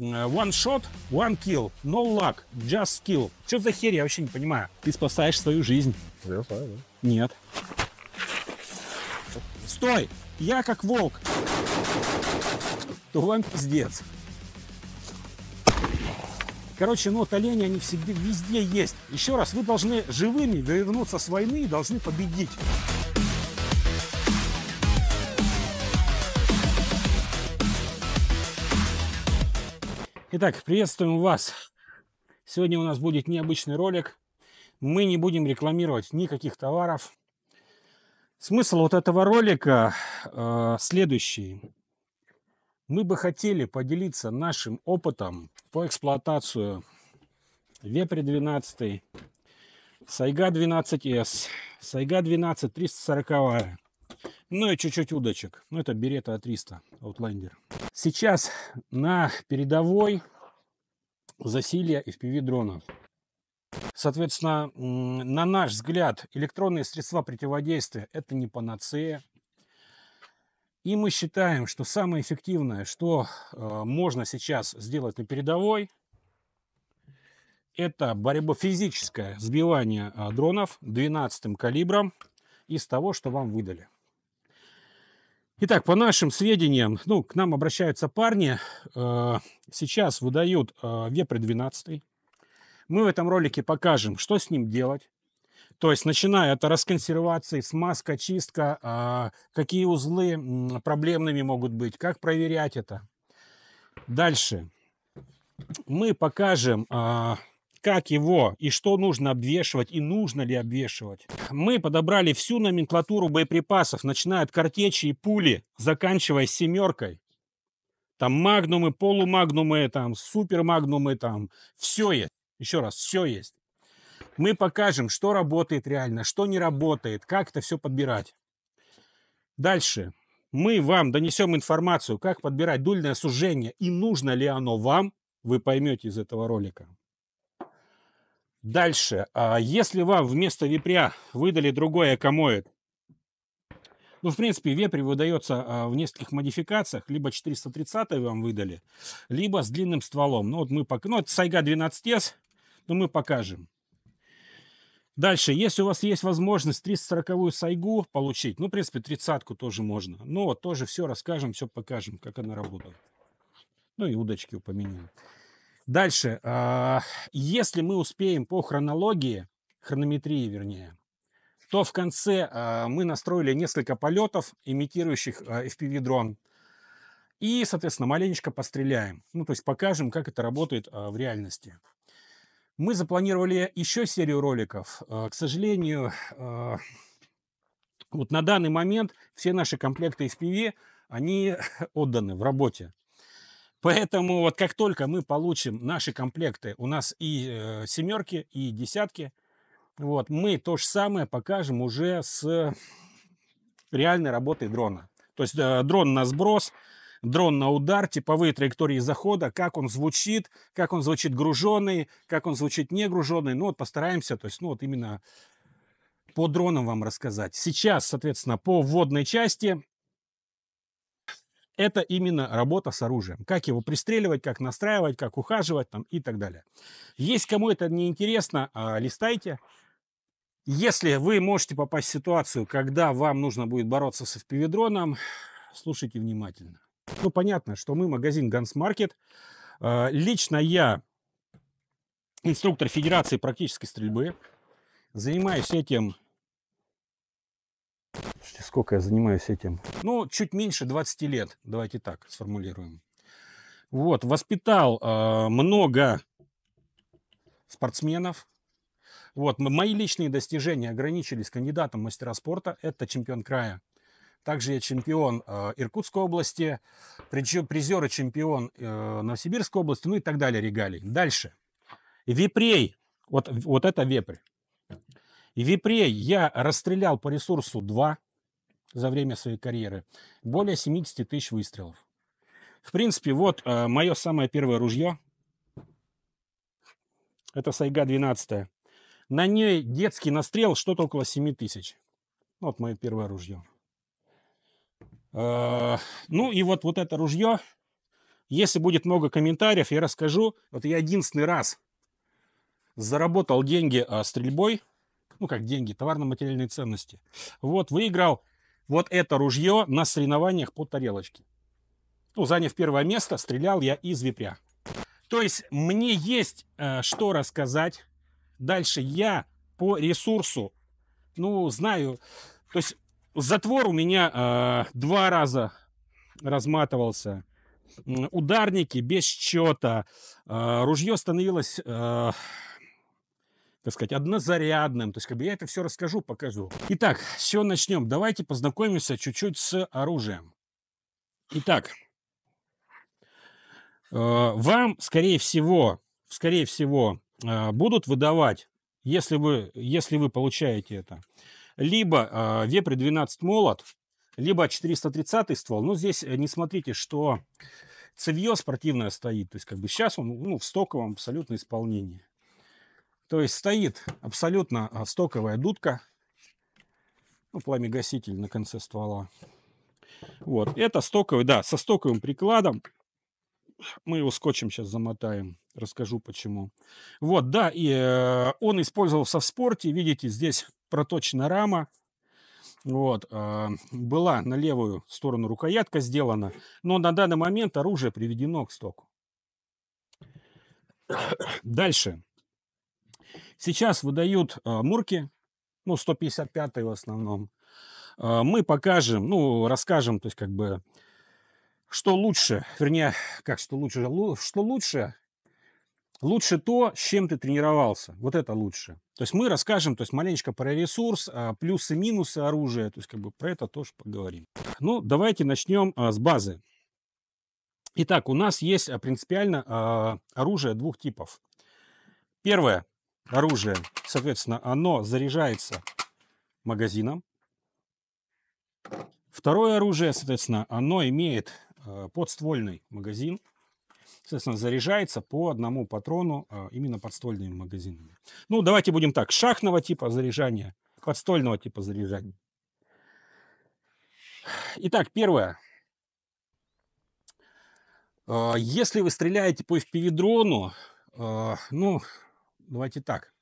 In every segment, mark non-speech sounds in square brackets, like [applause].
Э, one shot, one kill, no luck, just kill. Что за херь, я вообще не понимаю. Ты спасаешь свою жизнь. Я знаю, да? Нет. Стой! Я как волк. То вам пиздец. Короче, нот ну, олени они всегда везде есть. Еще раз, вы должны живыми вернуться с войны и должны победить. Итак, приветствуем вас. Сегодня у нас будет необычный ролик. Мы не будем рекламировать никаких товаров. Смысл вот этого ролика э, следующий. Мы бы хотели поделиться нашим опытом по эксплуатации Вепри 12, Сайга 12С, Сайга 12 340 ну и чуть-чуть удочек. Ну, это берета А300 Outlander. Сейчас на передовой засилье FPV дрона. Соответственно, на наш взгляд, электронные средства противодействия – это не панацея. И мы считаем, что самое эффективное, что э, можно сейчас сделать на передовой, это борьба физическая, сбивание а, дронов 12 калибром из того, что вам выдали. Итак, по нашим сведениям, ну, к нам обращаются парни. Э, сейчас выдают э, вепрь 12. Мы в этом ролике покажем, что с ним делать. То есть, начиная от расконсервации, смазка, чистка, э, какие узлы проблемными могут быть, как проверять это. Дальше мы покажем как его и что нужно обвешивать и нужно ли обвешивать. Мы подобрали всю номенклатуру боеприпасов, начиная от картечи и пули, заканчивая семеркой. Там магнумы, полумагнумы, там супермагнумы, там все есть. Еще раз, все есть. Мы покажем, что работает реально, что не работает, как это все подбирать. Дальше. Мы вам донесем информацию, как подбирать дульное сужение и нужно ли оно вам, вы поймете из этого ролика. Дальше. А Если вам вместо вепря выдали другой экомоид, ну, в принципе, вепрь выдается а, в нескольких модификациях. Либо 430 вам выдали, либо с длинным стволом. Ну, вот мы пок, Ну, это Сайга 12С, но мы покажем. Дальше, если у вас есть возможность 340-ю сайгу получить, ну, в принципе, 30-ку тоже можно. ну вот тоже все расскажем, все покажем, как она работает. Ну и удочки упомянем. Дальше. А, если мы успеем по хронологии, хронометрии вернее, то в конце а, мы настроили несколько полетов, имитирующих FPV-дрон. А, И, соответственно, маленечко постреляем. Ну, то есть покажем, как это работает в реальности. Мы запланировали еще серию роликов. К сожалению, вот на данный момент все наши комплекты FPV, они [laughs] отданы в работе. Поэтому вот как только мы получим наши комплекты, у нас и э, семерки, и десятки, вот, мы то же самое покажем уже с реальной работой дрона. То есть э, дрон на сброс, дрон на удар, типовые траектории захода, как он звучит, как он звучит груженный, как он звучит не груженный. Ну вот постараемся, то есть, ну вот именно по дронам вам рассказать. Сейчас, соответственно, по водной части это именно работа с оружием. Как его пристреливать, как настраивать, как ухаживать там, и так далее. Есть кому это не интересно, а, листайте. Если вы можете попасть в ситуацию, когда вам нужно будет бороться с FPV-дроном, слушайте внимательно. Ну, понятно, что мы магазин Guns Market. А, лично я инструктор Федерации практической стрельбы. Занимаюсь этим сколько я занимаюсь этим? Ну, чуть меньше 20 лет, давайте так сформулируем. Вот, воспитал э, много спортсменов. Вот, мои личные достижения ограничились кандидатом мастера спорта. Это чемпион края. Также я чемпион э, Иркутской области, призер и чемпион э, Новосибирской области, ну и так далее, регалий. Дальше. Випрей. Вот, вот это вепрь. Випрей я расстрелял по ресурсу 2 за время своей карьеры. Более 70 тысяч выстрелов. В принципе, вот э, мое самое первое ружье. Это Сайга 12. На ней детский настрел что-то около 7 тысяч. Вот мое первое ружье. Э, ну и вот, вот это ружье. Если будет много комментариев, я расскажу. Вот я единственный раз заработал деньги э, стрельбой. Ну как деньги, товарно-материальные ценности. Вот, выиграл вот это ружье на соревнованиях по тарелочке. Ну, заняв первое место, стрелял я из випря. То есть мне есть э, что рассказать. Дальше я по ресурсу, ну, знаю, то есть затвор у меня э, два раза разматывался. Ударники без счета. Э, ружье становилось... Э, так сказать, однозарядным. То есть, как бы я это все расскажу, покажу. Итак, все, начнем. Давайте познакомимся чуть-чуть с оружием. Итак, э, вам, скорее всего, скорее всего, э, будут выдавать, если вы, если вы получаете это, либо э, вепри 12 молот, либо 430 а ствол. Но ну, здесь не смотрите, что цевье спортивное стоит. То есть, как бы сейчас он ну, в стоковом абсолютно исполнении. То есть стоит абсолютно а, стоковая дудка, ну, пламегаситель на конце ствола. Вот, это стоковый, да, со стоковым прикладом. Мы его скотчем сейчас замотаем, расскажу почему. Вот, да, и э, он использовался в спорте, видите, здесь проточена рама. Вот, э, была на левую сторону рукоятка сделана, но на данный момент оружие приведено к стоку. Дальше. Сейчас выдают а, мурки, ну, 155 в основном. А, мы покажем, ну, расскажем, то есть как бы, что лучше, вернее, как что лучше, что лучше, лучше то, с чем ты тренировался. Вот это лучше. То есть мы расскажем, то есть маленечко про ресурс, а, плюсы, минусы оружия, то есть как бы про это тоже поговорим. Ну, давайте начнем с базы. Итак, у нас есть принципиально оружие двух типов. Первое оружие. Соответственно, оно заряжается магазином. Второе оружие, соответственно, оно имеет э, подствольный магазин. Соответственно, заряжается по одному патрону э, именно подствольными магазинами. Ну, давайте будем так. Шахного типа заряжания, подствольного типа заряжания. Итак, первое. Э, если вы стреляете по FPV-дрону, ну, Давайте так.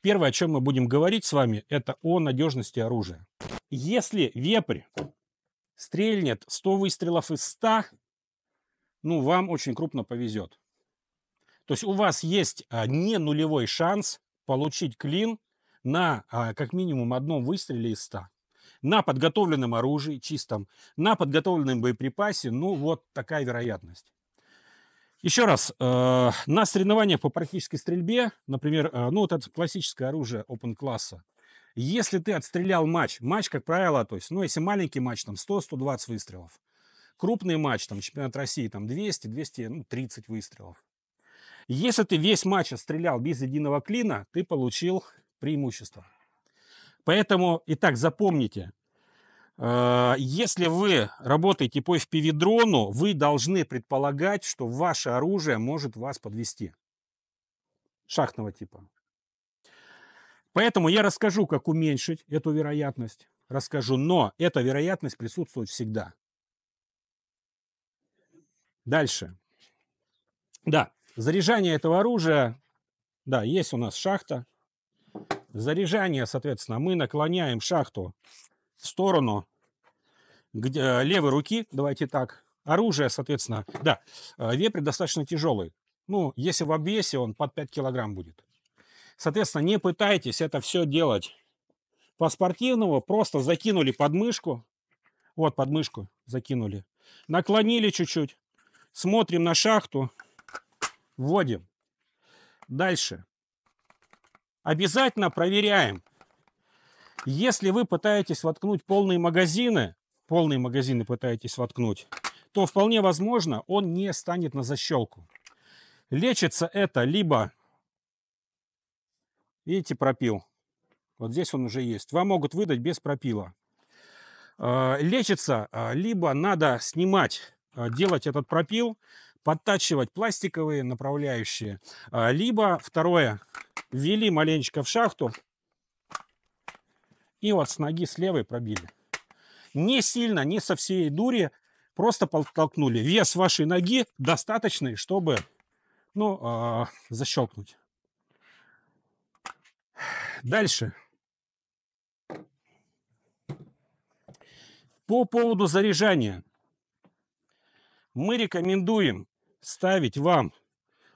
Первое, о чем мы будем говорить с вами, это о надежности оружия. Если вепрь стрельнет 100 выстрелов из 100, ну, вам очень крупно повезет. То есть у вас есть а, не нулевой шанс получить клин на а, как минимум одном выстреле из 100. На подготовленном оружии чистом, на подготовленном боеприпасе, ну, вот такая вероятность. Еще раз, э, на соревнованиях по практической стрельбе, например, э, ну вот это классическое оружие open класса, если ты отстрелял матч, матч, как правило, то есть, ну, если маленький матч, там 100-120 выстрелов, крупный матч, там, чемпионат России, там 200-230 ну, 30 выстрелов. Если ты весь матч отстрелял без единого клина, ты получил преимущество. Поэтому, итак, запомните, а, если вы работаете по FPV-дрону, вы должны предполагать, что ваше оружие может вас подвести. Шахтного типа. Поэтому я расскажу, как уменьшить эту вероятность. Расскажу, но эта вероятность присутствует всегда. Дальше. Да, заряжание этого оружия. Да, есть у нас шахта. Заряжание, соответственно, мы наклоняем шахту в сторону Э, левой руки, давайте так, оружие, соответственно, да, э, вепрь достаточно тяжелый. Ну, если в обвесе, он под 5 килограмм будет. Соответственно, не пытайтесь это все делать по-спортивному, просто закинули подмышку, вот подмышку закинули, наклонили чуть-чуть, смотрим на шахту, вводим. Дальше. Обязательно проверяем. Если вы пытаетесь воткнуть полные магазины, полные магазины пытаетесь воткнуть, то вполне возможно он не станет на защелку. Лечится это либо, видите, пропил. Вот здесь он уже есть. Вам могут выдать без пропила. А, лечится, а, либо надо снимать, а, делать этот пропил, подтачивать пластиковые направляющие. Либо, второе, ввели маленечко в шахту и вот с ноги с левой пробили не сильно, не со всей дури, просто подтолкнули. Вес вашей ноги достаточный, чтобы, ну, э, а, защелкнуть. Дальше. По поводу заряжания. Мы рекомендуем ставить вам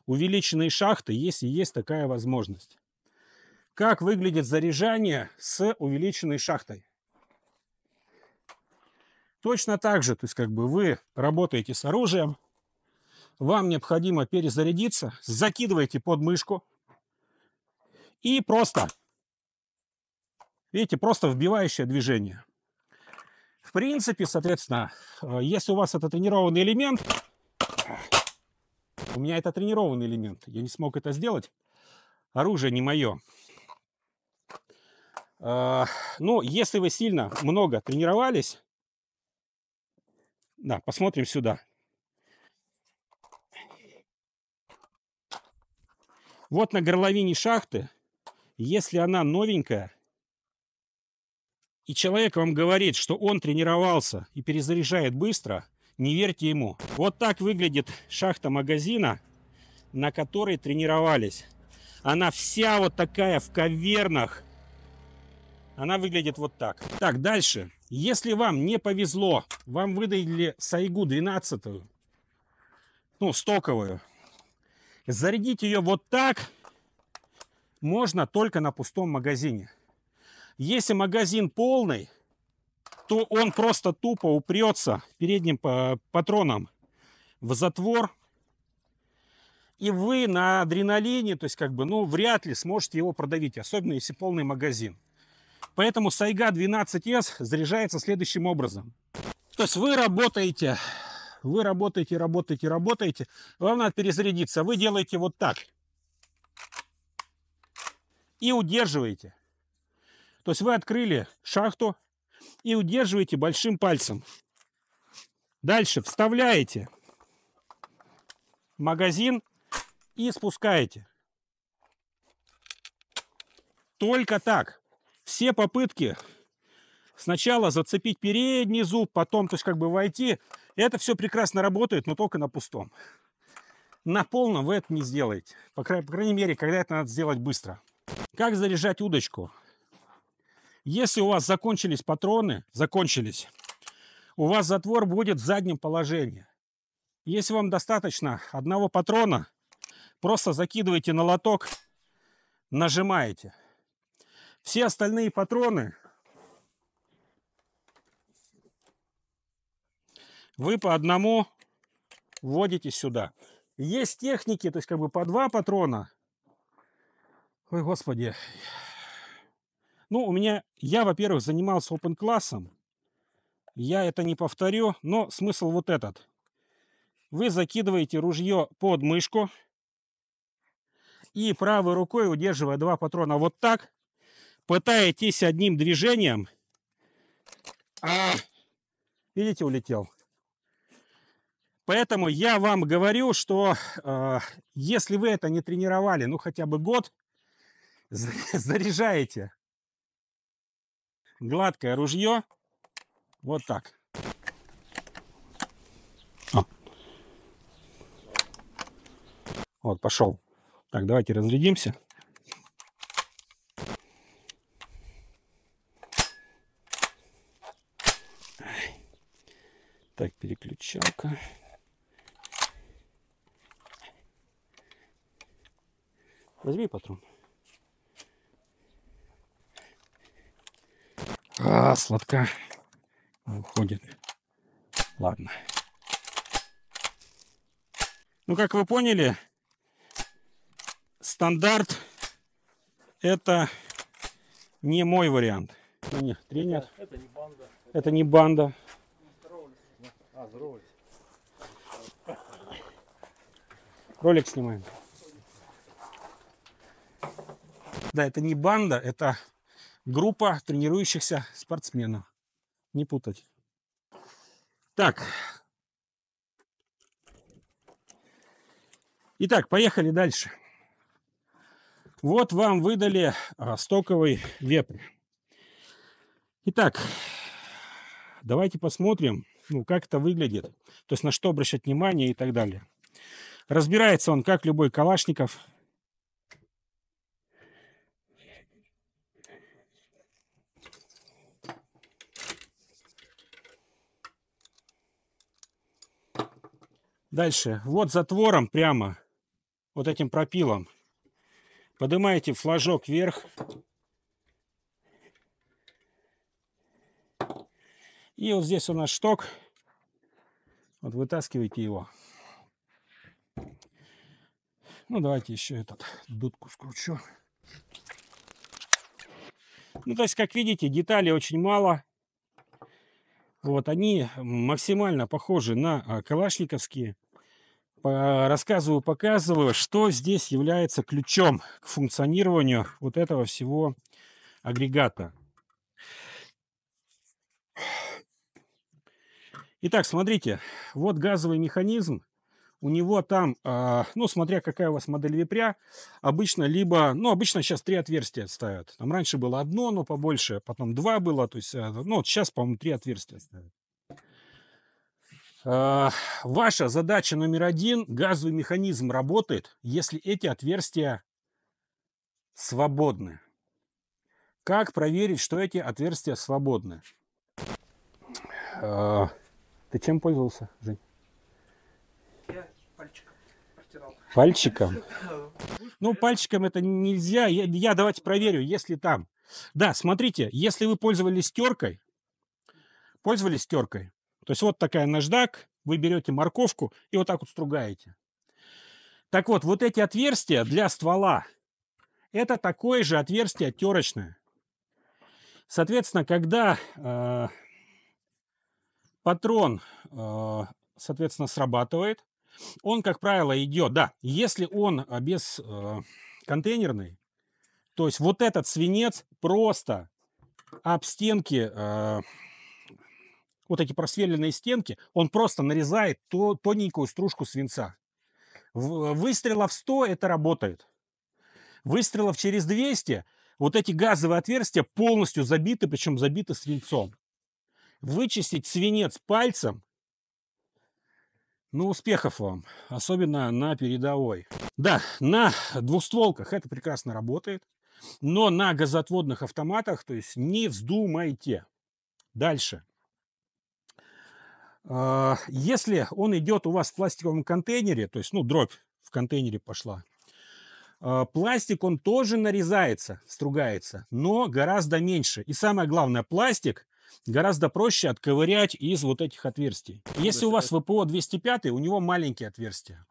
увеличенные шахты, если есть такая возможность. Как выглядит заряжание с увеличенной шахтой? Точно так же, то есть как бы вы работаете с оружием, вам необходимо перезарядиться, закидываете под мышку и просто, видите, просто вбивающее движение. В принципе, соответственно, э, если у вас это тренированный элемент, у меня это тренированный элемент, я не смог это сделать, оружие не мое. Э, Но ну, если вы сильно много тренировались, да, посмотрим сюда. Вот на горловине шахты, если она новенькая, и человек вам говорит, что он тренировался и перезаряжает быстро, не верьте ему. Вот так выглядит шахта магазина, на которой тренировались. Она вся вот такая в кавернах. Она выглядит вот так. Так, дальше. Если вам не повезло, вам выдали Сайгу 12, ну, стоковую, зарядить ее вот так можно только на пустом магазине. Если магазин полный, то он просто тупо упрется передним э, патроном в затвор. И вы на адреналине, то есть как бы, ну, вряд ли сможете его продавить, особенно если полный магазин. Поэтому Сайга 12S заряжается следующим образом. То есть вы работаете, вы работаете, работаете, работаете. Вам надо перезарядиться. Вы делаете вот так. И удерживаете. То есть вы открыли шахту и удерживаете большим пальцем. Дальше вставляете магазин и спускаете. Только так все попытки сначала зацепить передний зуб, потом, то есть как бы войти, это все прекрасно работает, но только на пустом. На полном вы это не сделаете. По, край, по крайней мере, когда это надо сделать быстро. Как заряжать удочку? Если у вас закончились патроны, закончились, у вас затвор будет в заднем положении. Если вам достаточно одного патрона, просто закидываете на лоток, нажимаете – все остальные патроны вы по одному вводите сюда. Есть техники, то есть как бы по два патрона. Ой, господи. Ну, у меня, я, во-первых, занимался open классом. Я это не повторю, но смысл вот этот. Вы закидываете ружье под мышку и правой рукой, удерживая два патрона вот так, пытаетесь одним движением... А, видите, улетел. Поэтому я вам говорю, что э, если вы это не тренировали, ну хотя бы год, [laughs] заряжаете гладкое ружье вот так. О. А. Вот, пошел. Так, давайте разрядимся. Так, переключалка. Возьми патрон. А, сладка. Уходит. Ладно. Ну, как вы поняли, стандарт это не мой вариант. Нет, тренер. Это, это не банда. Это не банда. А, здорово. Ролик снимаем. Да, это не банда, это группа тренирующихся спортсменов. Не путать. Так. Итак, поехали дальше. Вот вам выдали а, стоковый вепрь. Итак, давайте посмотрим, ну, как это выглядит, то есть на что обращать внимание и так далее. Разбирается он, как любой Калашников, Дальше. Вот затвором прямо, вот этим пропилом, поднимаете флажок вверх, И вот здесь у нас шток. Вот вытаскивайте его. Ну, давайте еще этот дудку скручу. Ну, то есть, как видите, деталей очень мало. Вот они максимально похожи на а, калашниковские. Рассказываю, показываю, что здесь является ключом к функционированию вот этого всего агрегата. Итак, смотрите, вот газовый механизм, у него там, а, ну, смотря какая у вас модель випря, обычно либо, ну, обычно сейчас три отверстия ставят. Там раньше было одно, но побольше, потом два было, то есть, а, ну, вот сейчас, по-моему, три отверстия ставят. А, ваша задача номер один, газовый механизм работает, если эти отверстия свободны. Как проверить, что эти отверстия свободны? Ты чем пользовался, Жень? Я пальчиком протирал. Пальчиком? [laughs] Ну, пальчиком это нельзя. Я, я давайте проверю, если там. Да, смотрите, если вы пользовались теркой, пользовались теркой, то есть вот такая наждак, вы берете морковку и вот так вот стругаете. Так вот, вот эти отверстия для ствола, это такое же отверстие терочное. Соответственно, когда э, Патрон, э, соответственно, срабатывает. Он, как правило, идет, да, если он э, без э, контейнерный, то есть вот этот свинец просто об стенки, вот эти просверленные стенки, он просто нарезает тоненькую стружку свинца. В, выстрелов 100 это работает. Выстрелов через 200 вот эти газовые отверстия полностью забиты, причем забиты свинцом. Вычистить свинец пальцем. Ну, успехов вам, особенно на передовой. Да, на двухстволках это прекрасно работает, но на газотводных автоматах, то есть не вздумайте. Дальше. А, если он идет у вас в пластиковом контейнере, то есть, ну, дробь в контейнере пошла, а, пластик, он тоже нарезается, стругается, но гораздо меньше. И самое главное, пластик гораздо проще отковырять из вот этих отверстий. Ну, если у вас ВПО 205, у него маленькие отверстия.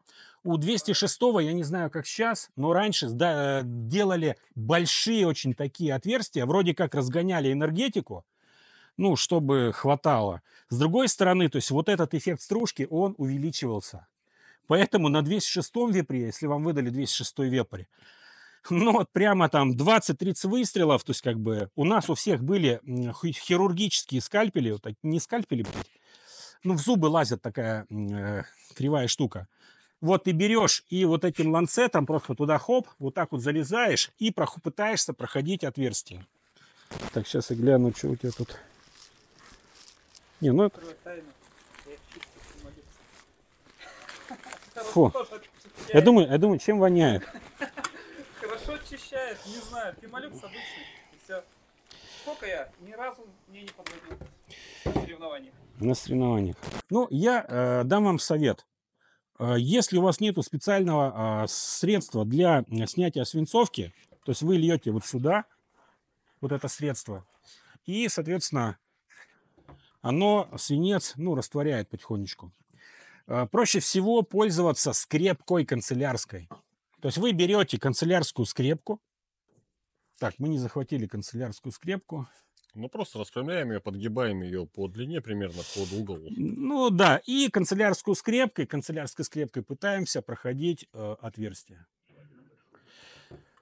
У 206, я не знаю, как сейчас, но раньше да, э, делали большие очень такие отверстия, вроде как разгоняли энергетику, ну, чтобы хватало. С другой стороны, то есть вот этот эффект стружки, он увеличивался. Поэтому на 206 вепре, если вам выдали 206 вепре, ну вот прямо там 20-30 выстрелов, то есть как бы у нас у всех были хирургические скальпели, вот, так не скальпели, ну в зубы лазит такая э, кривая штука. Вот ты берешь и вот этим ланцетом просто туда хоп, вот так вот залезаешь и прох- пытаешься проходить отверстие. Так, сейчас я гляну, что у тебя тут. Не, ну это... Фу. Я думаю, я думаю, чем воняет очищает, не знаю, ты малюк обычный, Сколько я? Ни разу мне не подводил на соревнованиях. На соревнованиях. Ну, я э, дам вам совет. Э, если у вас нету специального э, средства для снятия свинцовки, то есть вы льете вот сюда, вот это средство, и, соответственно, оно свинец, ну, растворяет потихонечку. Э, проще всего пользоваться скрепкой канцелярской. То есть вы берете канцелярскую скрепку. Так, мы не захватили канцелярскую скрепку. Ну, просто распрямляем ее, подгибаем ее по длине примерно, под угол. Ну, да. И канцелярскую скрепкой, канцелярской скрепкой пытаемся проходить э, отверстие.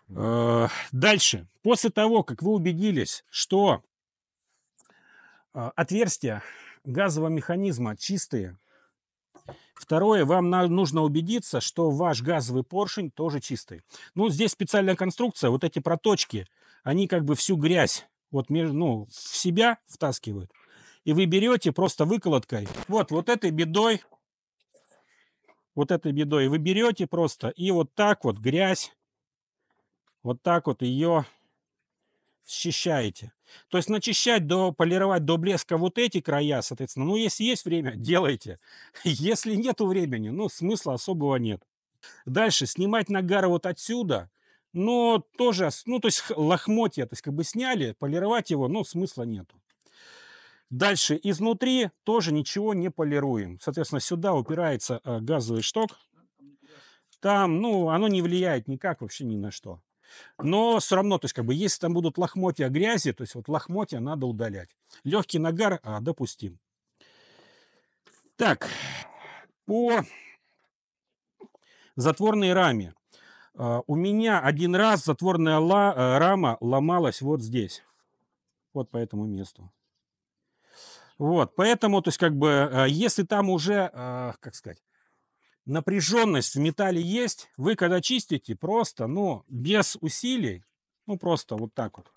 Э, дальше. После того, как вы убедились, что э, отверстия газового механизма чистые, Второе, вам нужно убедиться, что ваш газовый поршень тоже чистый. Ну, здесь специальная конструкция, вот эти проточки, они как бы всю грязь вот между, ну, в себя втаскивают. И вы берете просто выколоткой, вот, вот этой бедой, вот этой бедой, вы берете просто и вот так вот грязь, вот так вот ее счищаете. То есть начищать, до, полировать до блеска вот эти края, соответственно. Ну, если есть время, [laughs] делайте. Если нету времени, ну, смысла особого нет. Дальше, снимать нагар вот отсюда, но тоже, ну, то есть лохмотья, то есть как бы сняли, полировать его, ну, смысла нету. Дальше, изнутри тоже ничего не полируем. Соответственно, сюда упирается э, газовый шток. Там, ну, оно не влияет никак вообще ни на что. Но все равно, то есть, как бы, если там будут лохмотья грязи, то есть, вот лохмотья надо удалять. Легкий нагар а, допустим. Так, по затворной раме. А, у меня один раз затворная ла э, рама ломалась вот здесь, вот по этому месту. Вот, поэтому, то есть, как бы, э, если там уже, э, как сказать, напряженность в металле есть. Вы когда чистите, просто, ну, без усилий, ну, просто вот так вот.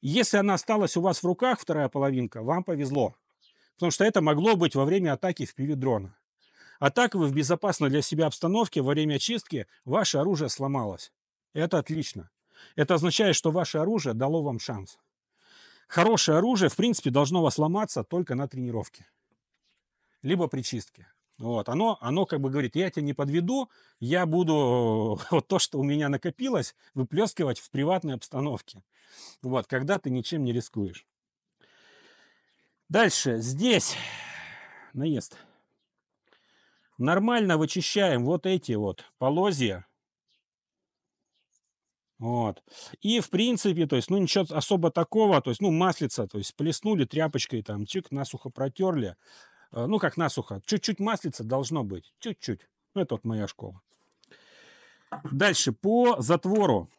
Если она осталась у вас в руках, вторая половинка, вам повезло. Потому что это могло быть во время атаки в пиве дрона. А так вы в безопасной для себя обстановке во время чистки ваше оружие сломалось. Это отлично. Это означает, что ваше оружие дало вам шанс. Хорошее оружие, в принципе, должно вас ломаться только на тренировке. Либо при чистке. Вот, оно, оно как бы говорит, я тебя не подведу, я буду [laughs] вот то, что у меня накопилось, выплескивать в приватной обстановке. Вот, когда ты ничем не рискуешь. Дальше, здесь [sighs] наезд. Нормально вычищаем вот эти вот полозья. Вот. И, в принципе, то есть, ну, ничего особо такого, то есть, ну, маслица, то есть, плеснули тряпочкой, там, чик, насухо протерли. Э, ну как насухо, чуть-чуть маслица должно быть, чуть-чуть. Ну, это вот моя школа. Дальше, по затвору.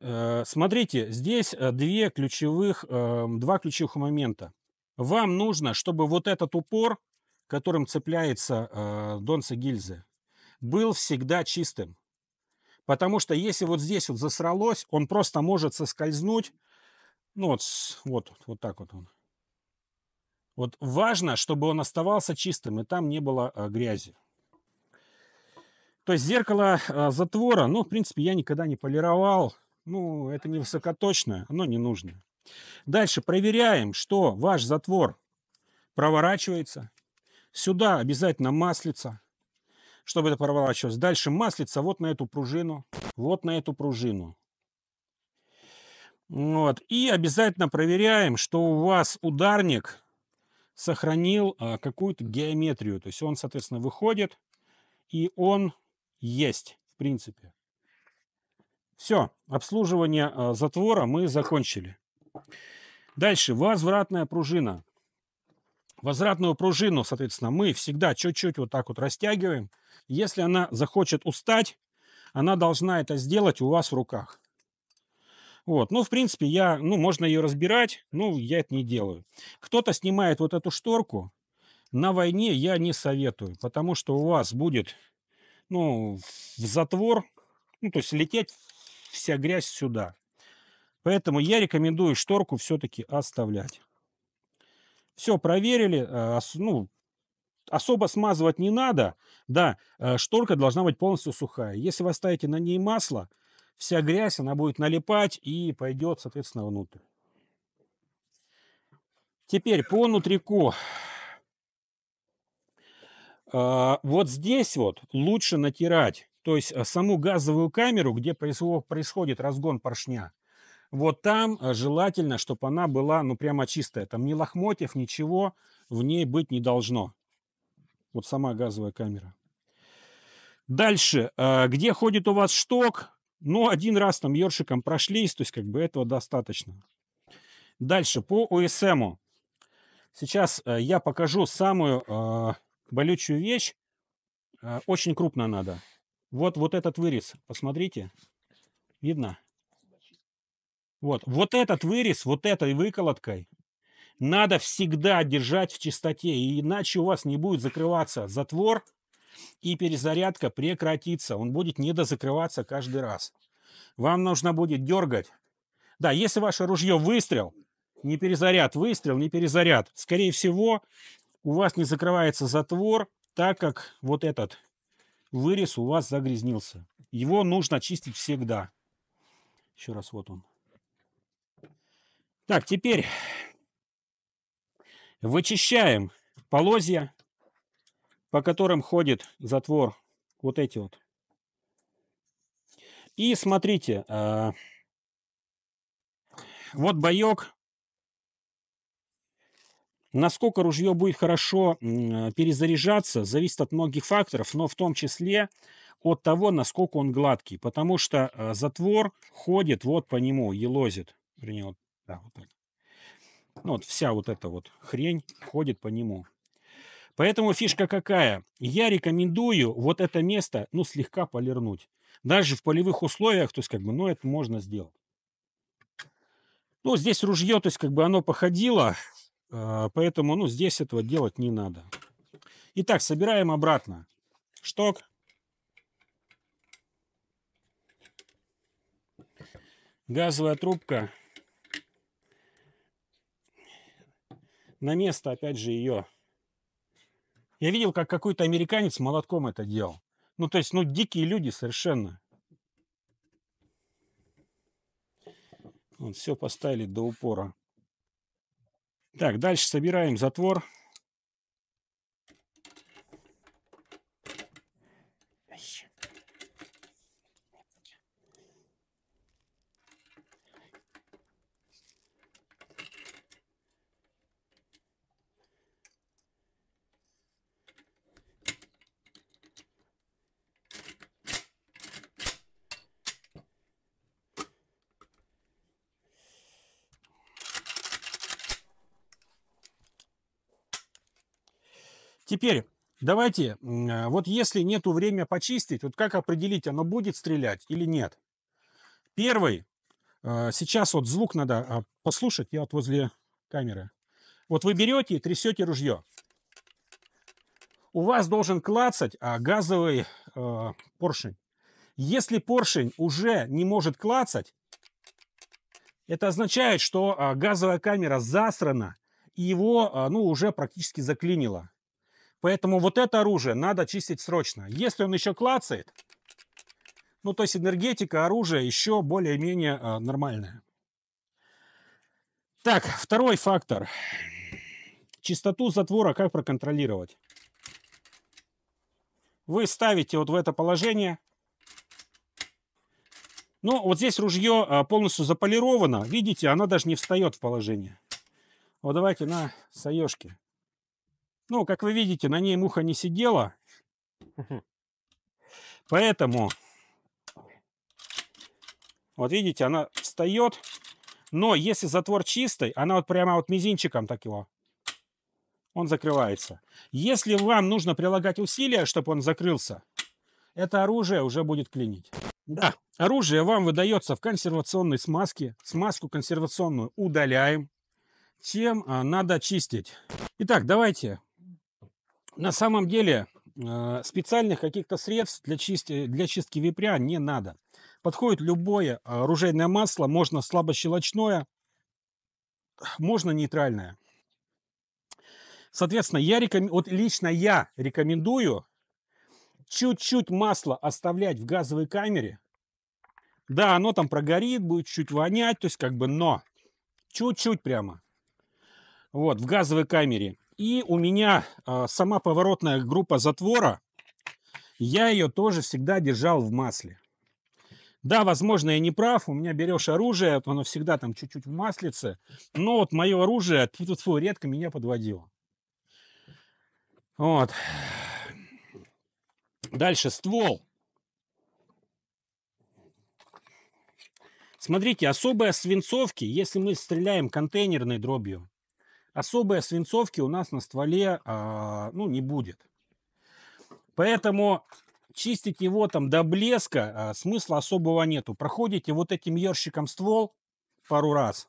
Э, смотрите, здесь э, две ключевых, два ключевых момента. Вам нужно, чтобы вот этот упор, которым цепляется донца гильзы, был всегда чистым. Потому что если вот здесь вот засралось, он просто может соскользнуть, ну вот, вот, вот так вот он. Вот важно, чтобы он оставался чистым, и там не было а, грязи. То есть зеркало а, затвора, ну, в принципе, я никогда не полировал. Ну, это не высокоточное, оно не нужно. Дальше проверяем, что ваш затвор проворачивается. Сюда обязательно маслица, чтобы это проворачивалось. Дальше маслица вот на эту пружину, вот на эту пружину. Вот. И обязательно проверяем, что у вас ударник сохранил а, какую-то геометрию. То есть он, соответственно, выходит, и он есть, в принципе. Все, обслуживание а, затвора мы закончили. Дальше, возвратная пружина. Возвратную пружину, соответственно, мы всегда чуть-чуть вот так вот растягиваем. Если она захочет устать, она должна это сделать у вас в руках. Вот. Ну, в принципе, я, ну, можно ее разбирать, ну, я это не делаю. Кто-то снимает вот эту шторку. На войне я не советую, потому что у вас будет, ну, в затвор, ну, то есть лететь вся грязь сюда. Поэтому я рекомендую шторку все-таки оставлять. Все проверили, э, ну, особо смазывать не надо. Да, э, шторка должна быть полностью сухая. Если вы ставите на ней масло, вся грязь, она будет налипать и пойдет, соответственно, внутрь. Теперь по нутрику. А, вот здесь вот лучше натирать, то есть а, саму газовую камеру, где происходит разгон поршня, вот там а, желательно, чтобы она была ну прямо чистая. Там ни лохмотьев, ничего в ней быть не должно. Вот сама газовая камера. Дальше, где ходит у вас шток, ну, один раз там ёршиком прошлись, то есть как бы этого достаточно. Дальше, по ОСМ. Сейчас э, я покажу самую э, болючую вещь. Э, очень крупно надо. Вот, вот этот вырез, посмотрите. Видно? Вот, вот этот вырез, вот этой выколоткой надо всегда держать в чистоте, иначе у вас не будет закрываться затвор, и перезарядка прекратится. Он будет недозакрываться каждый раз. Вам нужно будет дергать. Да, если ваше ружье выстрел, не перезаряд, выстрел, не перезаряд, скорее всего, у вас не закрывается затвор, так как вот этот вырез у вас загрязнился. Его нужно чистить всегда. Еще раз, вот он. Так, теперь вычищаем полозья по которым ходит затвор, вот эти вот. И смотрите, э, вот боек, насколько ружье будет хорошо э, перезаряжаться, зависит от многих факторов, но в том числе от того, насколько он гладкий, потому что э, затвор ходит вот по нему, елозит, вернее, вот, да, вот так. Ну, вот вся вот эта вот хрень ходит по нему. Поэтому фишка какая? Я рекомендую вот это место, ну, слегка полирнуть. Даже в полевых условиях, то есть, как бы, ну, это можно сделать. Ну, здесь ружье, то есть, как бы, оно походило, а, поэтому, ну, здесь этого делать не надо. Итак, собираем обратно. Шток. Газовая трубка. На место, опять же, ее я видел, как какой-то американец молотком это делал. Ну, то есть, ну, дикие люди совершенно. Вот, все поставили до упора. Так, дальше собираем затвор. Теперь давайте, а, вот если нету время почистить, вот как определить, оно будет стрелять или нет? Первый, а, сейчас вот звук надо а, послушать, я вот возле камеры. Вот вы берете и трясете ружье. У вас должен клацать газовый э, поршень. Если поршень уже не может клацать, это означает, что газовая камера засрана, и его ну, уже практически заклинило. Поэтому вот это оружие надо чистить срочно. Если он еще клацает, ну то есть энергетика оружия еще более-менее э, нормальная. Так, второй фактор. Чистоту затвора как проконтролировать? Вы ставите вот в это положение. Ну, вот здесь ружье э, полностью заполировано. Видите, оно даже не встает в положение. Вот давайте на саешке. Ну, как вы видите, на ней муха не сидела. Поэтому, вот видите, она встает. Но если затвор чистый, она вот прямо вот мизинчиком так его, он закрывается. Если вам нужно прилагать усилия, чтобы он закрылся, это оружие уже будет клинить. Да, оружие вам выдается в консервационной смазке. Смазку консервационную удаляем. Чем а, надо чистить. Итак, давайте на самом деле э, специальных каких-то средств для чистки, для чистки випря не надо. Подходит любое а, оружейное масло, можно слабощелочное, можно нейтральное. Соответственно, я реком... вот лично я рекомендую чуть-чуть масла оставлять в газовой камере. Да, оно там прогорит, будет чуть вонять, то есть как бы, но чуть-чуть прямо. Вот, в газовой камере. И у меня э, сама поворотная группа затвора, я ее тоже всегда держал в масле. Да, возможно, я не прав, у меня берешь оружие, оно всегда там чуть-чуть в маслице, но вот мое оружие тьфу -тьфу -тьфу, редко меня подводило. Вот. Дальше ствол. Смотрите, особые свинцовки, если мы стреляем контейнерной дробью, особой свинцовки у нас на стволе а, ну, не будет. Поэтому чистить его там до блеска а, смысла особого нету. Проходите вот этим ерщиком ствол пару раз.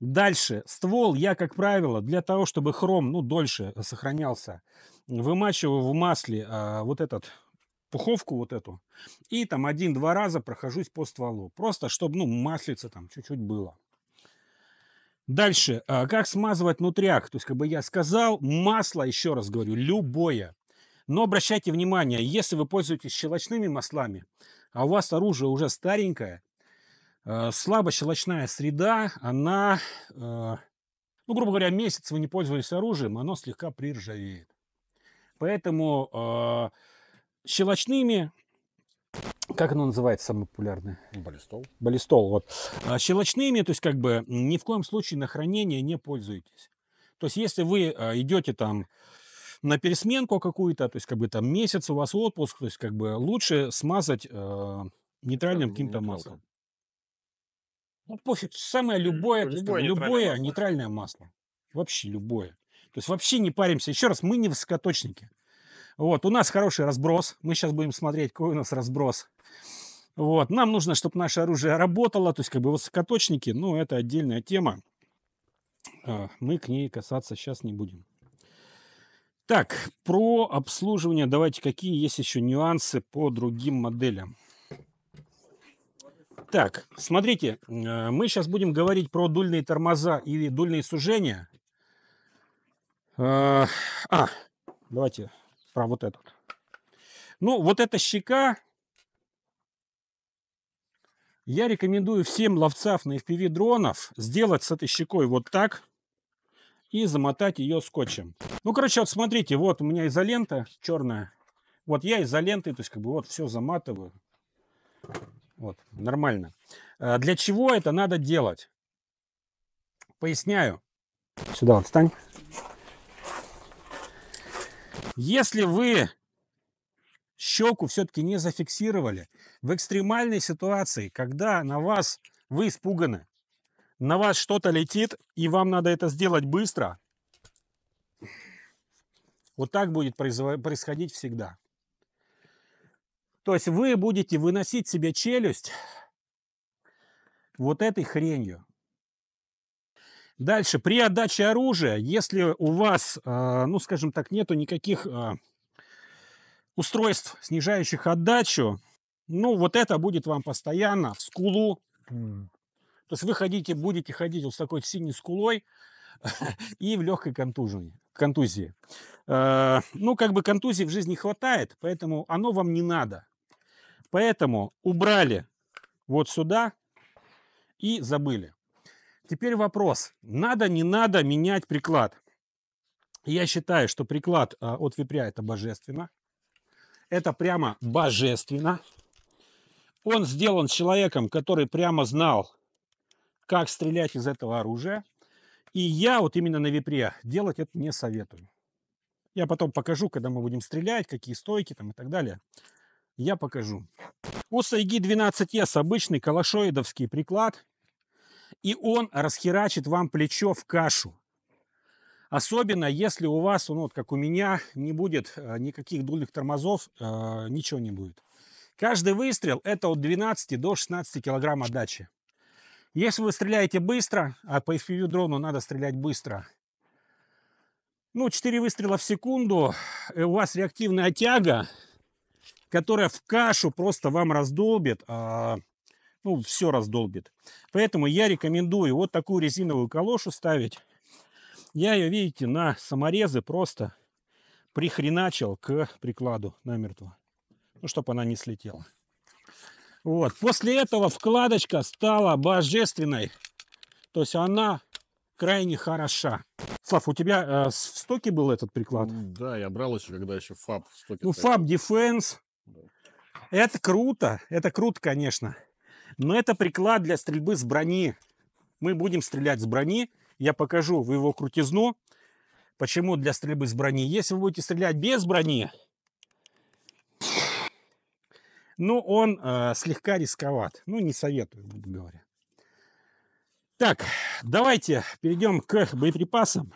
Дальше. Ствол я, как правило, для того, чтобы хром ну, дольше сохранялся, вымачиваю в масле а, вот этот пуховку вот эту. И там один-два раза прохожусь по стволу. Просто, чтобы ну, маслица там чуть-чуть было. Дальше, а, как смазывать нутряк? То есть, как бы я сказал, масло, еще раз говорю, любое. Но обращайте внимание, если вы пользуетесь щелочными маслами, а у вас оружие уже старенькое, а, слабо щелочная среда, она, а, ну, грубо говоря, месяц вы не пользовались оружием, оно слегка приржавеет. Поэтому щелочными как оно называется самое популярное? Баллистол. Баллистол, вот. А щелочными, то есть как бы ни в коем случае на хранение не пользуйтесь. То есть если вы а, идете там на пересменку какую-то, то есть как бы там месяц у вас отпуск, то есть как бы лучше смазать э, нейтральным каким-то маслом. Ну пофиг, самое любое, любое, любое нейтральное, нейтральное масло. Вообще любое. То есть вообще не паримся. Еще раз, мы не высокоточники. Вот, у нас хороший разброс. Мы сейчас будем смотреть, какой у нас разброс. Вот, нам нужно, чтобы наше оружие работало, то есть как бы высокоточники, ну, это отдельная тема. А, мы к ней касаться сейчас не будем. Так, про обслуживание. Давайте, какие есть еще нюансы по другим моделям. Так, смотрите, а, мы сейчас будем говорить про дульные тормоза или дульные сужения. А, а давайте про вот этот. Ну, вот эта щека, я рекомендую всем ловцам на FPV дронов сделать с этой щекой вот так и замотать ее скотчем. Ну, короче, вот смотрите, вот у меня изолента черная. Вот я изолентой, то есть как бы вот все заматываю. Вот, нормально. А для чего это надо делать? Поясняю. Сюда вот отстань. Если вы щеку все-таки не зафиксировали, в экстремальной ситуации, когда на вас вы испуганы, на вас что-то летит, и вам надо это сделать быстро, вот так будет происходить всегда. То есть вы будете выносить себе челюсть вот этой хренью. Дальше, при отдаче оружия, если у вас, э, ну, скажем так, нету никаких э, устройств, снижающих отдачу, ну, вот это будет вам постоянно в скулу. Mm. То есть вы ходите, будете ходить вот с такой синей скулой [laughs] и в легкой контужении, контузии. Э, ну, как бы контузии в жизни хватает, поэтому оно вам не надо. Поэтому убрали вот сюда и забыли. Теперь вопрос, надо, не надо менять приклад? Я считаю, что приклад а, от випря это божественно. Это прямо божественно. Он сделан человеком, который прямо знал, как стрелять из этого оружия. И я вот именно на випре делать это не советую. Я потом покажу, когда мы будем стрелять, какие стойки там и так далее. Я покажу. У Сайги 12С обычный калашоидовский приклад и он расхерачит вам плечо в кашу. Особенно, если у вас, ну, вот как у меня, не будет э, никаких дульных тормозов, э, ничего не будет. Каждый выстрел – это от 12 до 16 килограмм отдачи. Если вы стреляете быстро, а по FPV дрону надо стрелять быстро, ну, 4 выстрела в секунду, у вас реактивная тяга, которая в кашу просто вам раздолбит, э, ну, все раздолбит. Поэтому я рекомендую вот такую резиновую калошу ставить. Я ее, видите, на саморезы просто прихреначил к прикладу намертво. Ну, чтобы она не слетела. Вот. После этого вкладочка стала божественной. То есть она крайне хороша. Слав, у тебя э, в стоке был этот приклад? Да, я брал еще, когда еще фаб в стоке. Ну, фаб Defense. Да. Это круто, это круто, конечно. Но это приклад для стрельбы с брони. Мы будем стрелять с брони. Я покажу в его крутизну. Почему для стрельбы с брони? Если вы будете стрелять без брони, ну, он э, слегка рисковат. Ну, не советую, буду говоря. Так, давайте перейдем к боеприпасам.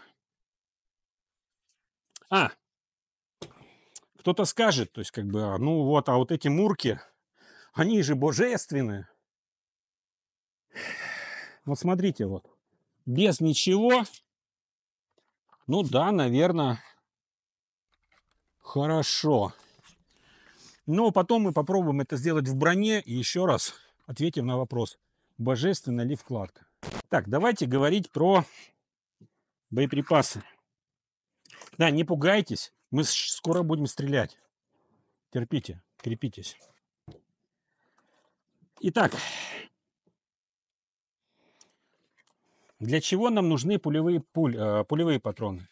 А, кто-то скажет, то есть как бы, «А, ну вот, а вот эти мурки, они же божественные. Вот смотрите, вот. Без ничего. Ну да, наверное, хорошо. Но ну, а потом мы попробуем это сделать в броне и еще раз ответим на вопрос, божественна ли вкладка. Так, давайте говорить про боеприпасы. Да, не пугайтесь, мы скоро будем стрелять. Терпите, крепитесь. Итак, Для чего нам нужны пулевые, пуль, э, пулевые патроны?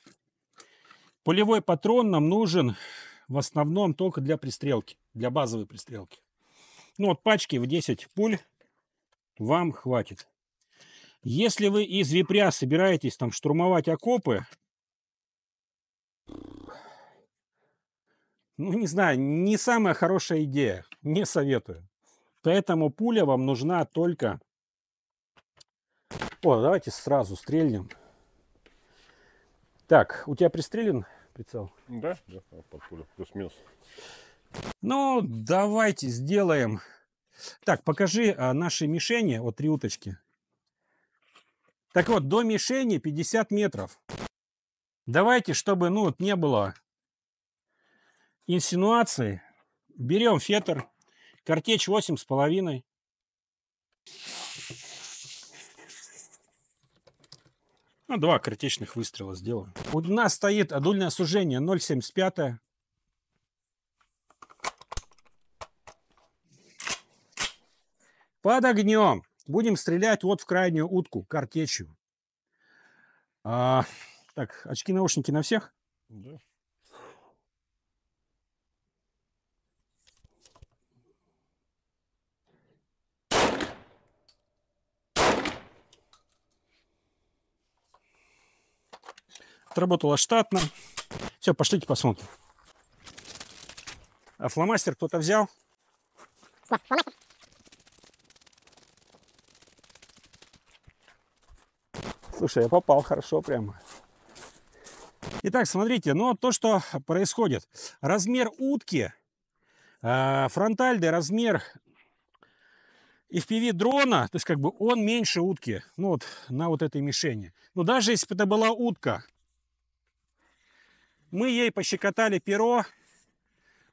Пулевой патрон нам нужен в основном только для пристрелки, для базовой пристрелки. Ну вот пачки в 10 пуль вам хватит. Если вы из випря собираетесь там штурмовать окопы, ну не знаю, не самая хорошая идея, не советую. Поэтому пуля вам нужна только о, давайте сразу стрельнем. Так, у тебя пристрелен прицел? Да, да, под а пулю, плюс-минус. Ну, давайте сделаем. Так, покажи а, наши мишени, вот три уточки. Так вот, до мишени 50 метров. Давайте, чтобы, ну, вот не было инсинуации, берем фетр, картечь 8,5. Ну, два критичных выстрела сделаем. У нас стоит адульное сужение 0,75. Под огнем. Будем стрелять вот в крайнюю утку, картечью. А, так, очки-наушники на всех? Да. отработала штатно. Все, пошлите посмотрим. А фломастер кто-то взял? Слушай, я попал хорошо прямо. Итак, смотрите, ну, то, что происходит. Размер утки, э, фронтальный размер FPV дрона, то есть как бы он меньше утки, ну вот на вот этой мишени. Но ну, даже если бы это была утка, мы ей пощекотали перо,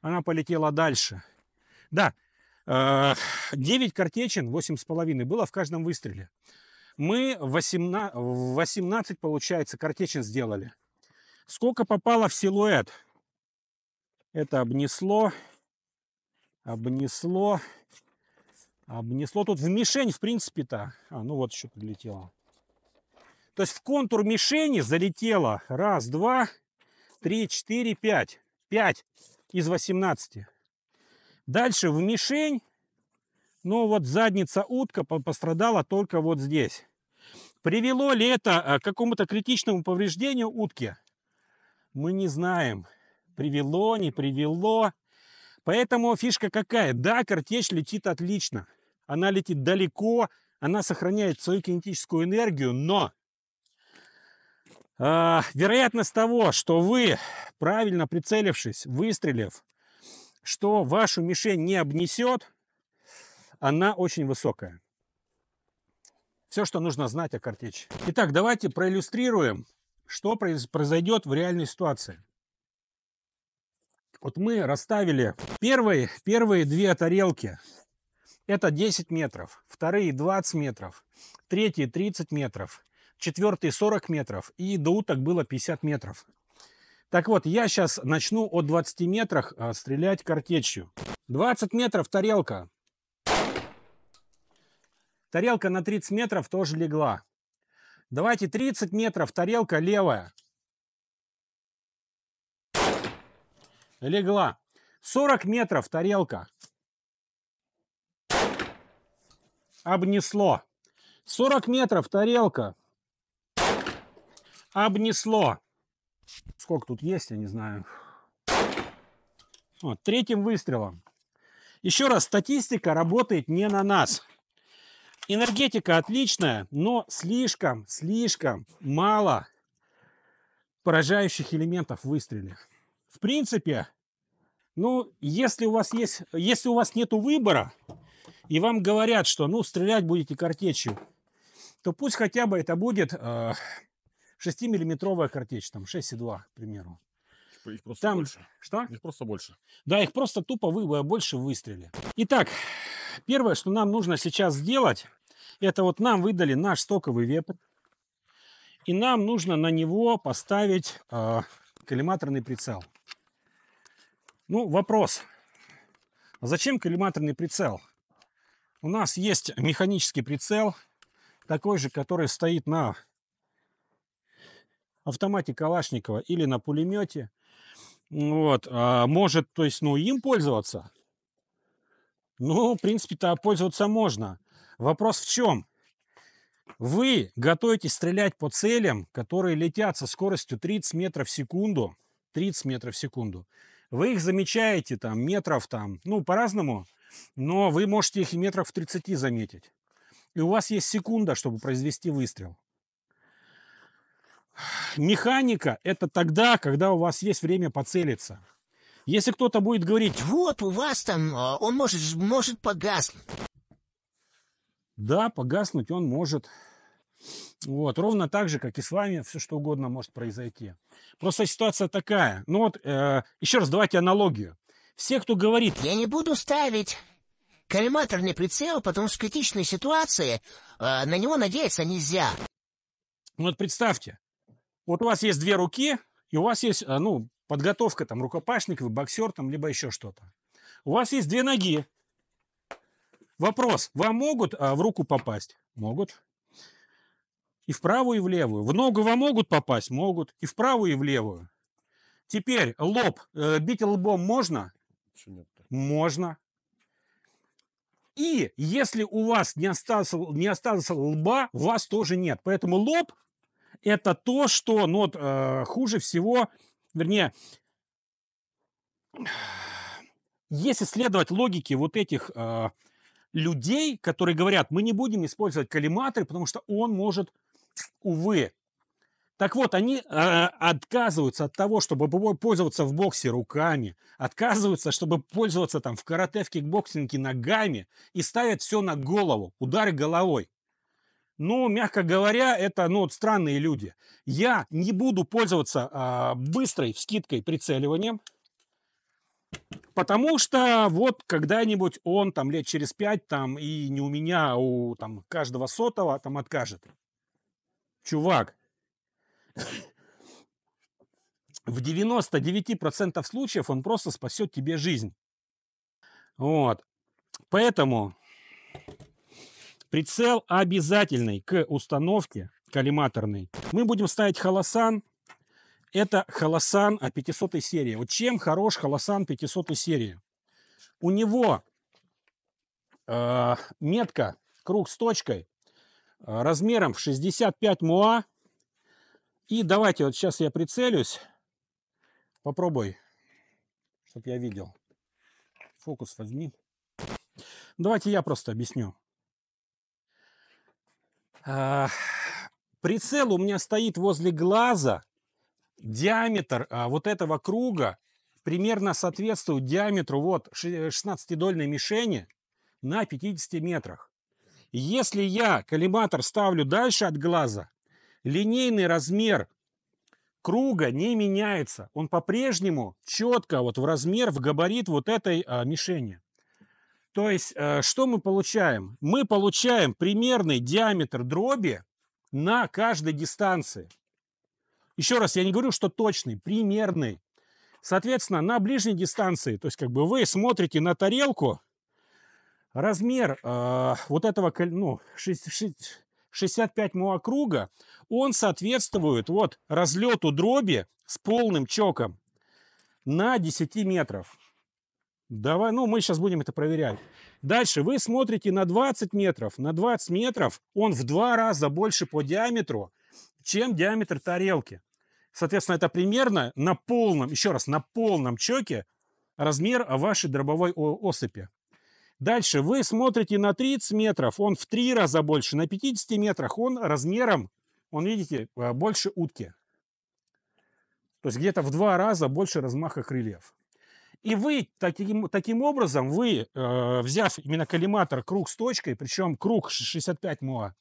она полетела дальше. Да, 9 э, картечин, 8,5 было в каждом выстреле. Мы 18, 18 получается, картечин сделали. Сколько попало в силуэт? Это обнесло, обнесло, обнесло. Тут в мишень, в принципе-то. А, ну вот еще прилетело. То есть в контур мишени залетело раз, два, 3, 4, 5. 5 из 18. Дальше в мишень. Ну вот задница утка пострадала только вот здесь. Привело ли это э, к какому-то критичному повреждению утки? Мы не знаем. Привело, не привело. Поэтому фишка какая? Да, картечь летит отлично. Она летит далеко, она сохраняет свою кинетическую энергию, но а, вероятность того, что вы, правильно прицелившись, выстрелив, что вашу мишень не обнесет, она очень высокая. Все, что нужно знать о картечи. Итак, давайте проиллюстрируем, что произойдет в реальной ситуации. Вот мы расставили первые, первые две тарелки. Это 10 метров, вторые 20 метров, третьи 30 метров, четвертый 40 метров, и до уток было 50 метров. Так вот, я сейчас начну от 20 метрах э, стрелять картечью. 20 метров тарелка. Тарелка на 30 метров тоже легла. Давайте 30 метров, тарелка левая. Легла. 40 метров, тарелка. Обнесло. 40 метров, тарелка обнесло. Сколько тут есть, я не знаю. Вот, третьим выстрелом. Еще раз, статистика работает не на нас. Энергетика отличная, но слишком, слишком мало поражающих элементов в выстреле. В принципе, ну, если у вас есть, если у вас нету выбора, и вам говорят, что, ну, стрелять будете картечью, то пусть хотя бы это будет э, 6-миллиметровая картечь, там 6,2, к примеру. Типа их просто там, больше. Что? Их просто больше. Да, их просто тупо вы, э, больше выстрели. Итак, первое, что нам нужно сейчас сделать, это вот нам выдали наш стоковый вепр. И нам нужно на него поставить э, коллиматорный прицел. Ну, вопрос. А зачем коллиматорный прицел? У нас есть механический прицел, такой же, который стоит на автомате Калашникова или на пулемете, вот, а, может, то есть, ну, им пользоваться. Ну, в принципе-то а пользоваться можно. Вопрос в чем? Вы готовитесь стрелять по целям, которые летят со скоростью 30 метров в секунду. 30 метров в секунду. Вы их замечаете там метров там, ну, по-разному, но вы можете их и метров в 30 заметить. И у вас есть секунда, чтобы произвести выстрел. Механика – это тогда, когда у вас есть время поцелиться. Если кто-то будет говорить, вот у вас там, а, он может, может погаснуть. Да, погаснуть он может. Вот, ровно так же, как и с вами, все что угодно может произойти. Просто ситуация такая. Ну вот, э, еще раз давайте аналогию. Все, кто говорит... Я не буду ставить коллиматорный прицел, потому что в критичной ситуации э, на него надеяться нельзя. Вот представьте, вот у вас есть две руки, и у вас есть, а, ну, подготовка, там, рукопашник, вы боксер, там, либо еще что-то. У вас есть две ноги. Вопрос, вам могут а, в руку попасть? Могут. И в правую, и в левую. В ногу вам могут попасть? Могут. И в правую, и в левую. Теперь лоб. Э, бить лбом можно? Можно. И если у вас не остался, не остался лба, у вас тоже нет. Поэтому лоб это то, что ну, вот, э, хуже всего, вернее, если следовать логике вот этих э, людей, которые говорят, мы не будем использовать коллиматор, потому что он может, увы. Так вот, они э, отказываются от того, чтобы пользоваться в боксе руками, отказываются, чтобы пользоваться там в карате, в кикбоксинге ногами и ставят все на голову, удары головой ну, мягко говоря, это, ну, вот странные люди. Я не буду пользоваться а, быстрой скидкой прицеливанием, потому что вот когда-нибудь он там лет через пять там и не у меня, а у там каждого сотого там откажет. Чувак, в 99% случаев он просто спасет тебе жизнь. Вот. Поэтому Прицел обязательный к установке коллиматорной. Мы будем ставить холосан. Это холосан 500 серии. Вот чем хорош холосан 500 серии? У него э, метка, круг с точкой, э, размером в 65 муа. И давайте вот сейчас я прицелюсь. Попробуй, чтобы я видел. Фокус возьми. Давайте я просто объясню. А, прицел у меня стоит возле глаза. Диаметр а, вот этого круга примерно соответствует диаметру вот 16-дольной э, мишени на 50 метрах. Если я коллиматор ставлю дальше от глаза, линейный размер круга не меняется. Он по-прежнему четко вот в размер, в габарит вот этой а, мишени. То есть, э, что мы получаем? Мы получаем примерный диаметр дроби на каждой дистанции. Еще раз, я не говорю, что точный, примерный. Соответственно, на ближней дистанции, то есть как бы вы смотрите на тарелку, размер э, вот этого ну, 6, 6, 65 муокруга, он соответствует вот разлету дроби с полным чоком на 10 метров. Давай, ну, мы сейчас будем это проверять. Дальше вы смотрите на 20 метров. На 20 метров он в два раза больше по диаметру, чем диаметр тарелки. Соответственно, это примерно на полном, еще раз, на полном чоке размер вашей дробовой осыпи. Дальше вы смотрите на 30 метров, он в три раза больше. На 50 метрах он размером, он, видите, э, больше утки. То есть где-то в два раза больше размаха крыльев. И вы таким, таким образом, вы, э, взяв именно коллиматор круг с точкой, причем круг 65 МОА,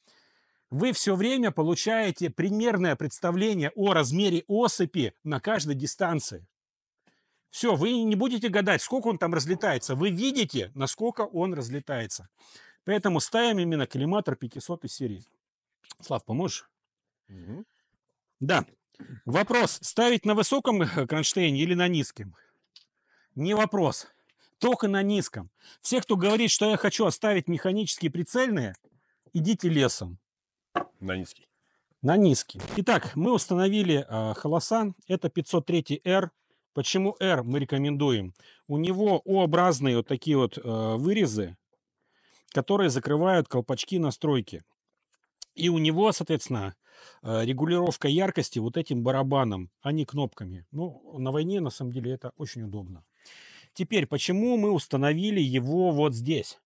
вы все время получаете примерное представление о размере осыпи на каждой дистанции. Все, вы не будете гадать, сколько он там разлетается. Вы видите, насколько он разлетается. Поэтому ставим именно коллиматор 500 из серии. Слав, поможешь? Угу. Да. Вопрос. Ставить на высоком э, кронштейне или на низком? Не вопрос. Только на низком. Все, кто говорит, что я хочу оставить механические прицельные, идите лесом. На низкий. На низкий. Итак, мы установили э, холосан. Это 503R. Почему R мы рекомендуем? У него О-образные вот такие вот э, вырезы, которые закрывают колпачки настройки. И у него, соответственно, Э, регулировка яркости вот этим барабаном, а не кнопками. Ну, на войне, на самом деле, это очень удобно. Теперь, почему мы установили его вот здесь?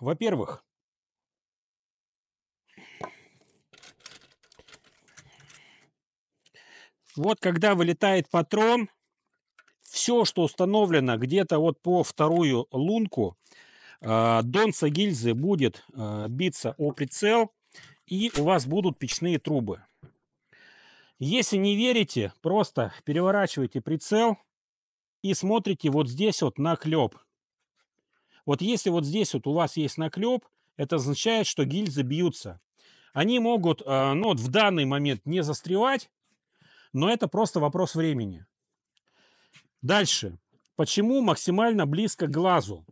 Во-первых, вот когда вылетает патрон, все, что установлено где-то вот по вторую лунку, э, донца гильзы будет э, биться о прицел, и у вас будут печные трубы. Если не верите, просто переворачивайте прицел и смотрите вот здесь вот наклеп. Вот если вот здесь вот у вас есть наклеп, это означает, что гильзы бьются. Они могут, а, ну вот в данный момент не застревать, но это просто вопрос времени. Дальше. Почему максимально близко к глазу?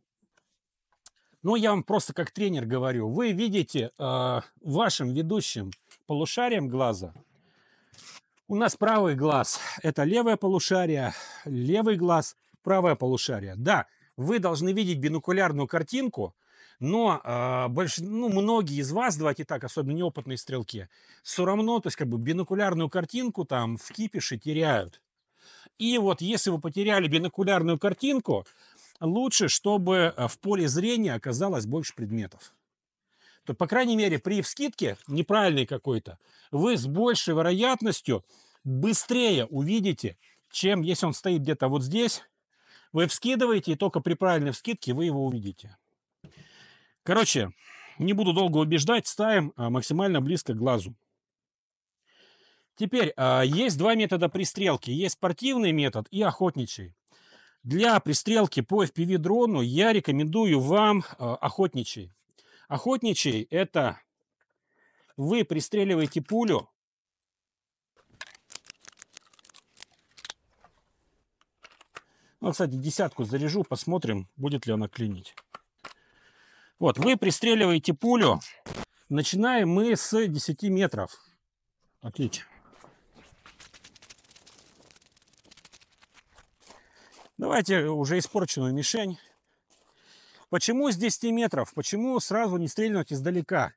Но ну, я вам просто как тренер говорю, вы видите э, вашим ведущим полушарием глаза. У нас правый глаз – это левое полушарие, левый глаз – правое полушарие. Да, вы должны видеть бинокулярную картинку, но э, больш... ну, многие из вас, давайте так, особенно неопытные стрелки, все равно, то есть как бы бинокулярную картинку там в кипише теряют. И вот если вы потеряли бинокулярную картинку, лучше, чтобы э, в поле зрения оказалось больше предметов. То, по крайней мере, при вскидке неправильной какой-то, вы с большей вероятностью быстрее увидите, чем если он стоит где-то вот здесь, вы вскидываете, и только при правильной вскидке вы его увидите. Короче, не буду долго убеждать, ставим э, максимально близко к глазу. Теперь, э, есть два метода пристрелки. Есть спортивный метод и охотничий. Для пристрелки по FPV-дрону я рекомендую вам э, охотничий. Охотничий – это вы пристреливаете пулю, Ну, кстати, десятку заряжу, посмотрим, будет ли она клинить. Вот, вы пристреливаете пулю. Начинаем мы с 10 метров. Отлично. Давайте уже испорченную мишень. Почему с 10 метров? Почему сразу не стрельнуть издалека?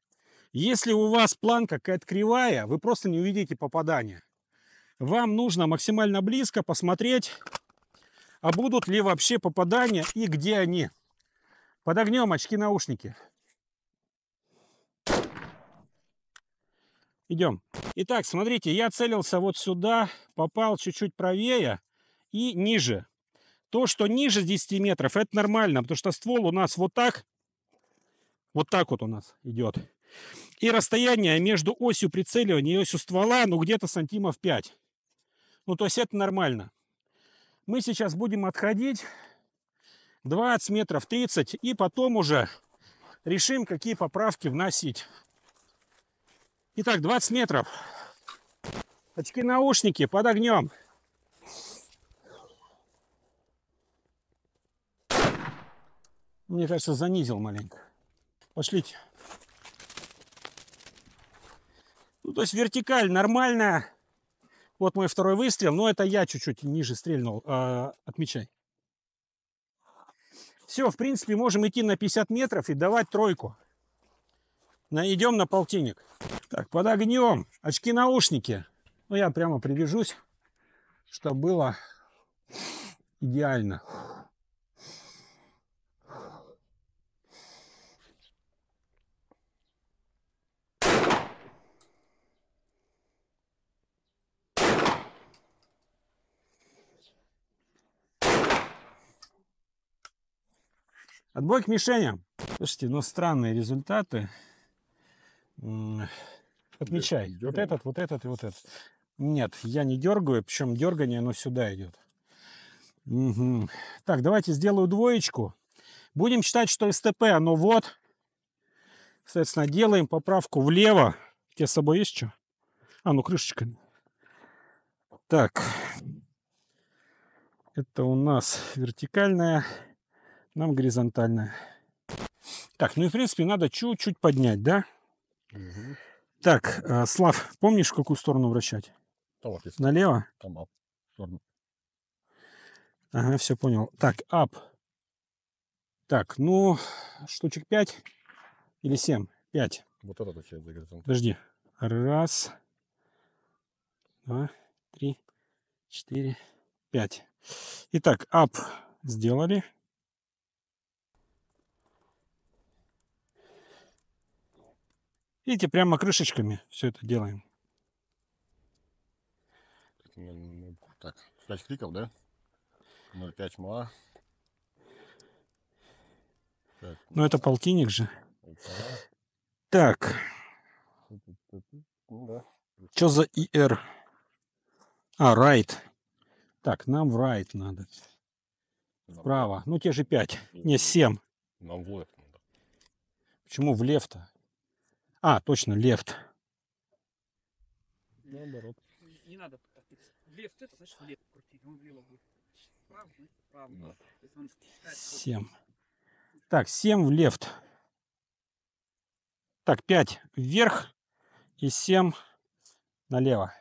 Если у вас планка какая-то кривая, вы просто не увидите попадания. Вам нужно максимально близко посмотреть, а будут ли вообще попадания и где они. Подогнем очки-наушники. Идем. Итак, смотрите, я целился вот сюда, попал чуть-чуть правее и ниже. То, что ниже 10 метров, это нормально, потому что ствол у нас вот так, вот так вот у нас идет. И расстояние между осью прицеливания и осью ствола, ну, где-то сантимов 5. Ну, то есть это нормально. Мы сейчас будем отходить 20 метров 30 и потом уже решим, какие поправки вносить. Итак, 20 метров. Очки наушники под огнем. мне кажется, занизил маленько. Пошлите. Ну, то есть вертикаль нормальная. Вот мой второй выстрел, но это я чуть-чуть ниже стрельнул, э, отмечай. Все, в принципе, можем идти на 50 метров и давать тройку. На, идем на полтинник. Так, под огнем. Очки-наушники. Ну, я прямо привяжусь, чтобы было идеально. Отбой к мишеням. Слушайте, но странные результаты. Отмечай. Дергай. Вот этот, вот этот и вот этот. Нет, я не дергаю, причем дергание оно сюда идет. Угу. Так, давайте сделаю двоечку. Будем считать, что СТП, оно вот. Соответственно, делаем поправку влево. Тебя с собой есть что? А, ну крышечка. Так. Это у нас вертикальная нам горизонтальная. Так, ну и в принципе надо чуть-чуть поднять, да? Угу. Так, э, Слав, помнишь, в какую сторону вращать? Толопец. Налево? Там ап. Ага, все понял. Так, ап. Так, ну, штучек 5 или 7? 5. Вот это отвечает горизонт. Подожди. Раз, два, три, четыре, пять. Итак, ап сделали. Видите, прямо крышечками все это делаем. Ну, так, 5 кликов, да? 0,5 мла. Ну это полтинник же. Так. Ну Что за ИР? А, райт. Так, нам в райт надо. Вправо. Ну, те же 5. Э, Не, 7. Нам влево надо. Почему влево-то? А, точно, лефт. Наоборот. Не надо торопиться. Лефт это значит лефт крутить, он влево будет. Право, право. Семь. Так, 7 в лефт. Так, пять вверх и семь налево.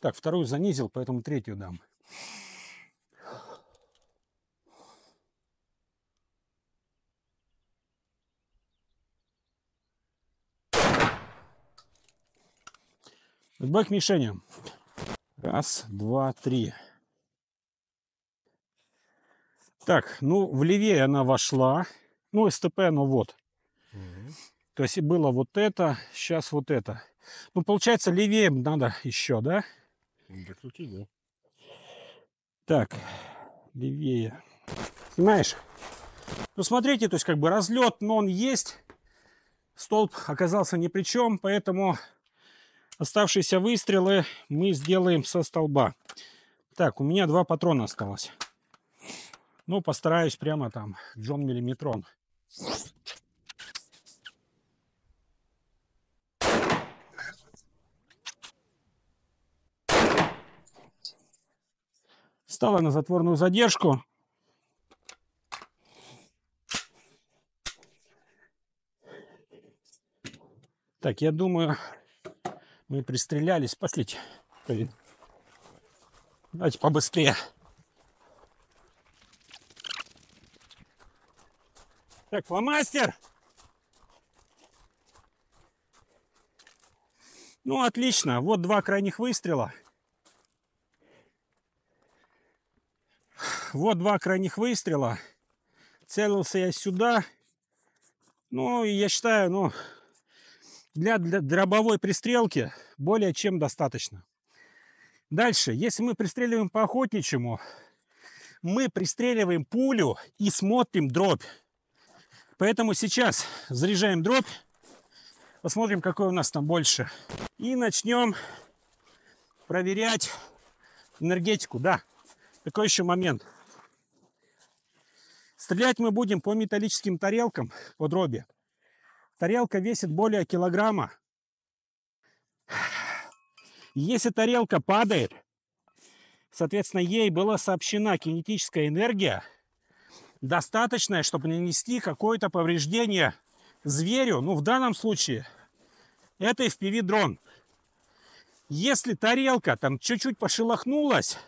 Так, вторую занизил, поэтому третью дам. Бэк мишени. Раз, два, три. Так, ну, в левее она вошла. Ну, СТП, ну вот. Угу. То есть было вот это, сейчас вот это. Ну, получается, левее надо еще, да? Докрути, да. Так, левее. Снимаешь? Ну, смотрите, то есть как бы разлет, но он есть. Столб оказался ни при чем, поэтому Оставшиеся выстрелы мы сделаем со столба. Так, у меня два патрона осталось. Ну, постараюсь прямо там, Джон Миллиметрон. Стала на затворную задержку. Так, я думаю, мы пристрелялись. Пошлите. Давайте побыстрее. Так, фломастер. Ну, отлично. Вот два крайних выстрела. Вот два крайних выстрела. Целился я сюда. Ну, я считаю, ну, для, дробовой пристрелки более чем достаточно. Дальше, если мы пристреливаем по охотничьему, мы пристреливаем пулю и смотрим дробь. Поэтому сейчас заряжаем дробь, посмотрим, какой у нас там больше. И начнем проверять энергетику. Да, такой еще момент. Стрелять мы будем по металлическим тарелкам, по дроби. Тарелка весит более килограмма. Если тарелка падает, соответственно, ей была сообщена кинетическая энергия, достаточная, чтобы нанести какое-то повреждение зверю. Ну, в данном случае это FPV-дрон. Если тарелка там чуть-чуть пошелохнулась,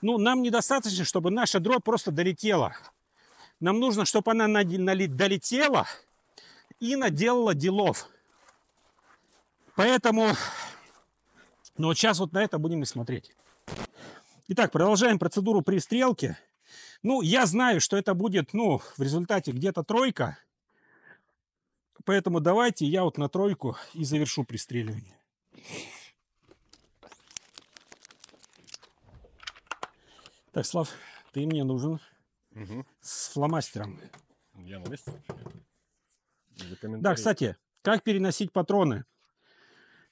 ну, нам недостаточно, чтобы наша дробь просто долетела. Нам нужно, чтобы она долетела, и наделала делов. Поэтому, ну вот сейчас вот на это будем и смотреть. Итак, продолжаем процедуру пристрелки. Ну, я знаю, что это будет, ну, в результате где-то тройка. Поэтому давайте я вот на тройку и завершу пристреливание. Так, Слав, ты мне нужен угу. с фломастером. Я на месте. Да, кстати, как переносить патроны?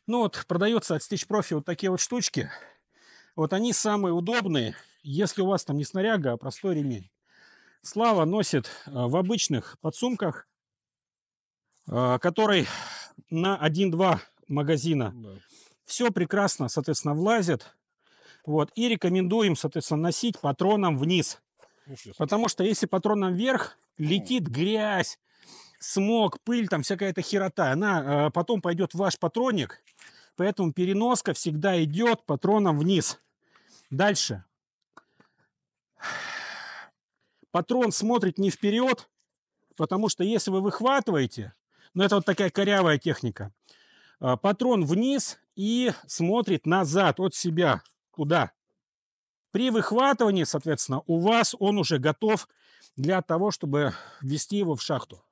Ну вот, продается от Stitch Profi вот такие вот штучки. Вот они самые удобные, если у вас там не снаряга, а простой ремень. Слава носит э, в обычных подсумках, э, который на 1-2 магазина. Да. Все прекрасно, соответственно, влазит. Вот. И рекомендуем, соответственно, носить патроном вниз. Потому что если патроном вверх, летит грязь, смог, пыль, там всякая эта херота, она э, потом пойдет в ваш патронник, поэтому переноска всегда идет патроном вниз. Дальше. Патрон смотрит не вперед, потому что если вы выхватываете, ну это вот такая корявая техника, э, патрон вниз и смотрит назад от себя, туда. При выхватывании, соответственно, у вас он уже готов для того, чтобы ввести его в шахту.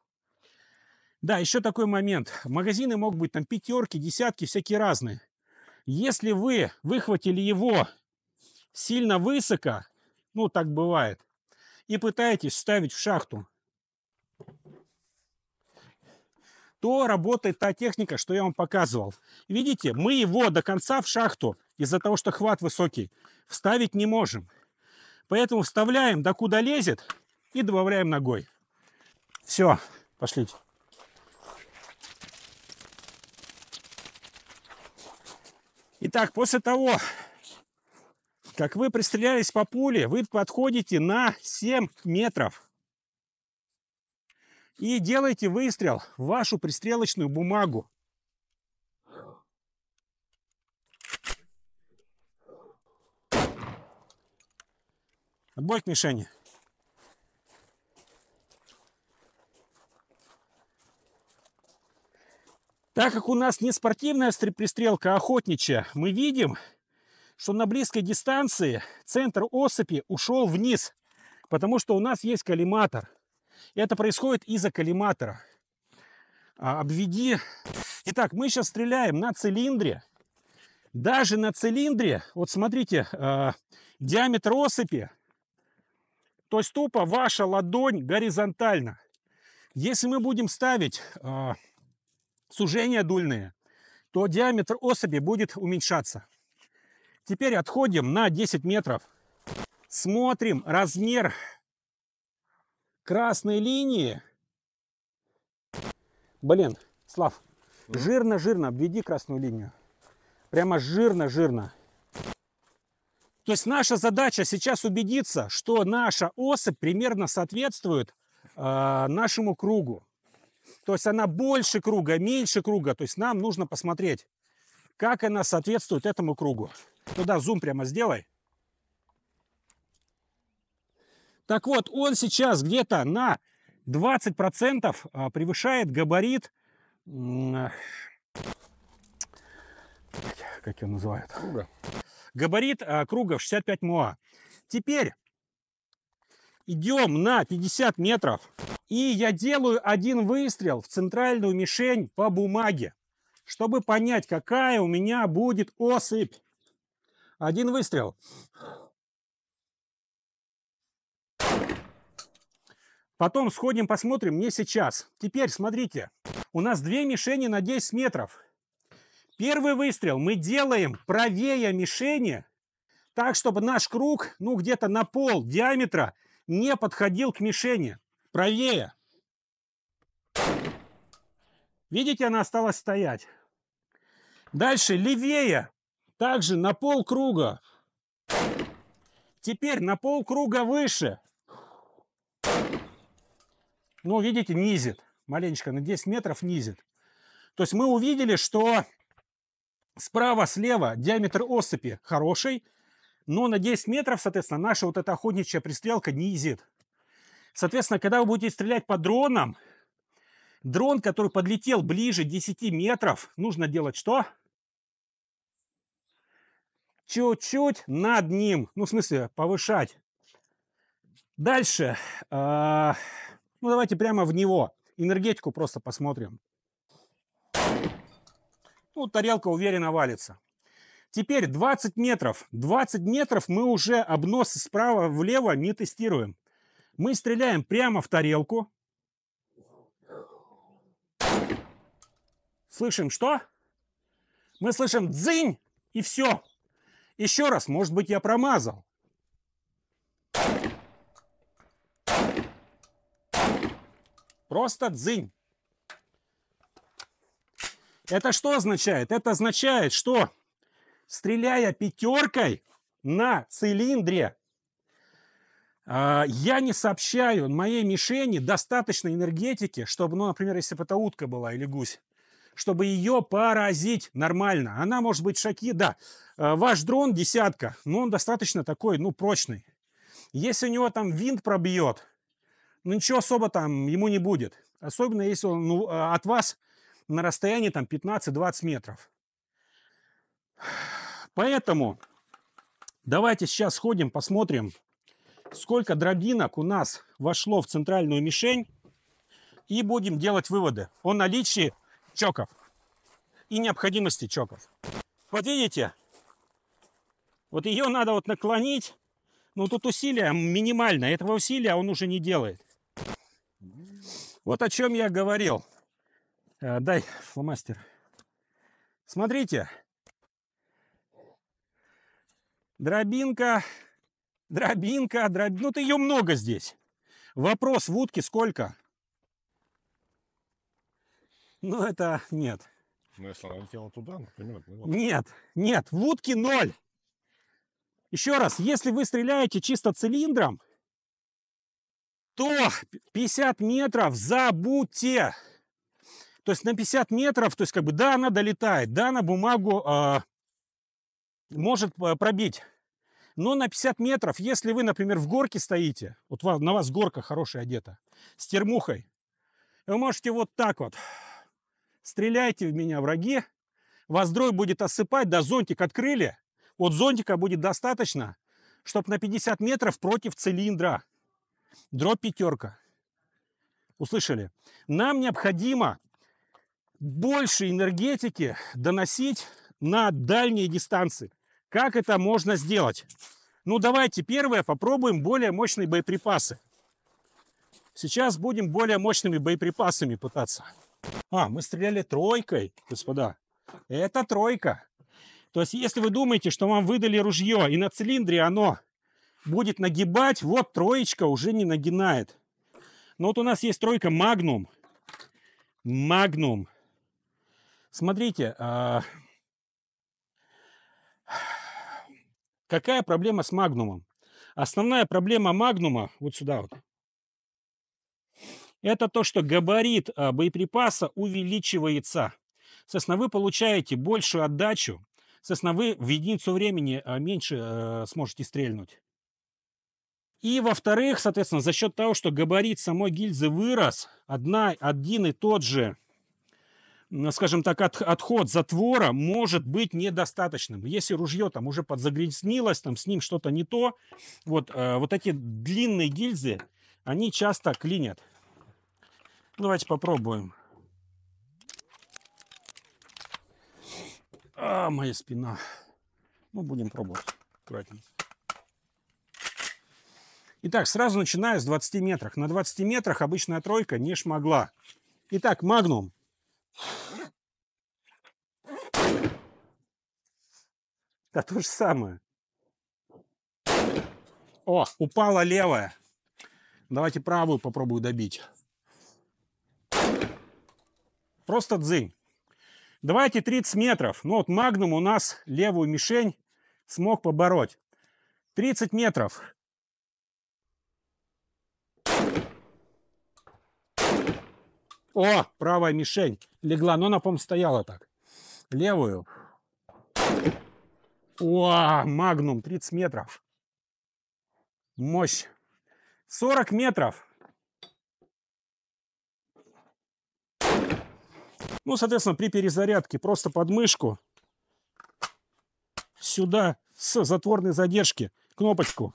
Да, еще такой момент. Магазины могут быть там пятерки, десятки, всякие разные. Если вы выхватили его сильно высоко, ну так бывает, и пытаетесь вставить в шахту, то работает та техника, что я вам показывал. Видите, мы его до конца в шахту, из-за того, что хват высокий, вставить не можем. Поэтому вставляем, куда лезет, и добавляем ногой. Все, пошлите. Итак, после того, как вы пристрелялись по пуле, вы подходите на 7 метров и делаете выстрел в вашу пристрелочную бумагу. Отбой к мишени. Так как у нас не спортивная пристрелка, а охотничья, мы видим, что на близкой дистанции центр осыпи ушел вниз, потому что у нас есть коллиматор. это происходит из-за коллиматора. А, обведи. Итак, мы сейчас стреляем на цилиндре. Даже на цилиндре, вот смотрите, э, диаметр осыпи, то есть тупо ваша ладонь горизонтально. Если мы будем ставить... Э, сужения дульные, то диаметр особи будет уменьшаться. Теперь отходим на 10 метров. Смотрим размер красной линии. Блин, Слав, жирно-жирно обведи красную линию. Прямо жирно-жирно. То есть наша задача сейчас убедиться, что наша особь примерно соответствует э, нашему кругу. То есть она больше круга, меньше круга. То есть нам нужно посмотреть, как она соответствует этому кругу. Туда ну зум прямо сделай. Так вот, он сейчас где-то на 20% а, превышает габарит... Э, как его называют? Круга. Габарит а, круга в 65 муа. Теперь идем на 50 метров и я делаю один выстрел в центральную мишень по бумаге, чтобы понять, какая у меня будет осыпь. Один выстрел. Потом сходим посмотрим не сейчас. Теперь смотрите, у нас две мишени на 10 метров. Первый выстрел мы делаем правее мишени, так, чтобы наш круг, ну, где-то на пол диаметра не подходил к мишени. Правее! Видите, она осталась стоять. Дальше левее. Также на полкруга. Теперь на полкруга выше. Ну, видите, низит. Маленечко на 10 метров низит. То есть мы увидели, что справа-слева диаметр осыпи хороший, но на 10 метров, соответственно, наша вот эта охотничья пристрелка низит. Соответственно, когда вы будете стрелять по дронам, дрон, который подлетел ближе 10 метров, нужно делать что? Чуть-чуть над ним, ну, в смысле, повышать. Дальше, э, ну, давайте прямо в него. Энергетику просто посмотрим. Ну, тарелка уверенно валится. Теперь 20 метров. 20 метров мы уже обнос справа влево не тестируем. Мы стреляем прямо в тарелку. Слышим что? Мы слышим дзынь и все. Еще раз, может быть, я промазал. Просто дзынь. Это что означает? Это означает, что стреляя пятеркой на цилиндре, а, я не сообщаю моей мишени достаточно энергетики, чтобы, ну, например, если бы это утка была или гусь, чтобы ее поразить нормально. Она может быть шаги, да. Э, ваш дрон десятка, но он достаточно такой, ну, прочный. Если у него там винт пробьет, ну, ничего особо там ему не будет. Особенно если он ну, а, от вас на расстоянии там 15-20 метров. Поэтому давайте сейчас сходим, посмотрим, сколько дробинок у нас вошло в центральную мишень. И будем делать выводы о наличии чоков и необходимости чоков. Вот видите, вот ее надо вот наклонить, но ну, тут усилие минимально, этого усилия он уже не делает. Вот о чем я говорил. Э, дай фломастер. Смотрите. Дробинка Дробинка, а дробинка. Ну, ты ее много здесь. Вопрос, в утке сколько? Ну, это нет. Ну, если она летела туда, например, ну, вот. Нет, нет, в утке ноль. Еще раз, если вы стреляете чисто цилиндром, то 50 метров забудьте. То есть на 50 метров, то есть как бы да, она долетает, да, на бумагу а, э, может пробить. Но на 50 метров, если вы, например, в горке стоите, вот на вас горка хорошая одета, с термухой, вы можете вот так вот, стреляйте в меня, враги, вас дрой будет осыпать, да зонтик открыли, вот зонтика будет достаточно, чтобы на 50 метров против цилиндра. Дробь пятерка. Услышали? Нам необходимо больше энергетики доносить на дальние дистанции. Как это можно сделать? Ну, давайте первое попробуем более мощные боеприпасы. Сейчас будем более мощными боеприпасами пытаться. А, мы стреляли тройкой, господа. Это тройка. То есть, если вы думаете, что вам выдали ружье, и на цилиндре оно будет нагибать, вот троечка уже не нагинает. Но вот у нас есть тройка Магнум. Магнум. Смотрите, а, Какая проблема с магнумом? Основная проблема магнума, вот сюда вот, это то, что габарит а, боеприпаса увеличивается. Соответственно, вы получаете большую отдачу, соответственно, вы в единицу времени а, меньше э, сможете стрельнуть. И, во-вторых, соответственно, за счет того, что габарит самой гильзы вырос, одна, один и тот же скажем так, от, отход затвора может быть недостаточным. Если ружье там уже подзагрязнилось, там с ним что-то не то, вот, э, вот эти длинные гильзы, они часто клинят. Давайте попробуем. А, моя спина. Ну, будем пробовать. Аккуратненько. Итак, сразу начинаю с 20 метрах. На 20 метрах обычная тройка не шмогла. Итак, магнум. Да то же самое. О, упала левая. Давайте правую попробую добить. Просто дзынь. Давайте 30 метров. Ну вот Магнум у нас левую мишень смог побороть. 30 метров. О, правая мишень легла. Но она, по-моему, стояла так. Левую. О, магнум, 30 метров. Мощь. 40 метров. Ну, соответственно, при перезарядке просто под мышку сюда с затворной задержки кнопочку.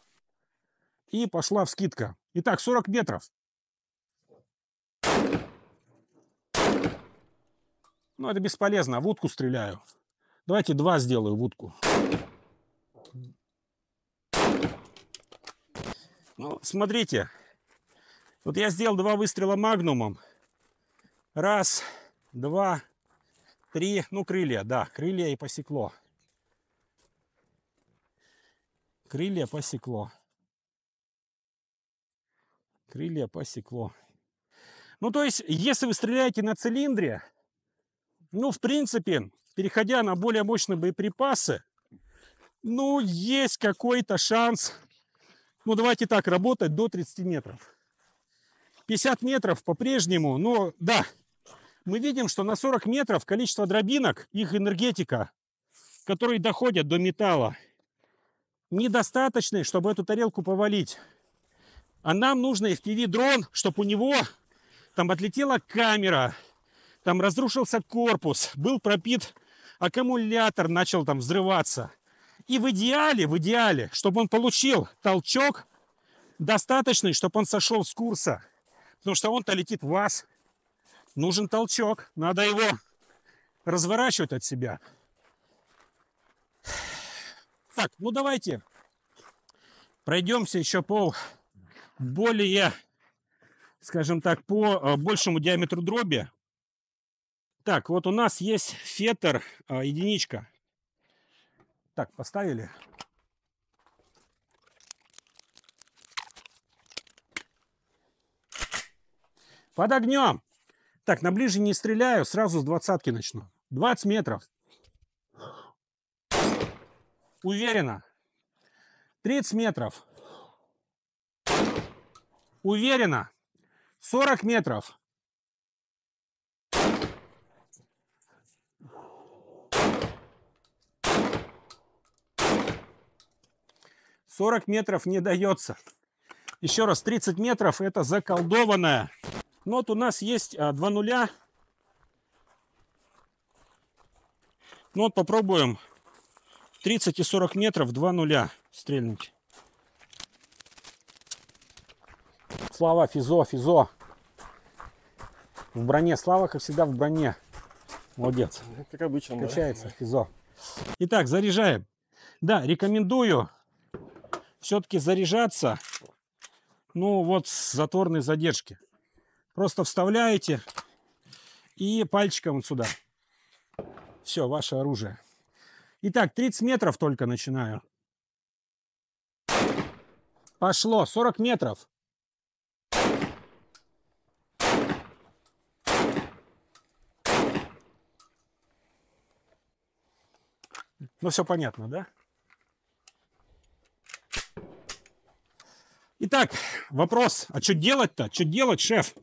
И пошла вскидка. Итак, 40 метров. Но ну, это бесполезно, а в утку стреляю. Давайте два сделаю в утку. Ну, смотрите. Вот я сделал два выстрела магнумом. Раз, два, три. Ну, крылья, да, крылья и посекло. Крылья посекло. Крылья посекло. Ну, то есть, если вы стреляете на цилиндре, ну, в принципе, переходя на более мощные боеприпасы, ну, есть какой-то шанс, ну, давайте так, работать до 30 метров. 50 метров по-прежнему, но да, мы видим, что на 40 метров количество дробинок, их энергетика, которые доходят до металла, недостаточны, чтобы эту тарелку повалить. А нам нужно FPV-дрон, чтобы у него там отлетела камера, там разрушился корпус, был пропит аккумулятор начал там взрываться. И в идеале, в идеале, чтобы он получил толчок достаточный, чтобы он сошел с курса. Потому что он-то летит в вас. Нужен толчок. Надо его разворачивать от себя. Так, ну давайте пройдемся еще по более, скажем так, по э, большему диаметру дроби. Так, вот у нас есть фетр, э, единичка. Так, поставили. Под огнем. Так, на ближе не стреляю, сразу с двадцатки начну. 20 метров. Уверенно. 30 метров. Уверенно. 40 метров. 40 метров не дается. Еще раз, 30 метров это заколдованное. Но ну вот у нас есть а, два нуля. Ну вот попробуем 30 и 40 метров два нуля стрельнуть. Слава, Физо, Физо. В броне. Слава, как всегда, в броне. Молодец. Как обычно. Качается, да. Физо. Итак, заряжаем. Да, рекомендую все-таки заряжаться, ну вот с заторной задержки. Просто вставляете и пальчиком вот сюда. Все, ваше оружие. Итак, 30 метров только начинаю. Пошло, 40 метров. Ну все понятно, да? Итак, вопрос, а что делать-то? Что делать, шеф?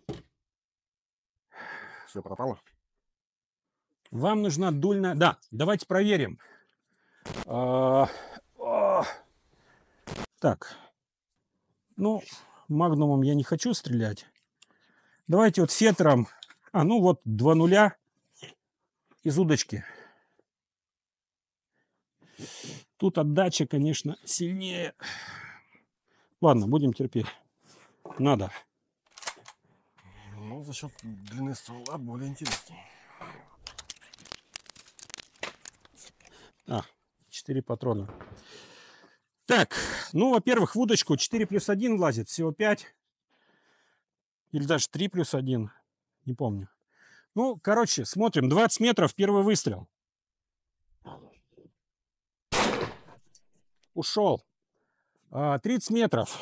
Все пропало. Вам нужна дульная... Да, давайте проверим. А, а. Так. Ну, магнумом я не хочу стрелять. Давайте вот фетром... А, ну вот два нуля из удочки. Тут отдача, конечно, сильнее. Ладно, будем терпеть. Надо. Ну, за счет длины ствола более интереснее. А, 4 патрона. Так, ну, во-первых, в удочку 4 плюс 1 влазит, всего 5. Или даже 3 плюс 1, не помню. Ну, короче, смотрим, 20 метров, первый выстрел. Ушел. А, 30 метров.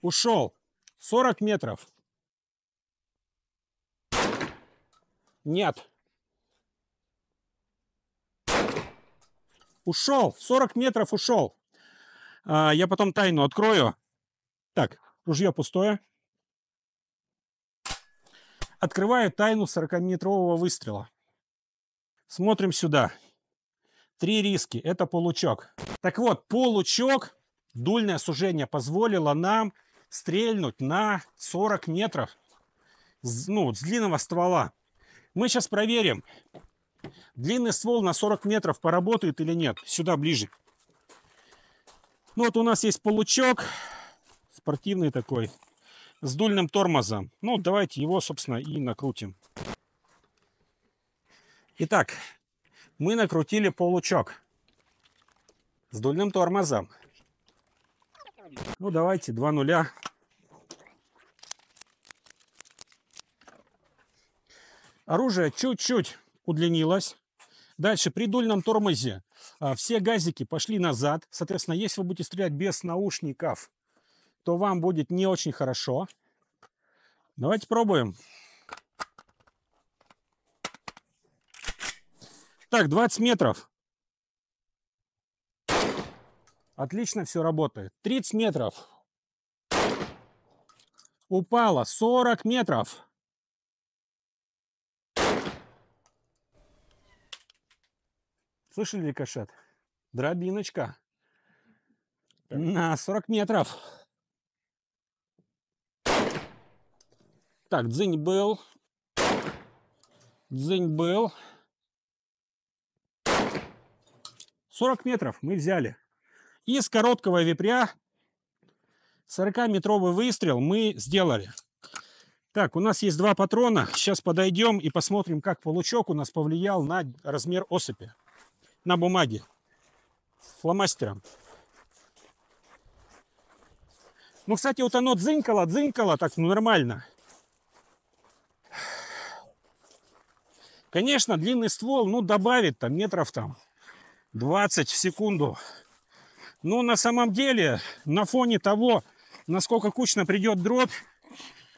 Ушел. 40 метров. Нет. Ушел. 40 метров ушел. А, я потом тайну открою. Так, ружье пустое. Открываю тайну 40-метрового выстрела. Смотрим сюда. Три риски. Это получок. Так вот, получок, дульное сужение позволило нам стрельнуть на 40 метров ну, с длинного ствола. Мы сейчас проверим, длинный ствол на 40 метров поработает или нет. Сюда ближе. Ну вот у нас есть получок спортивный такой с дульным тормозом. Ну давайте его, собственно, и накрутим. Итак, мы накрутили получок с дульным тормозом. Ну, давайте два нуля. Оружие чуть-чуть удлинилось. Дальше при дульном тормозе а, все газики пошли назад. Соответственно, если вы будете стрелять без наушников, то вам будет не очень хорошо. Давайте пробуем. Так, 20 метров. Отлично все работает. 30 метров. Упала. 40 метров. Слышали ли Дробиночка. На 40 метров. Так, дзынь был. Дзынь был. 40 метров мы взяли. Из короткого випря 40-метровый выстрел мы сделали. Так, у нас есть два патрона. Сейчас подойдем и посмотрим, как получок у нас повлиял на размер осыпи на бумаге фломастером. Ну, кстати, вот оно дзынькало, дзынькало, так, ну, нормально. Конечно, длинный ствол, ну, добавит там метров там 20 в секунду. Но ну, на самом деле, на фоне того, насколько кучно придет дробь,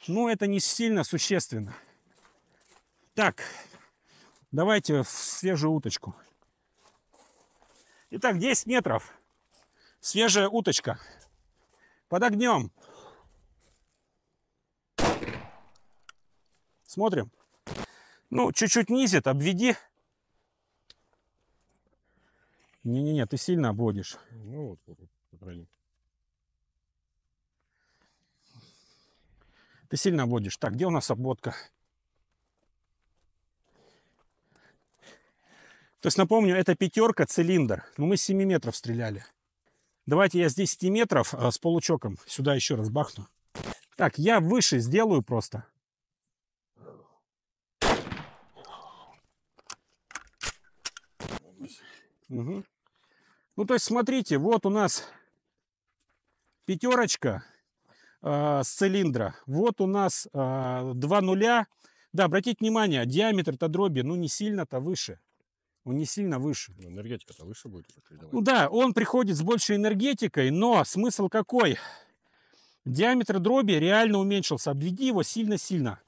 ну, это не сильно существенно. Так, давайте в свежую уточку. Итак, 10 метров. Свежая уточка. Под огнем. Смотрим. Ну, чуть-чуть низит, обведи. Не-не-не, ты сильно обводишь. Ну вот, Ты сильно обводишь. Так, где у нас обводка? То есть, напомню, это пятерка, цилиндр. Но ну, мы с 7 метров стреляли. Давайте я с 10 метров а, с получоком сюда еще раз бахну. Так, я выше сделаю просто. Угу. Ну, то есть, смотрите, вот у нас пятерочка э, а, с цилиндра. Вот у нас э, два нуля. Да, обратите внимание, диаметр-то дроби, ну, не сильно-то выше. Он не сильно выше. Ну, энергетика-то выше будет. Ну да, он приходит с большей энергетикой, но смысл какой? Диаметр дроби реально уменьшился. Обведи его сильно-сильно.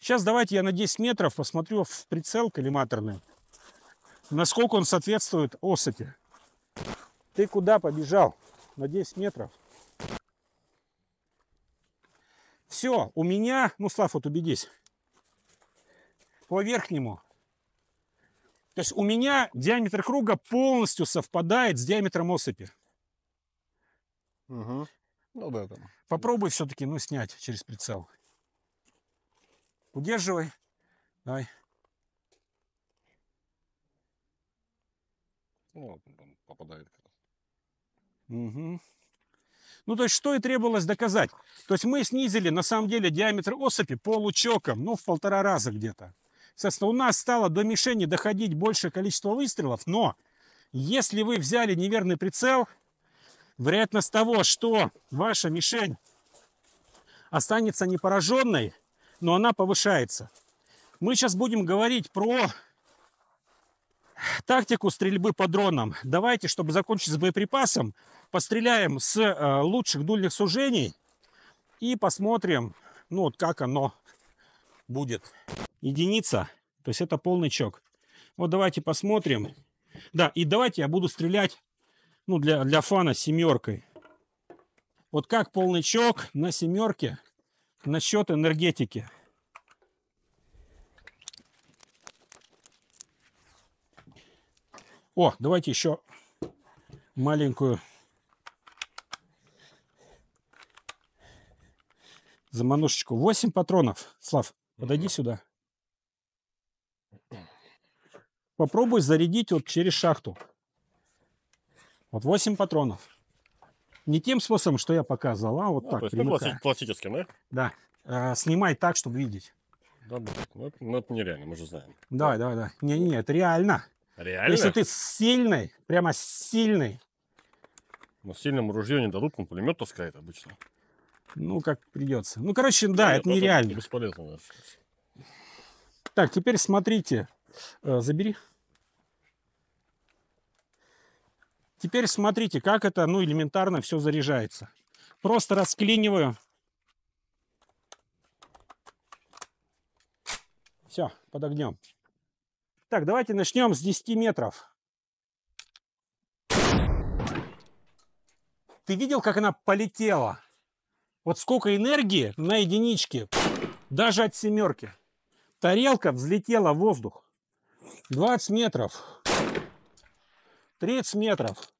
Сейчас давайте я на 10 метров посмотрю в прицел коллиматорный, насколько он соответствует осыпи. Ты куда побежал? На 10 метров. Все, у меня, ну, Слав, вот убедись, по верхнему. То есть у меня диаметр круга полностью совпадает с диаметром осыпи. Угу. Ну да, там. Попробуй все-таки, ну, снять через прицел. Удерживай. Давай. Ну, попадает Угу. Ну, то есть, что и требовалось доказать. То есть, мы снизили, на самом деле, диаметр осыпи получоком, ну, в полтора раза где-то. Соответственно, у нас стало до мишени доходить большее количество выстрелов, но если вы взяли неверный прицел, вероятность того, что ваша мишень останется непораженной, но она повышается. Мы сейчас будем говорить про тактику стрельбы по дронам. Давайте, чтобы закончить с боеприпасом, постреляем с э, лучших дульных сужений и посмотрим, ну вот как оно будет. Единица, то есть это полный чок. Вот давайте посмотрим. Да, и давайте я буду стрелять, ну, для, для фана семеркой. Вот как полный чок на семерке насчет энергетики. О, давайте еще маленькую заманушечку. 8 патронов. Слав, подойди сюда. Попробуй зарядить вот через шахту. Вот 8 патронов. Не тем способом, что я показывал, а вот а, так. То есть, ну, классическим, да? Да. А, снимай так, чтобы видеть. Да, ну, ну, это нереально, мы же знаем. Да, да, да. Не-не, это реально. Реально? Если ты сильный, прямо сильный. Но ну, сильному ружье не дадут, он пулемет таскает обычно. Ну, как придется. Ну, короче, да, да это нереально. Бесполезно. Наверное. Так, теперь смотрите. Э, забери. Теперь смотрите, как это, ну, элементарно все заряжается. Просто расклиниваю. Все, под огнем. Так, давайте начнем с 10 метров. Ты видел, как она полетела? Вот сколько энергии на единичке, даже от семерки. Тарелка взлетела в воздух. 20 метров. 30 метров.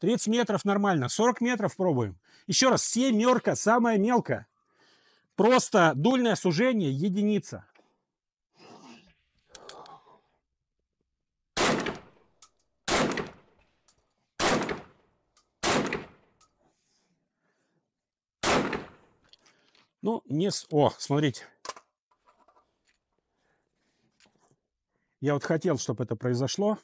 30 метров нормально. 40 метров пробуем. Еще раз, семерка, самая мелкая. Просто дульное сужение единица. Ну, не с... О, смотрите. Я вот хотел, чтобы это произошло.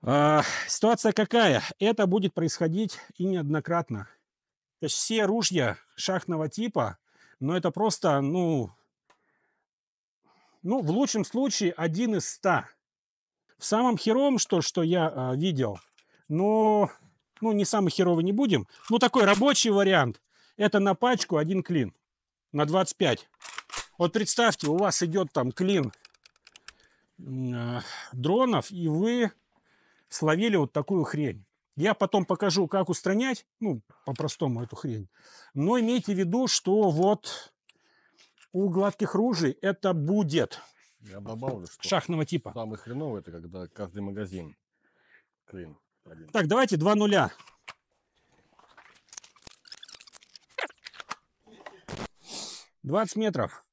А, ситуация какая? Это будет происходить и неоднократно. То есть все ружья шахтного типа, но это просто, ну, ну, в лучшем случае один из ста. В самом херовом, что, что я а, видел, но, ну, не самый херовый не будем, ну, такой рабочий вариант – это на пачку один клин. На 25. Вот представьте, у вас идет там клин э, дронов, и вы словили вот такую хрень. Я потом покажу, как устранять, ну, по-простому эту хрень. Но имейте в виду, что вот у гладких ружей это будет. Я добавлю, что шахтного типа. Самый хреновый это когда каждый магазин клин. Один. Так, давайте два нуля. 20 метров.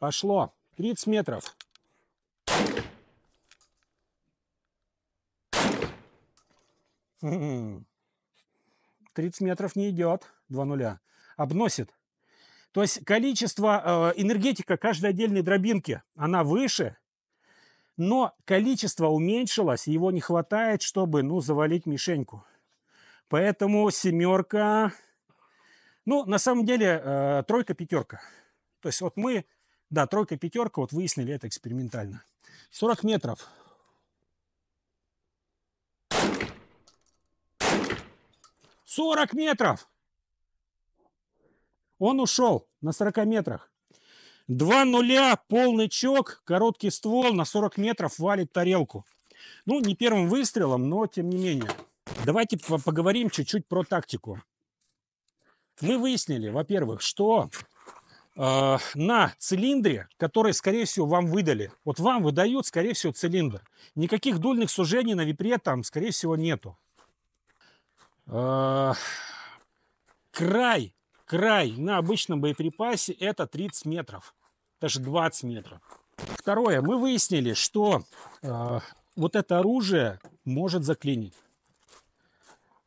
Пошло. 30 метров. Хм. тридцать метров не идет. два нуля. Обносит. То есть количество, э, энергетика каждой отдельной дробинки, она выше, но количество уменьшилось, его не хватает, чтобы, ну, завалить мишеньку. Поэтому семерка ну, на самом деле, э, тройка-пятерка. То есть вот мы, да, тройка-пятерка, вот выяснили это экспериментально. 40 метров. Сорок метров! Он ушел на 40 метрах. Два нуля, полный чок, короткий ствол, на 40 метров валит тарелку. Ну, не первым выстрелом, но тем не менее. Давайте поговорим чуть-чуть про тактику. Мы выяснили, во-первых, что э, на цилиндре, который, скорее всего, вам выдали, вот вам выдают, скорее всего, цилиндр. Никаких дульных сужений на випре там, скорее всего, нету. Э, край, край на обычном боеприпасе это 30 метров, даже 20 метров. Второе, мы выяснили, что э, вот это оружие может заклинить.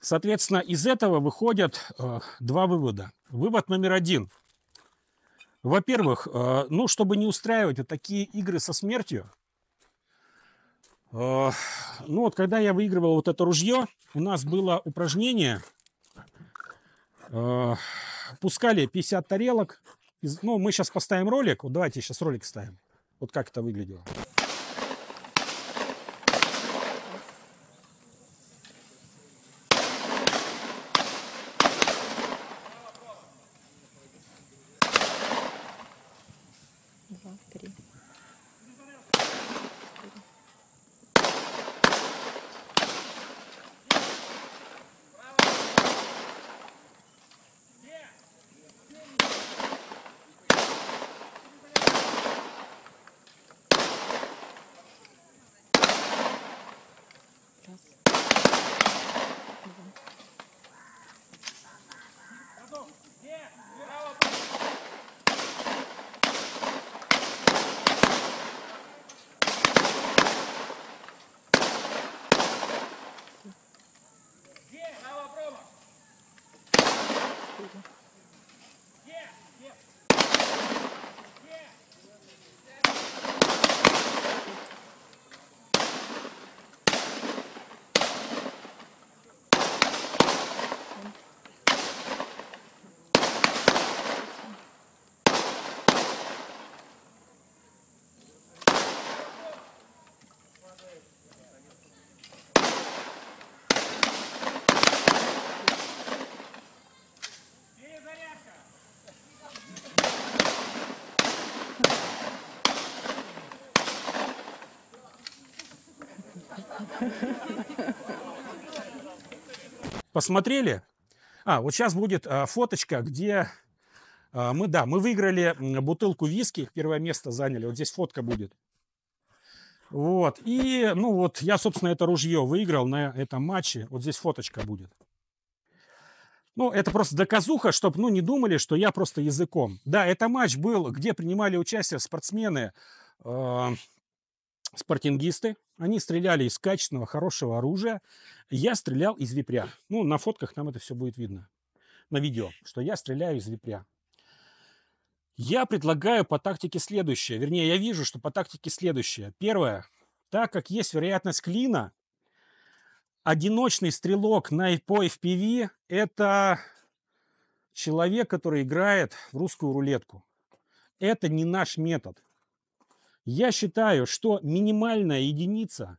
Соответственно, из этого выходят э, два вывода. Вывод номер один. Во-первых, э, ну, чтобы не устраивать вот такие игры со смертью, э, ну вот когда я выигрывал вот это ружье, у нас было упражнение, э, пускали 50 тарелок, из, ну мы сейчас поставим ролик, вот давайте сейчас ролик ставим, вот как это выглядело. Посмотрели? А, вот сейчас будет а, фоточка, где а, мы, да, мы выиграли бутылку виски, первое место заняли. Вот здесь фотка будет. Вот, и, ну вот, я, собственно, это ружье выиграл на этом матче. Вот здесь фоточка будет. Ну, это просто доказуха, чтобы, ну, не думали, что я просто языком. Да, это матч был, где принимали участие спортсмены, э, спортингисты, они стреляли из качественного, хорошего оружия. Я стрелял из випря. Ну, на фотках нам это все будет видно. На видео, что я стреляю из випря. Я предлагаю по тактике следующее. Вернее, я вижу, что по тактике следующее. Первое. Так как есть вероятность клина, одиночный стрелок на, по FPV – это человек, который играет в русскую рулетку. Это не наш метод. Я считаю, что минимальная единица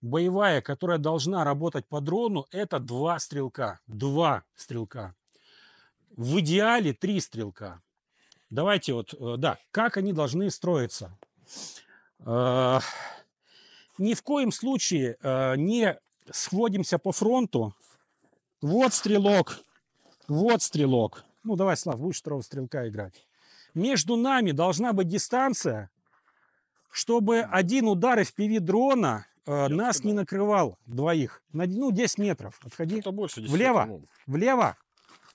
боевая, которая должна работать по дрону, это два стрелка. Два стрелка. В идеале три стрелка. Давайте вот, э, да, как они должны строиться. Э, ни в коем случае э, не сходимся по фронту. Вот стрелок, вот стрелок. Ну, давай, Слав, будешь второго стрелка играть. Между нами должна быть дистанция чтобы один удар FPV дрона э, нас не накрывал двоих. На, ну, 10 метров. Отходи. Это больше 10 Влево. Метров. Влево.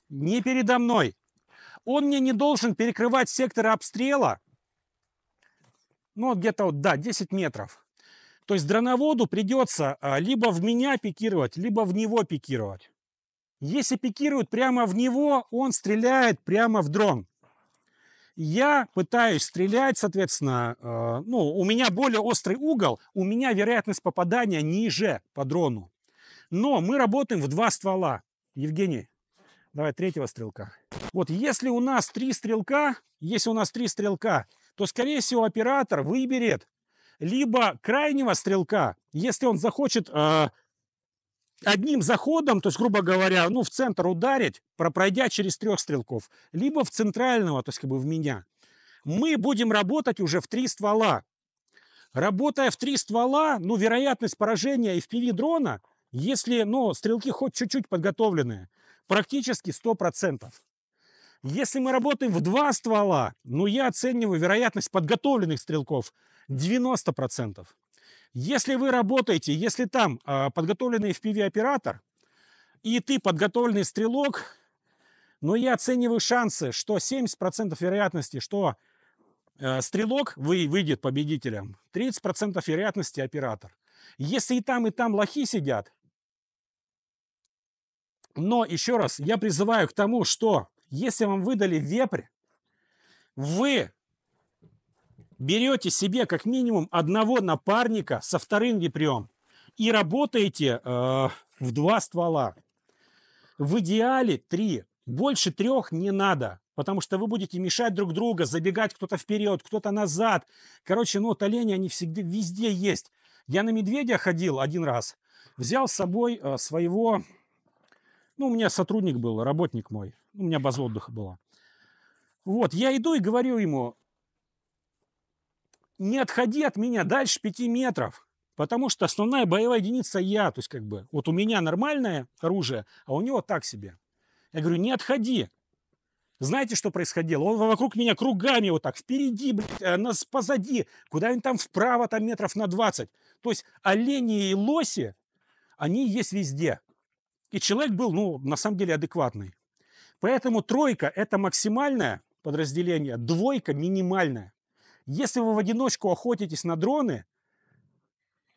Не передо мной. Он мне не должен перекрывать сектор обстрела. Ну, где-то, вот, да, 10 метров. То есть дроноводу придется э, либо в меня пикировать, либо в него пикировать. Если пикируют прямо в него, он стреляет прямо в дрон я пытаюсь стрелять, соответственно, э, ну, у меня более острый угол, у меня вероятность попадания ниже по дрону. Но мы работаем в два ствола. Евгений, давай третьего стрелка. Вот если у нас три стрелка, если у нас три стрелка, то, скорее всего, оператор выберет либо крайнего стрелка, если он захочет э, одним заходом, то есть, грубо говоря, ну, в центр ударить, пройдя через трех стрелков, либо в центрального, то есть, как бы в меня, мы будем работать уже в три ствола. Работая в три ствола, ну, вероятность поражения и FPV дрона, если, ну, стрелки хоть чуть-чуть подготовленные, практически 100%. Если мы работаем в два ствола, ну, я оцениваю вероятность подготовленных стрелков 90%. Если вы работаете, если там э, подготовленный FPV-оператор, и ты подготовленный стрелок, но я оцениваю шансы, что 70% вероятности, что э, стрелок вы, выйдет победителем, 30% вероятности оператор. Если и там, и там лохи сидят, но еще раз, я призываю к тому, что если вам выдали вепрь, вы берете себе как минимум одного напарника со вторым випрем и работаете э, в два ствола. В идеале три. Больше трех не надо, потому что вы будете мешать друг друга, забегать кто-то вперед, кто-то назад. Короче, ну вот олени, они всегда везде есть. Я на медведя ходил один раз, взял с собой э, своего, ну, у меня сотрудник был, работник мой, у меня база отдыха была. Вот, я иду и говорю ему, не отходи от меня дальше 5 метров. Потому что основная боевая единица я. То есть, как бы, вот у меня нормальное оружие, а у него так себе. Я говорю, не отходи. Знаете, что происходило? Он вокруг меня кругами вот так, впереди, блядь, э, нас позади, куда-нибудь там вправо, там метров на 20. То есть олени и лоси, они есть везде. И человек был, ну, на самом деле адекватный. Поэтому тройка – это максимальное подразделение, двойка – минимальное. Если вы в одиночку охотитесь на дроны,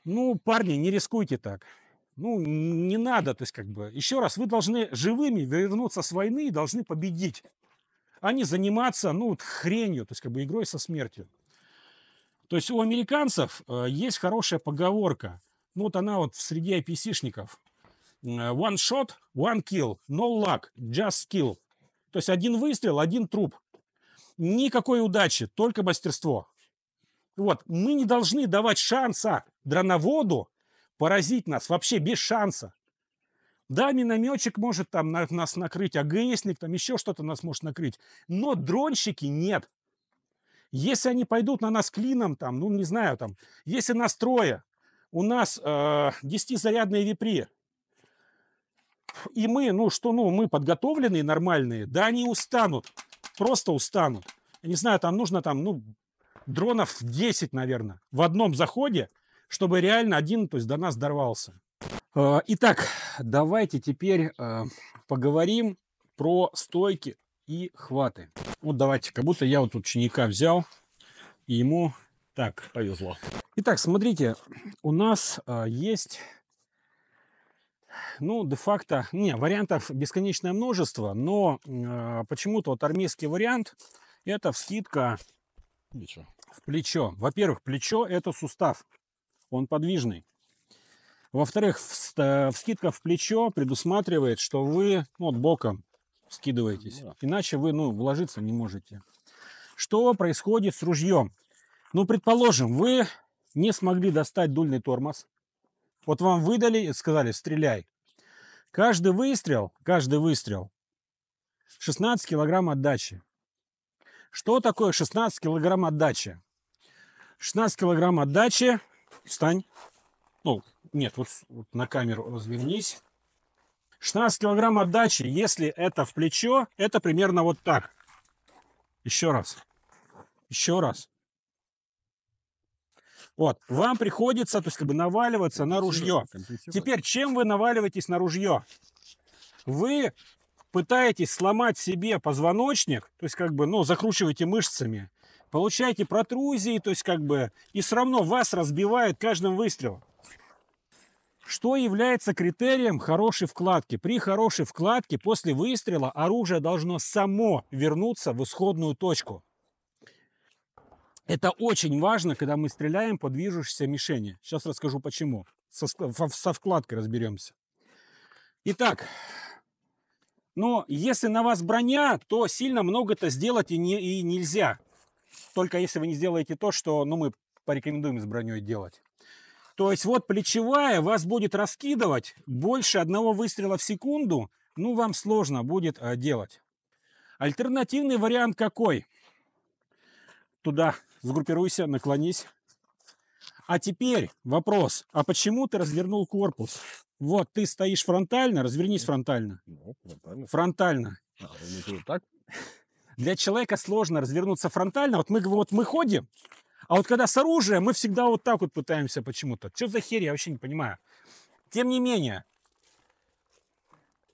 ну, парни, не рискуйте так. Ну, не надо, то есть как бы, еще раз, вы должны живыми вернуться с войны и должны победить, а не заниматься, ну, хренью, то есть как бы игрой со смертью. То есть у американцев э, есть хорошая поговорка, ну, вот она вот среди среде IPC-шников. Э, one shot, one kill, no luck, just kill. То есть один выстрел, один труп. Никакой удачи, только мастерство. Вот, мы не должны давать шанса дроноводу поразить нас вообще без шанса. Да, минометчик может там на, нас накрыть, АГСник, там еще что-то нас может накрыть, но дронщики нет. Если они пойдут на нас клином, там, ну не знаю, там, если нас трое, у нас э, 10-зарядные випри, и мы, ну что, ну мы подготовленные, нормальные, да они устанут просто устанут. Я не знаю, там нужно там, ну, дронов 10, наверное, в одном заходе, чтобы реально один, то есть до нас дорвался. Э, итак, давайте теперь э, поговорим про стойки и хваты. Вот давайте, как будто я вот ученика взял, и ему так повезло. Итак, смотрите, у нас э, есть ну, де-факто, не, вариантов бесконечное множество, но э, почему-то вот армейский вариант это вскидка плечо. в плечо. Во-первых, плечо это сустав, он подвижный. Во-вторых, э, вскидка в плечо предусматривает, что вы ну, вот боком скидываетесь, ну иначе вы ну, вложиться не можете. Что происходит с ружьем? Ну, предположим, вы не смогли достать дульный тормоз, вот вам выдали и сказали, стреляй. Каждый выстрел, каждый выстрел, 16 килограмм отдачи. Что такое 16 килограмм отдачи? 16 килограмм отдачи, встань, ну, нет, вот, вот на камеру развернись. 16 килограмм отдачи, если это в плечо, это примерно вот так. Еще раз. Еще раз. Вот. Вам приходится, то есть, как бы наваливаться на ружье. Теперь, чем вы наваливаетесь на ружье? Вы пытаетесь сломать себе позвоночник, то есть, как бы, ну, закручиваете мышцами, получаете протрузии, то есть, как бы, и все равно вас разбивает каждым выстрелом. Что является критерием хорошей вкладки? При хорошей вкладке после выстрела оружие должно само вернуться в исходную точку. Это очень важно, когда мы стреляем по движущейся мишени. Сейчас расскажу почему. Со, со вкладкой разберемся. Итак, но ну, если на вас броня, то сильно много-то сделать и, не, и нельзя. Только если вы не сделаете то, что ну, мы порекомендуем с броней делать. То есть вот плечевая вас будет раскидывать больше одного выстрела в секунду, ну вам сложно будет а, делать. Альтернативный вариант какой? туда сгруппируйся, наклонись. А теперь вопрос, а почему ты развернул корпус? Вот, ты стоишь фронтально, развернись фронтально. Ну, фронтально. Фронтально. А, ну, так? Для человека сложно развернуться фронтально. Вот мы, вот мы ходим, а вот когда с оружием, мы всегда вот так вот пытаемся почему-то. Что за херь, я вообще не понимаю. Тем не менее,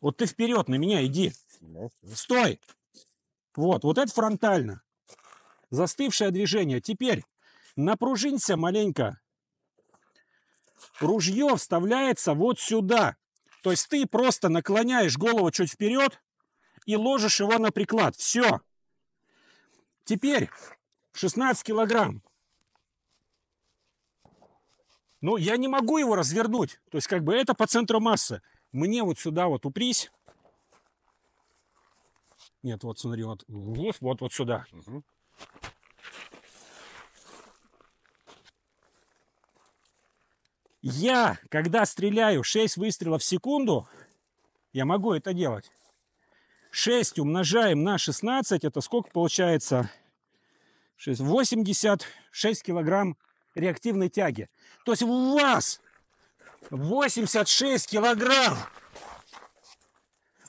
вот ты вперед на меня иди. Ну, Стой! Вот, вот это фронтально. Застывшее движение. Теперь напружинься маленько. Ружье вставляется вот сюда. То есть ты просто наклоняешь голову чуть вперед и ложишь его на приклад. Все. Теперь 16 килограмм. Ну, я не могу его развернуть. То есть, как бы это по центру массы. Мне вот сюда вот упрись. Нет, вот смотри, вот, вот, вот сюда. Угу. Я, когда стреляю 6 выстрелов в секунду, я могу это делать. 6 умножаем на 16, это сколько получается? 6, 86 килограмм реактивной тяги. То есть у вас 86 килограмм.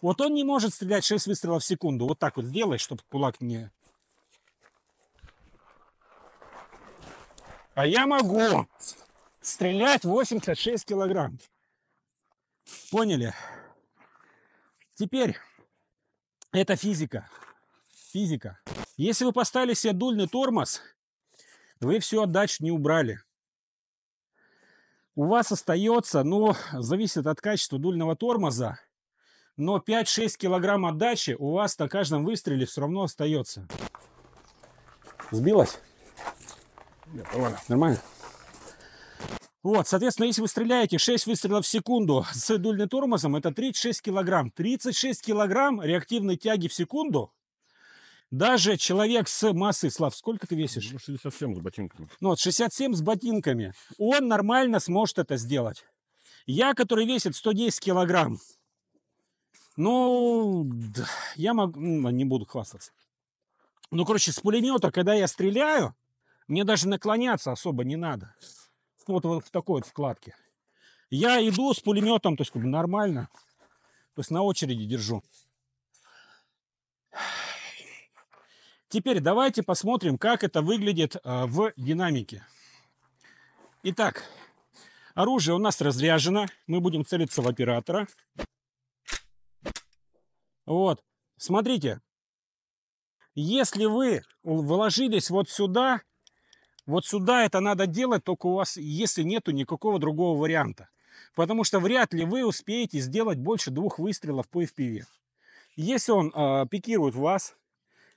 Вот он не может стрелять 6 выстрелов в секунду. Вот так вот сделай, чтобы кулак не А я могу стрелять 86 килограмм. Поняли? Теперь, это физика. Физика. Если вы поставили себе дульный тормоз, вы всю отдачу не убрали. У вас остается, ну, зависит от качества дульного тормоза, но 5-6 килограмм отдачи у вас на каждом выстреле все равно остается. Сбилась? Нет, нормально. Нормально? Вот, соответственно, если вы стреляете 6 выстрелов в секунду с дульным тормозом, это 36 килограмм. 36 килограмм реактивной тяги в секунду. Даже человек с массой, Слав, сколько ты весишь? 67 ну, с ботинками. Ну, вот 67 с ботинками. Он нормально сможет это сделать. Я, который весит 110 килограмм, ну, я могу, ну, не буду хвастаться. Ну, короче, с пулемета, когда я стреляю, мне даже наклоняться особо не надо. Вот, вот в такой вот вкладке. Я иду с пулеметом, то есть как бы нормально. То есть на очереди держу. Теперь давайте посмотрим, как это выглядит а, в динамике. Итак, оружие у нас разряжено. Мы будем целиться в оператора. Вот. Смотрите. Если вы вложились вот сюда, вот сюда это надо делать только у вас, если нету никакого другого варианта. Потому что вряд ли вы успеете сделать больше двух выстрелов по FPV. Если он э, пикирует вас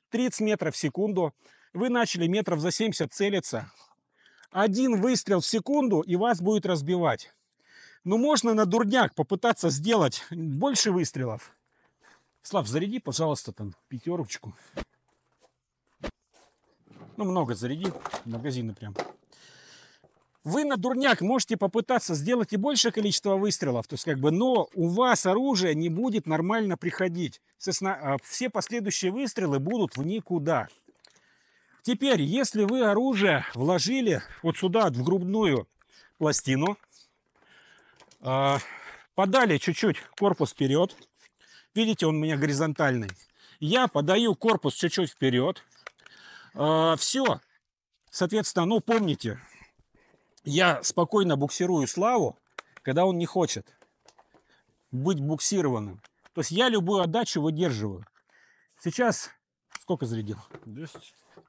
30 метров в секунду, вы начали метров за 70 целиться, один выстрел в секунду и вас будет разбивать. Но ну, можно на дурняк попытаться сделать больше выстрелов. Слав, заряди, пожалуйста, там пятерочку. Ну, много зарядил, магазины прям. Вы на дурняк можете попытаться сделать и большее количество выстрелов, то есть как бы, но у вас оружие не будет нормально приходить. Соответственно, а, все последующие выстрелы будут в никуда. Теперь, если вы оружие вложили вот сюда, в грудную пластину, а, подали чуть-чуть корпус вперед, видите, он у меня горизонтальный, я подаю корпус чуть-чуть вперед, а, все. Соответственно, ну, помните, я спокойно буксирую Славу, когда он не хочет быть буксированным. То есть я любую отдачу выдерживаю. Сейчас сколько зарядил? 10.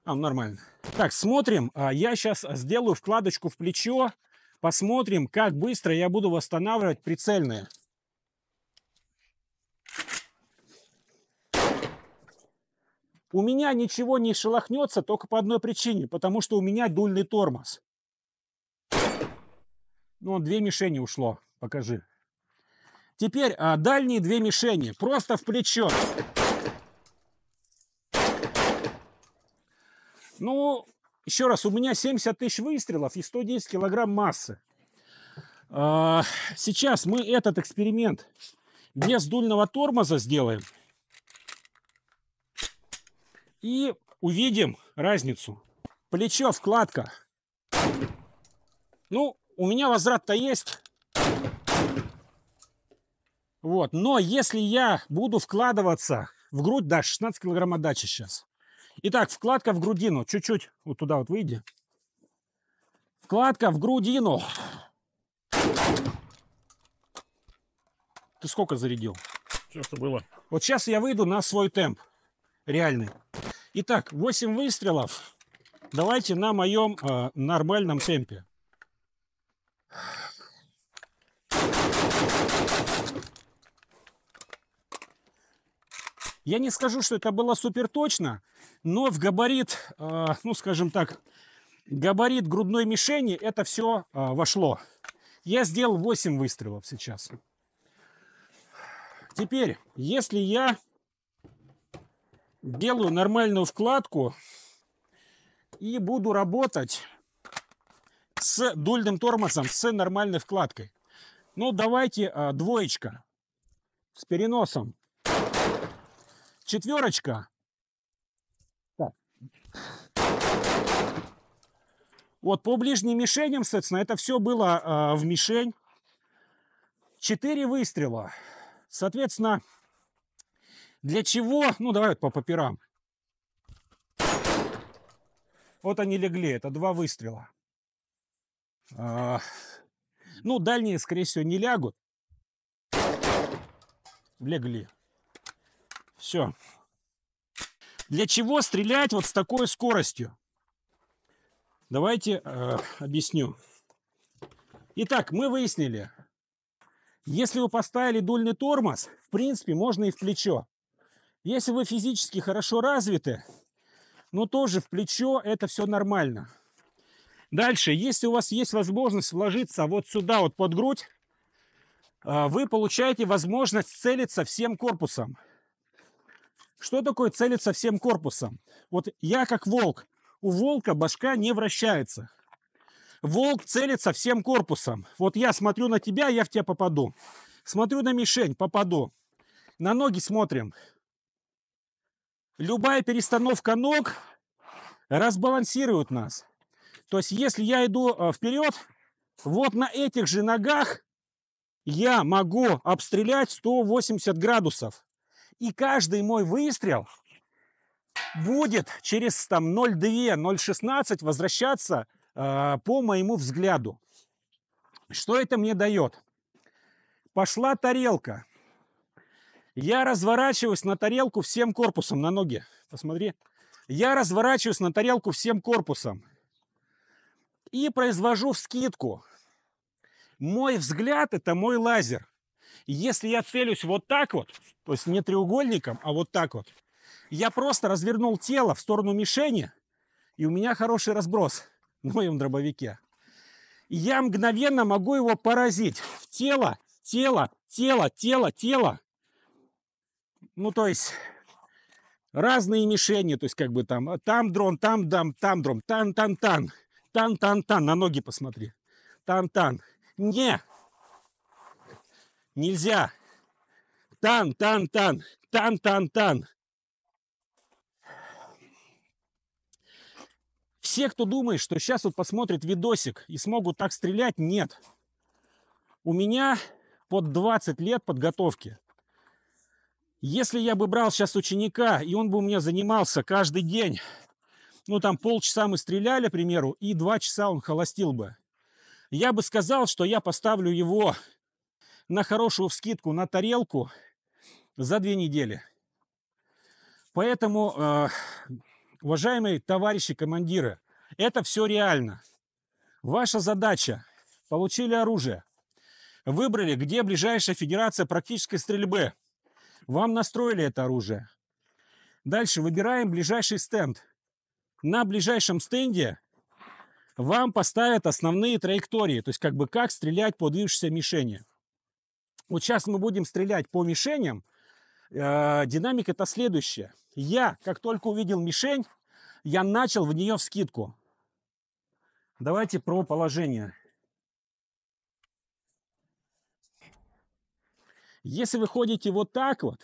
А, ну, нормально. Так, смотрим. А, я сейчас сделаю вкладочку в плечо. Посмотрим, как быстро я буду восстанавливать прицельное. У меня ничего не шелохнется только по одной причине, потому что у меня дульный тормоз. Ну, две мишени ушло, покажи. Теперь а, дальние две мишени, просто в плечо. Ну, еще раз, у меня 70 тысяч выстрелов и 110 килограмм массы. А, сейчас мы этот эксперимент без дульного тормоза сделаем и увидим разницу. Плечо, вкладка. Ну, у меня возврат-то есть. Вот. Но если я буду вкладываться в грудь, да, 16 килограмм отдачи сейчас. Итак, вкладка в грудину. Чуть-чуть вот туда вот выйди. Вкладка в грудину. Ты сколько зарядил? Сейчас-то было. Вот сейчас я выйду на свой темп реальный. Итак, 8 выстрелов. Давайте на моем э, нормальном темпе. Я не скажу, что это было супер точно, но в габарит, э, ну скажем так, габарит грудной мишени это все э, вошло. Я сделал 8 выстрелов сейчас. Теперь, если я делаю нормальную вкладку и буду работать с дульным тормозом, с нормальной вкладкой. Ну, давайте а, двоечка с переносом. Четверочка. Вот по ближним мишеням, соответственно, это все было а, в мишень. Четыре выстрела. Соответственно, для чего? Ну, давай вот по папирам. Вот они легли, это два выстрела. А, ну, дальние, скорее всего, не лягут. Легли. Все. Для чего стрелять вот с такой скоростью? Давайте э, объясню. Итак, мы выяснили, если вы поставили дульный тормоз, в принципе, можно и в плечо. Если вы физически хорошо развиты, но ну, тоже в плечо это все нормально. Дальше, если у вас есть возможность вложиться вот сюда, вот под грудь, а, вы получаете возможность целиться всем корпусом. Что такое целиться всем корпусом? Вот я как волк. У волка башка не вращается. Волк целится всем корпусом. Вот я смотрю на тебя, я в тебя попаду. Смотрю на мишень, попаду. На ноги смотрим, любая перестановка ног разбалансирует нас. То есть, если я иду э, вперед, вот на этих же ногах я могу обстрелять 180 градусов. И каждый мой выстрел будет через там 0,2-0,16 возвращаться э, по моему взгляду. Что это мне дает? Пошла тарелка. Я разворачиваюсь на тарелку всем корпусом на ноги. Посмотри. Я разворачиваюсь на тарелку всем корпусом. И произвожу вскидку. Мой взгляд – это мой лазер. Если я целюсь вот так вот, то есть не треугольником, а вот так вот, я просто развернул тело в сторону мишени, и у меня хороший разброс на моем дробовике. Я мгновенно могу его поразить в тело, тело, тело, тело, тело. Ну, то есть разные мишени, то есть как бы там, а, там дрон, там дам, там дрон, тан-тан-тан, тан-тан-тан, на ноги посмотри, тан-тан. Не, нельзя. Тан-тан-тан, тан-тан-тан. Все, кто думает, что сейчас вот посмотрит видосик и смогут так стрелять, нет. У меня под 20 лет подготовки если я бы брал сейчас ученика, и он бы у меня занимался каждый день, ну там полчаса мы стреляли, к примеру, и два часа он холостил бы, я бы сказал, что я поставлю его на хорошую вскидку на тарелку за две недели. Поэтому, э, уважаемые товарищи командиры, это все реально. Ваша задача – получили оружие, выбрали, где ближайшая федерация практической стрельбы – вам настроили это оружие. Дальше выбираем ближайший стенд. На ближайшем стенде вам поставят основные траектории, то есть как бы как стрелять по движущейся мишени. Вот сейчас мы будем стрелять по мишеням. Э, динамика это следующая. Я, как только увидел мишень, я начал в нее вскидку. Давайте про положение. Если вы ходите вот так вот,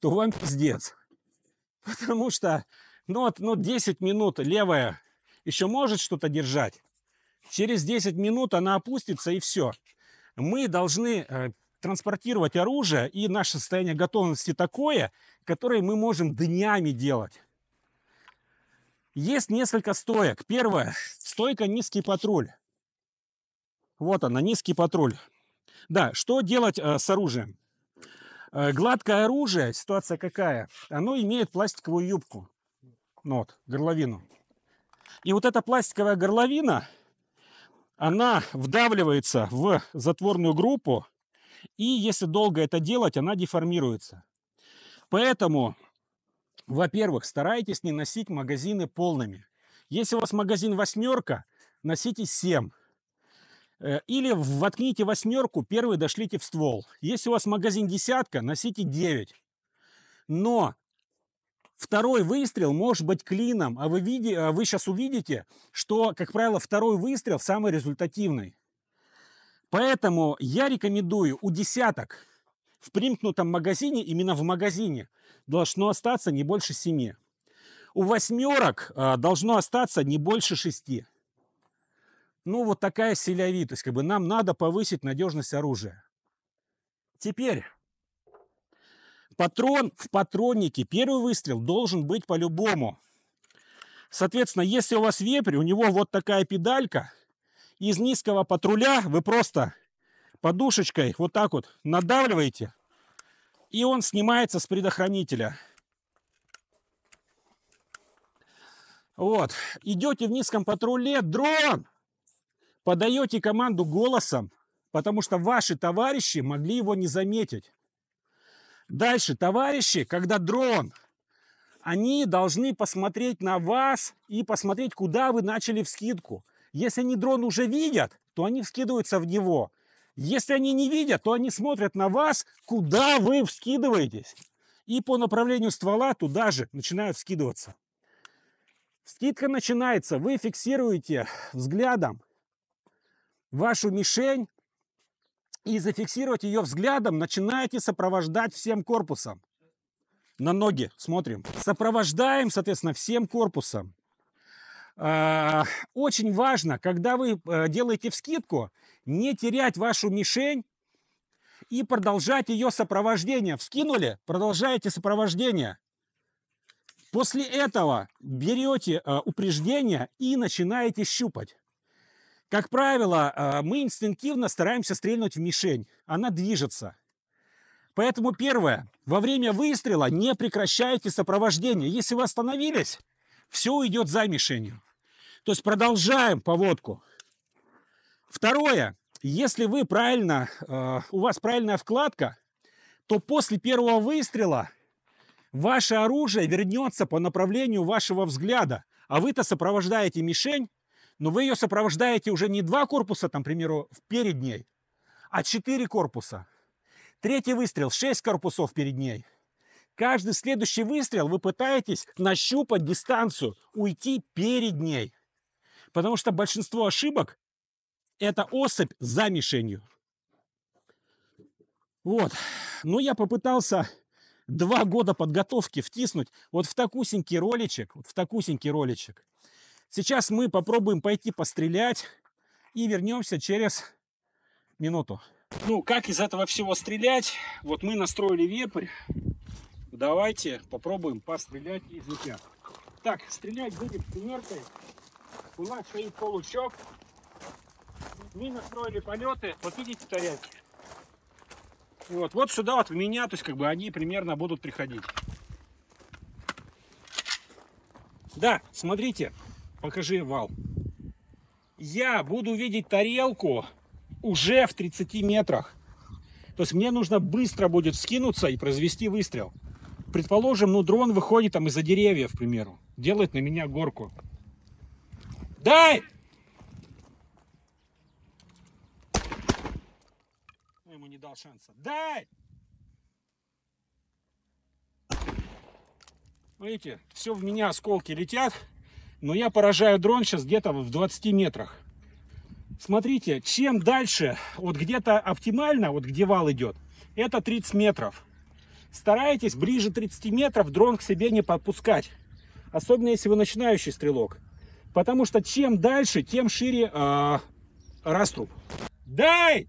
то вам пиздец. Потому что, ну вот, ну 10 минут левая еще может что-то держать. Через 10 минут она опустится и все. Мы должны э, транспортировать оружие, и наше состояние готовности такое, которое мы можем днями делать. Есть несколько стоек. Первое. Стойка низкий патруль. Вот она, низкий патруль. Да, что делать э, с оружием? Э, гладкое оружие, ситуация какая? Оно имеет пластиковую юбку. Ну, вот, горловину. И вот эта пластиковая горловина, она вдавливается в затворную группу, и если долго это делать, она деформируется. Поэтому, во-первых, старайтесь не носить магазины полными. Если у вас магазин восьмерка, носите семь. Э, или воткните восьмерку, первый дошлите в ствол. Если у вас магазин десятка, носите 9. Но второй выстрел может быть клином, а вы, види, а вы сейчас увидите, что, как правило, второй выстрел самый результативный. Поэтому я рекомендую у десяток в примкнутом магазине, именно в магазине, должно остаться не больше 7. У восьмерок а, должно остаться не больше 6. Ну, вот такая селявитость. Как бы нам надо повысить надежность оружия. Теперь патрон в патроннике. Первый выстрел должен быть по-любому. Соответственно, если у вас вепрь, у него вот такая педалька. Из низкого патруля вы просто подушечкой вот так вот надавливаете. И он снимается с предохранителя. Вот. Идете в низком патруле. Дрон! подаете команду голосом, потому что ваши товарищи могли его не заметить. Дальше, товарищи, когда дрон, они должны посмотреть на вас и посмотреть, куда вы начали вскидку. Если они дрон уже видят, то они вскидываются в него. Если они не видят, то они смотрят на вас, куда вы вскидываетесь. И по направлению ствола туда же начинают вскидываться. Скидка начинается, вы фиксируете взглядом вашу мишень и зафиксировать ее взглядом, начинаете сопровождать всем корпусом. На ноги смотрим. Сопровождаем, соответственно, всем корпусом. А, очень важно, когда вы э, делаете вскидку, не терять вашу мишень и продолжать ее сопровождение. Вскинули, продолжаете сопровождение. После этого берете э, упреждение и начинаете щупать. Как правило, а, мы инстинктивно стараемся стрельнуть в мишень. Она движется. Поэтому первое. Во время выстрела не прекращайте сопровождение. Если вы остановились, все уйдет за мишенью. То есть продолжаем поводку. Второе. Если вы правильно, а, у вас правильная вкладка, то после первого выстрела ваше оружие вернется по направлению вашего взгляда, а вы-то сопровождаете мишень но вы ее сопровождаете уже не два корпуса, там, к примеру, перед ней, а четыре корпуса. Третий выстрел, шесть корпусов перед ней. Каждый следующий выстрел вы пытаетесь нащупать дистанцию, уйти перед ней. Потому что большинство ошибок – это особь за мишенью. Вот. Ну, я попытался два года подготовки втиснуть вот в такусенький роличек, вот в такусенький роличек. Сейчас мы попробуем пойти пострелять и вернемся через минуту. Ну, как из этого всего стрелять? Вот мы настроили вепрь. Давайте попробуем пострелять из них. Так, стрелять будем семеркой. У нас стоит получок. Мы настроили полеты. Вот видите тарелки. Вот, вот сюда вот в меня, то есть как бы они примерно будут приходить. Да, смотрите, Покажи вал. Я буду видеть тарелку уже в 30 метрах. То есть мне нужно быстро будет скинуться и произвести выстрел. Предположим, ну дрон выходит там из-за деревьев, к примеру. Делает на меня горку. Дай! Ну, ему не дал шанса. Дай! Видите, все в меня осколки летят. Но я поражаю дрон сейчас где-то в 20 метрах. Смотрите, чем дальше, вот где-то оптимально, вот где вал идет, это 30 метров. Старайтесь ближе 30 метров дрон к себе не подпускать. Особенно если вы начинающий стрелок. Потому что чем дальше, тем шире э, раструб. Дай!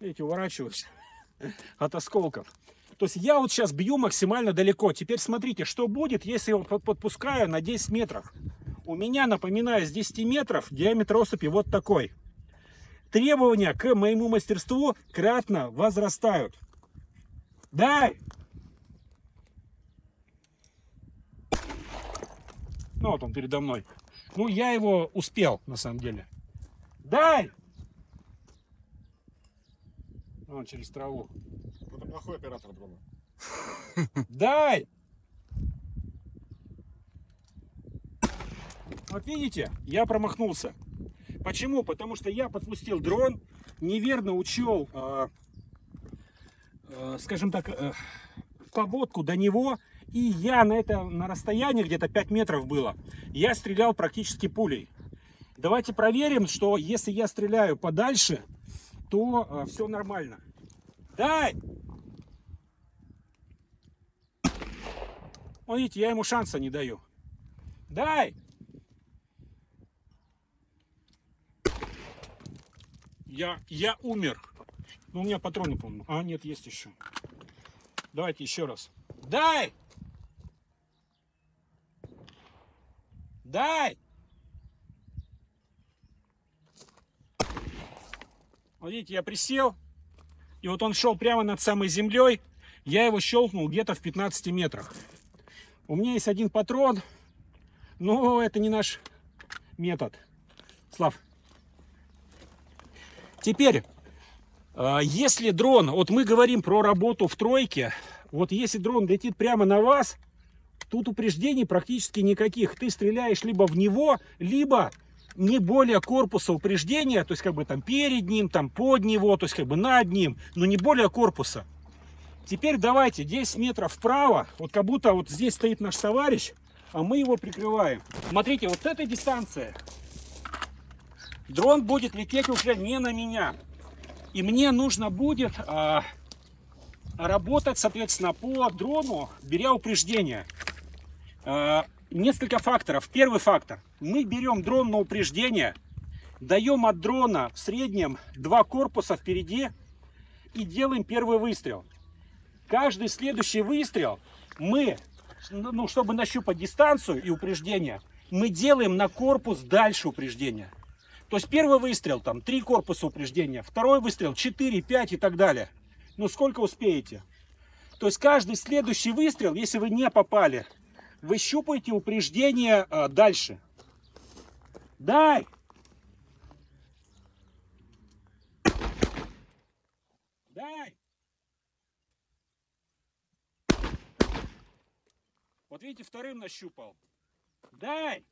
Видите, уворачиваюсь [laughs] от осколков. То есть я вот сейчас бью максимально далеко. Теперь смотрите, что будет, если я подпускаю на 10 метров. У меня, напоминаю, с 10 метров диаметр осыпи вот такой. Требования к моему мастерству кратно возрастают. Дай! Ну, вот он передо мной. Ну, я его успел, на самом деле. Дай! Он через траву плохой оператор, Дрона. [laughs] Дай! Вот видите, я промахнулся. Почему? Потому что я подпустил дрон, неверно учел, э, э, скажем так, э, поводку до него, и я на это на расстоянии где-то 5 метров было, я стрелял практически пулей. Давайте проверим, что если я стреляю подальше, то э, а, все нормально. Дай! Он, видите, я ему шанса не даю. Дай! Я, я умер. Ну, у меня патроны, помню. А, нет, есть еще. Давайте еще раз. Дай! Дай! Вот видите, я присел, и вот он шел прямо над самой землей. Я его щелкнул где-то в 15 метрах. У меня есть один патрон, но это не наш метод. Слав. Теперь, а, если дрон, вот мы говорим про работу в тройке, вот если дрон летит прямо на вас, тут упреждений практически никаких. Ты стреляешь либо в него, либо не более корпуса упреждения, то есть как бы там перед ним, там под него, то есть как бы над ним, но не более корпуса. Теперь давайте 10 метров вправо, вот как будто вот здесь стоит наш товарищ, а мы его прикрываем. Смотрите, вот эта дистанция. Дрон будет лететь уже не на меня. И мне нужно будет а, работать, соответственно, по дрону, беря упреждение. А, несколько факторов. Первый фактор. Мы берем дрон на упреждение, даем от дрона в среднем два корпуса впереди и делаем первый выстрел. Каждый следующий выстрел мы, ну, чтобы нащупать дистанцию и упреждение, мы делаем на корпус дальше упреждения. То есть первый выстрел, там, три корпуса упреждения, второй выстрел, 4, 5 и так далее. Ну, сколько успеете? То есть каждый следующий выстрел, если вы не попали, вы щупаете упреждение э, дальше. Дай! Дай! Вот видите, вторым нащупал. Дай!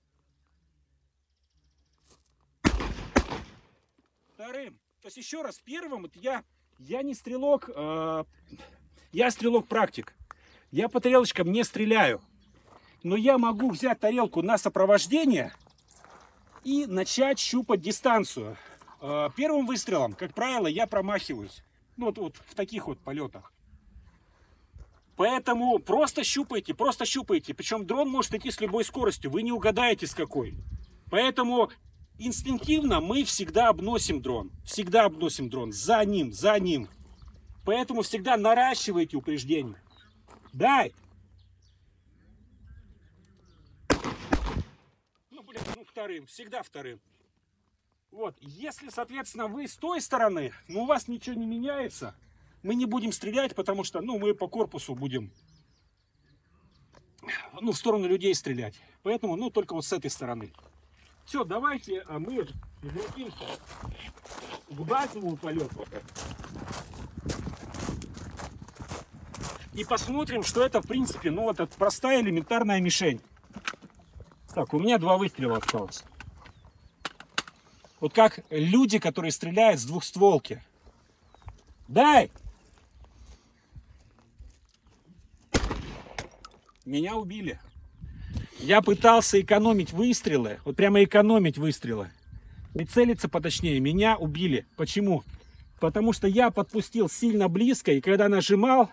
Вторым. То есть еще раз, первым я, я не стрелок, э, я стрелок-практик. Я по тарелочкам не стреляю. Но я могу взять тарелку на сопровождение и начать щупать дистанцию. Э, первым выстрелом, как правило, я промахиваюсь. Ну вот, вот в таких вот полетах. Поэтому просто щупайте, просто щупайте. Причем дрон может идти с любой скоростью, вы не угадаете с какой. Поэтому инстинктивно мы всегда обносим дрон. Всегда обносим дрон. За ним, за ним. Поэтому всегда наращивайте упреждение. Дай! Ну, блядь, ну вторым. Всегда вторым. Вот, если, соответственно, вы с той стороны, но ну, у вас ничего не меняется, мы не будем стрелять, потому что ну, мы по корпусу будем ну, в сторону людей стрелять. Поэтому ну, только вот с этой стороны. Все, давайте а, мы возвратимся к базовому полету. И посмотрим, что это, в принципе, ну, вот это простая элементарная мишень. Так, у меня два выстрела осталось. Вот как люди, которые стреляют с двухстволки. Дай! меня убили. Я пытался экономить выстрелы, вот прямо экономить выстрелы. И целиться поточнее, меня убили. Почему? Потому что я подпустил сильно близко, и когда нажимал,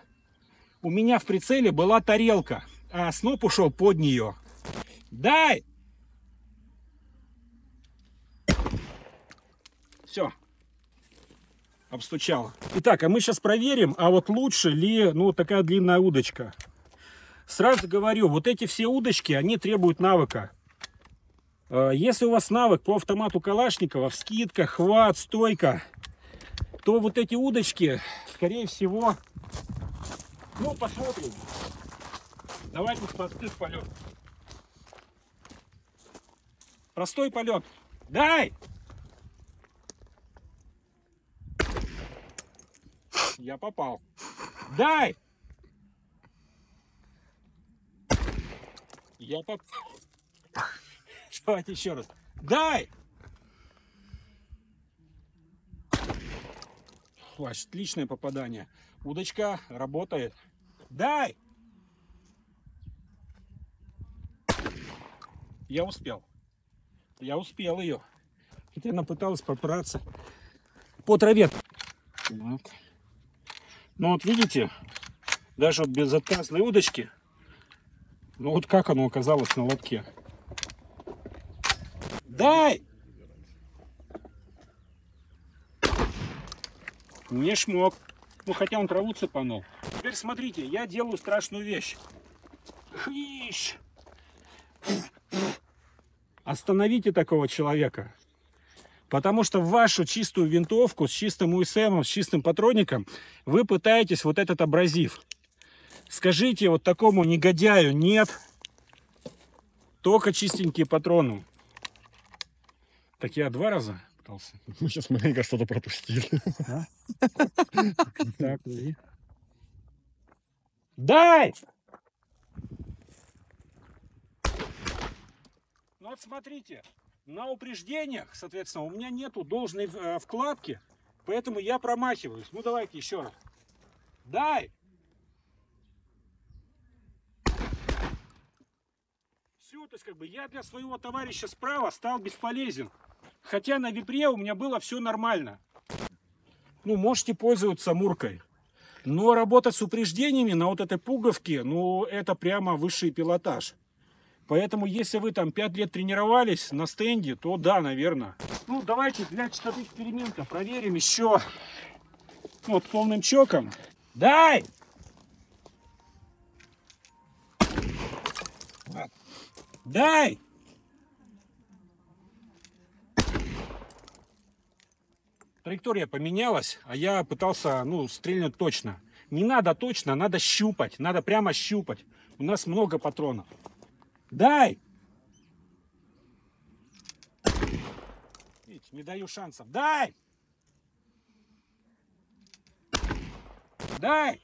у меня в прицеле была тарелка, а сноп ушел под нее. Дай! Все. Обстучал. Итак, а мы сейчас проверим, а вот лучше ли, ну, такая длинная удочка. Сразу говорю, вот эти все удочки, они требуют навыка. А, если у вас навык по автомату Калашникова, вскидка, хват, стойка, то вот эти удочки, скорее всего, ну, посмотрим. Давайте простых полет. Простой полет. Дай! Я попал. Дай! Я поп... [laughs] Давайте еще раз. Дай! Ваш, отличное попадание. Удочка работает. Дай! Я успел. Я успел ее. Хотя она пыталась пробраться по траве. Так. Ну вот видите, даже вот без отказной удочки ну вот как оно оказалось на лотке. Дай! Не шмок. Ну, хотя он траву цепанул. Теперь смотрите, я делаю страшную вещь. Хищ! Остановите такого человека. Потому что в вашу чистую винтовку с чистым УСМом, с чистым патроником вы пытаетесь вот этот абразив Скажите вот такому негодяю нет. Только чистенькие патроны. Так я два раза пытался. Мы сейчас маленько что-то пропустили. А? Так, и... Дай! Ну вот смотрите, на упреждениях, соответственно, у меня нету должной э, вкладки, поэтому я промахиваюсь. Ну давайте еще раз. Дай! все. То есть, как бы я для своего товарища справа стал бесполезен. Хотя на вибре у меня было все нормально. Ну, можете пользоваться муркой. Но работа с упреждениями на вот этой пуговке, ну, это прямо высший пилотаж. Поэтому, если вы там 5 лет тренировались на стенде, то да, наверное. Ну, давайте для чистоты эксперимента проверим еще вот полным чоком. Дай! Дай! Траектория поменялась, а я пытался, ну, стрельнуть точно. Не надо точно, а надо щупать, надо прямо щупать. У нас много патронов. Дай! Видите, не даю шансов. Дай! Дай!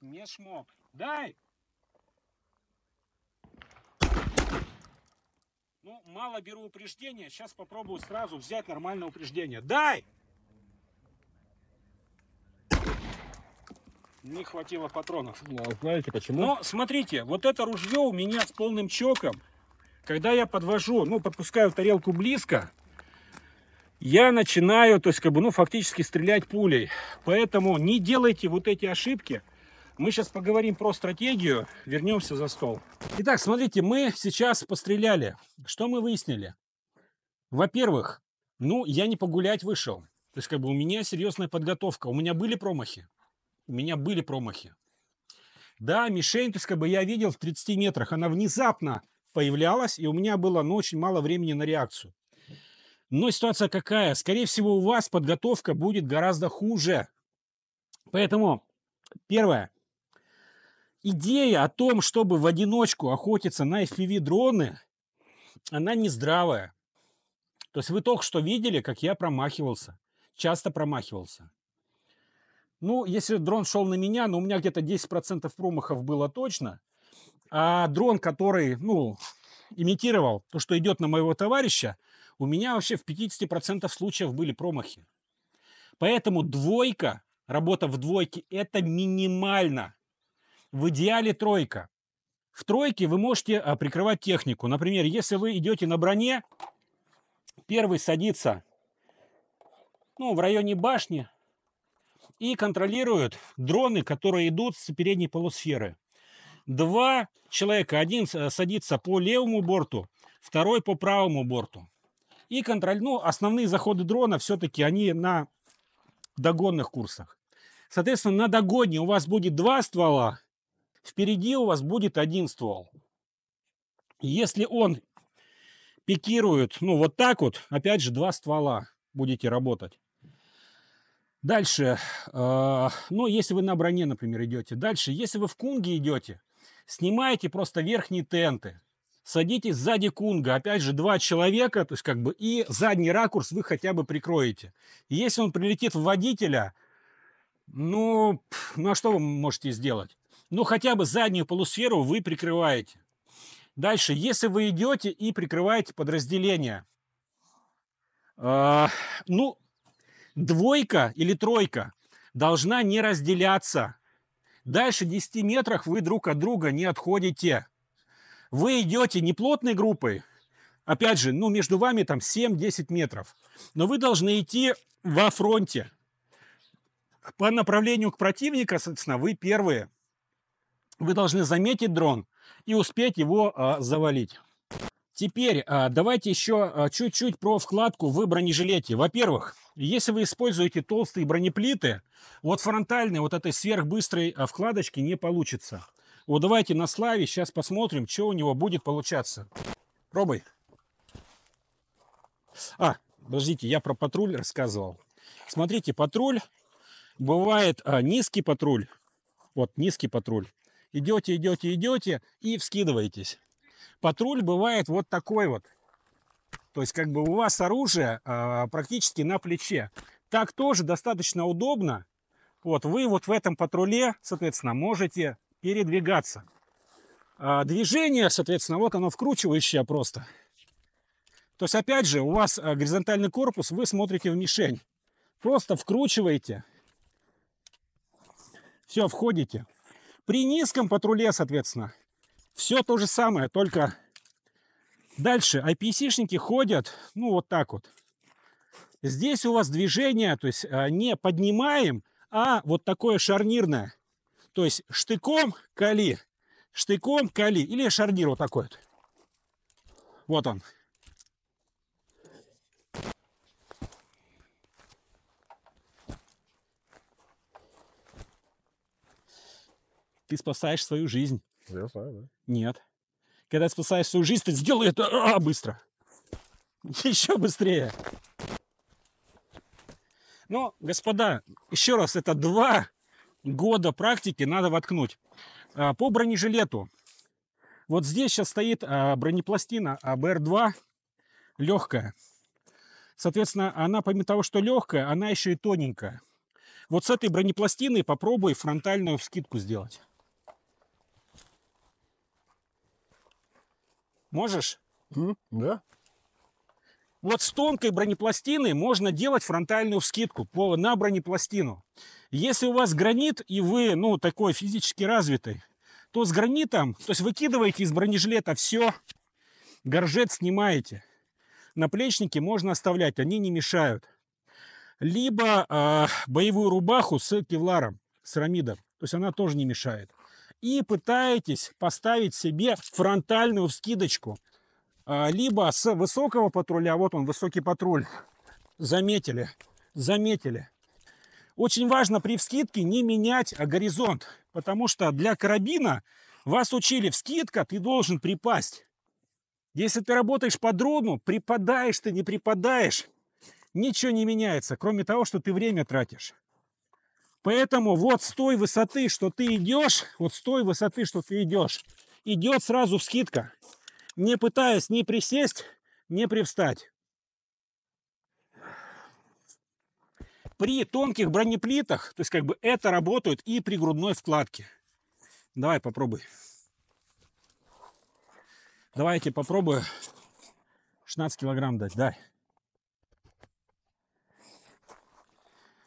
Не смог. Дай! Ну, мало беру упреждения. Сейчас попробую сразу взять нормальное упреждение. Дай! Не хватило патронов. Ну, а знаете почему? Но смотрите, вот это ружье у меня с полным чоком. Когда я подвожу, ну, подпускаю тарелку близко, я начинаю, то есть, как бы, ну, фактически стрелять пулей. Поэтому не делайте вот эти ошибки. Мы сейчас поговорим про стратегию, вернемся за стол. Итак, смотрите, мы сейчас постреляли. Что мы выяснили? Во-первых, ну, я не погулять вышел. То есть, как бы у меня серьезная подготовка. У меня были промахи. У меня были промахи. Да, мишень, то есть, как бы я видел в 30 метрах. Она внезапно появлялась, и у меня было, ну, очень мало времени на реакцию. Но ситуация какая? Скорее всего, у вас подготовка будет гораздо хуже. Поэтому, первое, идея о том, чтобы в одиночку охотиться на FPV-дроны, она не здравая. То есть вы только что видели, как я промахивался. Часто промахивался. Ну, если дрон шел на меня, но ну, у меня где-то 10% промахов было точно. А дрон, который, ну, имитировал то, что идет на моего товарища, у меня вообще в 50% случаев были промахи. Поэтому двойка, работа в двойке, это минимально в идеале тройка. В тройке вы можете а, прикрывать технику. Например, если вы идете на броне, первый садится ну, в районе башни и контролирует дроны, которые идут с передней полусферы. Два человека, один э, садится по левому борту, второй по правому борту. И контроль, ну, основные заходы дрона все-таки они на догонных курсах. Соответственно, на догоне у вас будет два ствола, впереди у вас будет один ствол. Если он пикирует, ну, вот так вот, опять же, два ствола будете работать. Дальше, э, ну, если вы на броне, например, идете. Дальше, если вы в кунге идете, снимаете просто верхние тенты, садитесь сзади кунга, опять же, два человека, то есть как бы и задний ракурс вы хотя бы прикроете. И если он прилетит в водителя, ну, ну а что вы можете сделать? ну хотя бы заднюю полусферу вы прикрываете. Дальше, если вы идете и прикрываете подразделение, э, ну, двойка или тройка должна не разделяться. Дальше 10 метрах вы друг от друга не отходите. Вы идете не плотной группой, опять же, ну, между вами там 7-10 метров, но вы должны идти во фронте. По направлению к противнику, соответственно, вы первые – вы должны заметить дрон и успеть его а, завалить. Теперь а, давайте еще а, чуть-чуть а, про вкладку в бронежилете. Во-первых, если вы используете толстые бронеплиты, вот фронтальной вот этой сверхбыстрой а, вкладочки не получится. Вот давайте на славе сейчас посмотрим, что у него будет получаться. Пробуй. А, подождите, я про патруль рассказывал. Смотрите, патруль бывает а, низкий патруль. Вот низкий патруль идете, идете, идете и вскидываетесь. Патруль бывает вот такой вот. То есть как бы у вас оружие э, практически на плече. Так тоже достаточно удобно. Вот вы вот в этом патруле, соответственно, можете передвигаться. А движение, соответственно, вот оно вкручивающее просто. То есть, опять же, у вас а, горизонтальный корпус, вы смотрите в мишень. Просто вкручиваете. Все, входите. При низком патруле, соответственно, все то же самое, только дальше IPC-шники ходят, ну, вот так вот. Здесь у вас движение, то есть а, не поднимаем, а вот такое шарнирное. То есть штыком кали, штыком кали или шарнир вот такой вот. Вот он. ты спасаешь свою жизнь. Ну, я знаю, да. Нет. Когда ты спасаешь свою жизнь, ты сделай это а, быстро. [laughs] Еще быстрее. Но, ну, господа, еще раз, это два года практики надо воткнуть. А, по бронежилету. Вот здесь сейчас стоит а, бронепластина АБР-2, легкая. Соответственно, она помимо того, что легкая, она еще и тоненькая. Вот с этой бронепластиной попробуй фронтальную вскидку сделать. Можешь? Mm, да. Вот с тонкой бронепластины можно делать фронтальную вскидку по, на бронепластину. Если у вас гранит и вы, ну, такой физически развитый, то с гранитом, то есть выкидываете из бронежилета все, горжет снимаете. Наплечники можно оставлять, они не мешают. Либо э, боевую рубаху с кевларом, с рамидом, то есть она тоже не мешает и пытаетесь поставить себе фронтальную вскидочку. А, либо с высокого патруля, а вот он, высокий патруль, заметили, заметили. Очень важно при вскидке не менять горизонт, потому что для карабина вас учили вскидка, ты должен припасть. Если ты работаешь по дрону, припадаешь ты, не припадаешь, ничего не меняется, кроме того, что ты время тратишь. Поэтому вот с той высоты, что ты идешь, вот с той высоты, что ты идешь, идет сразу скидка. не пытаясь ни присесть, ни привстать. При тонких бронеплитах, то есть как бы это работает и при грудной вкладке. Давай попробуй. Давайте попробую 16 килограмм дать, дай.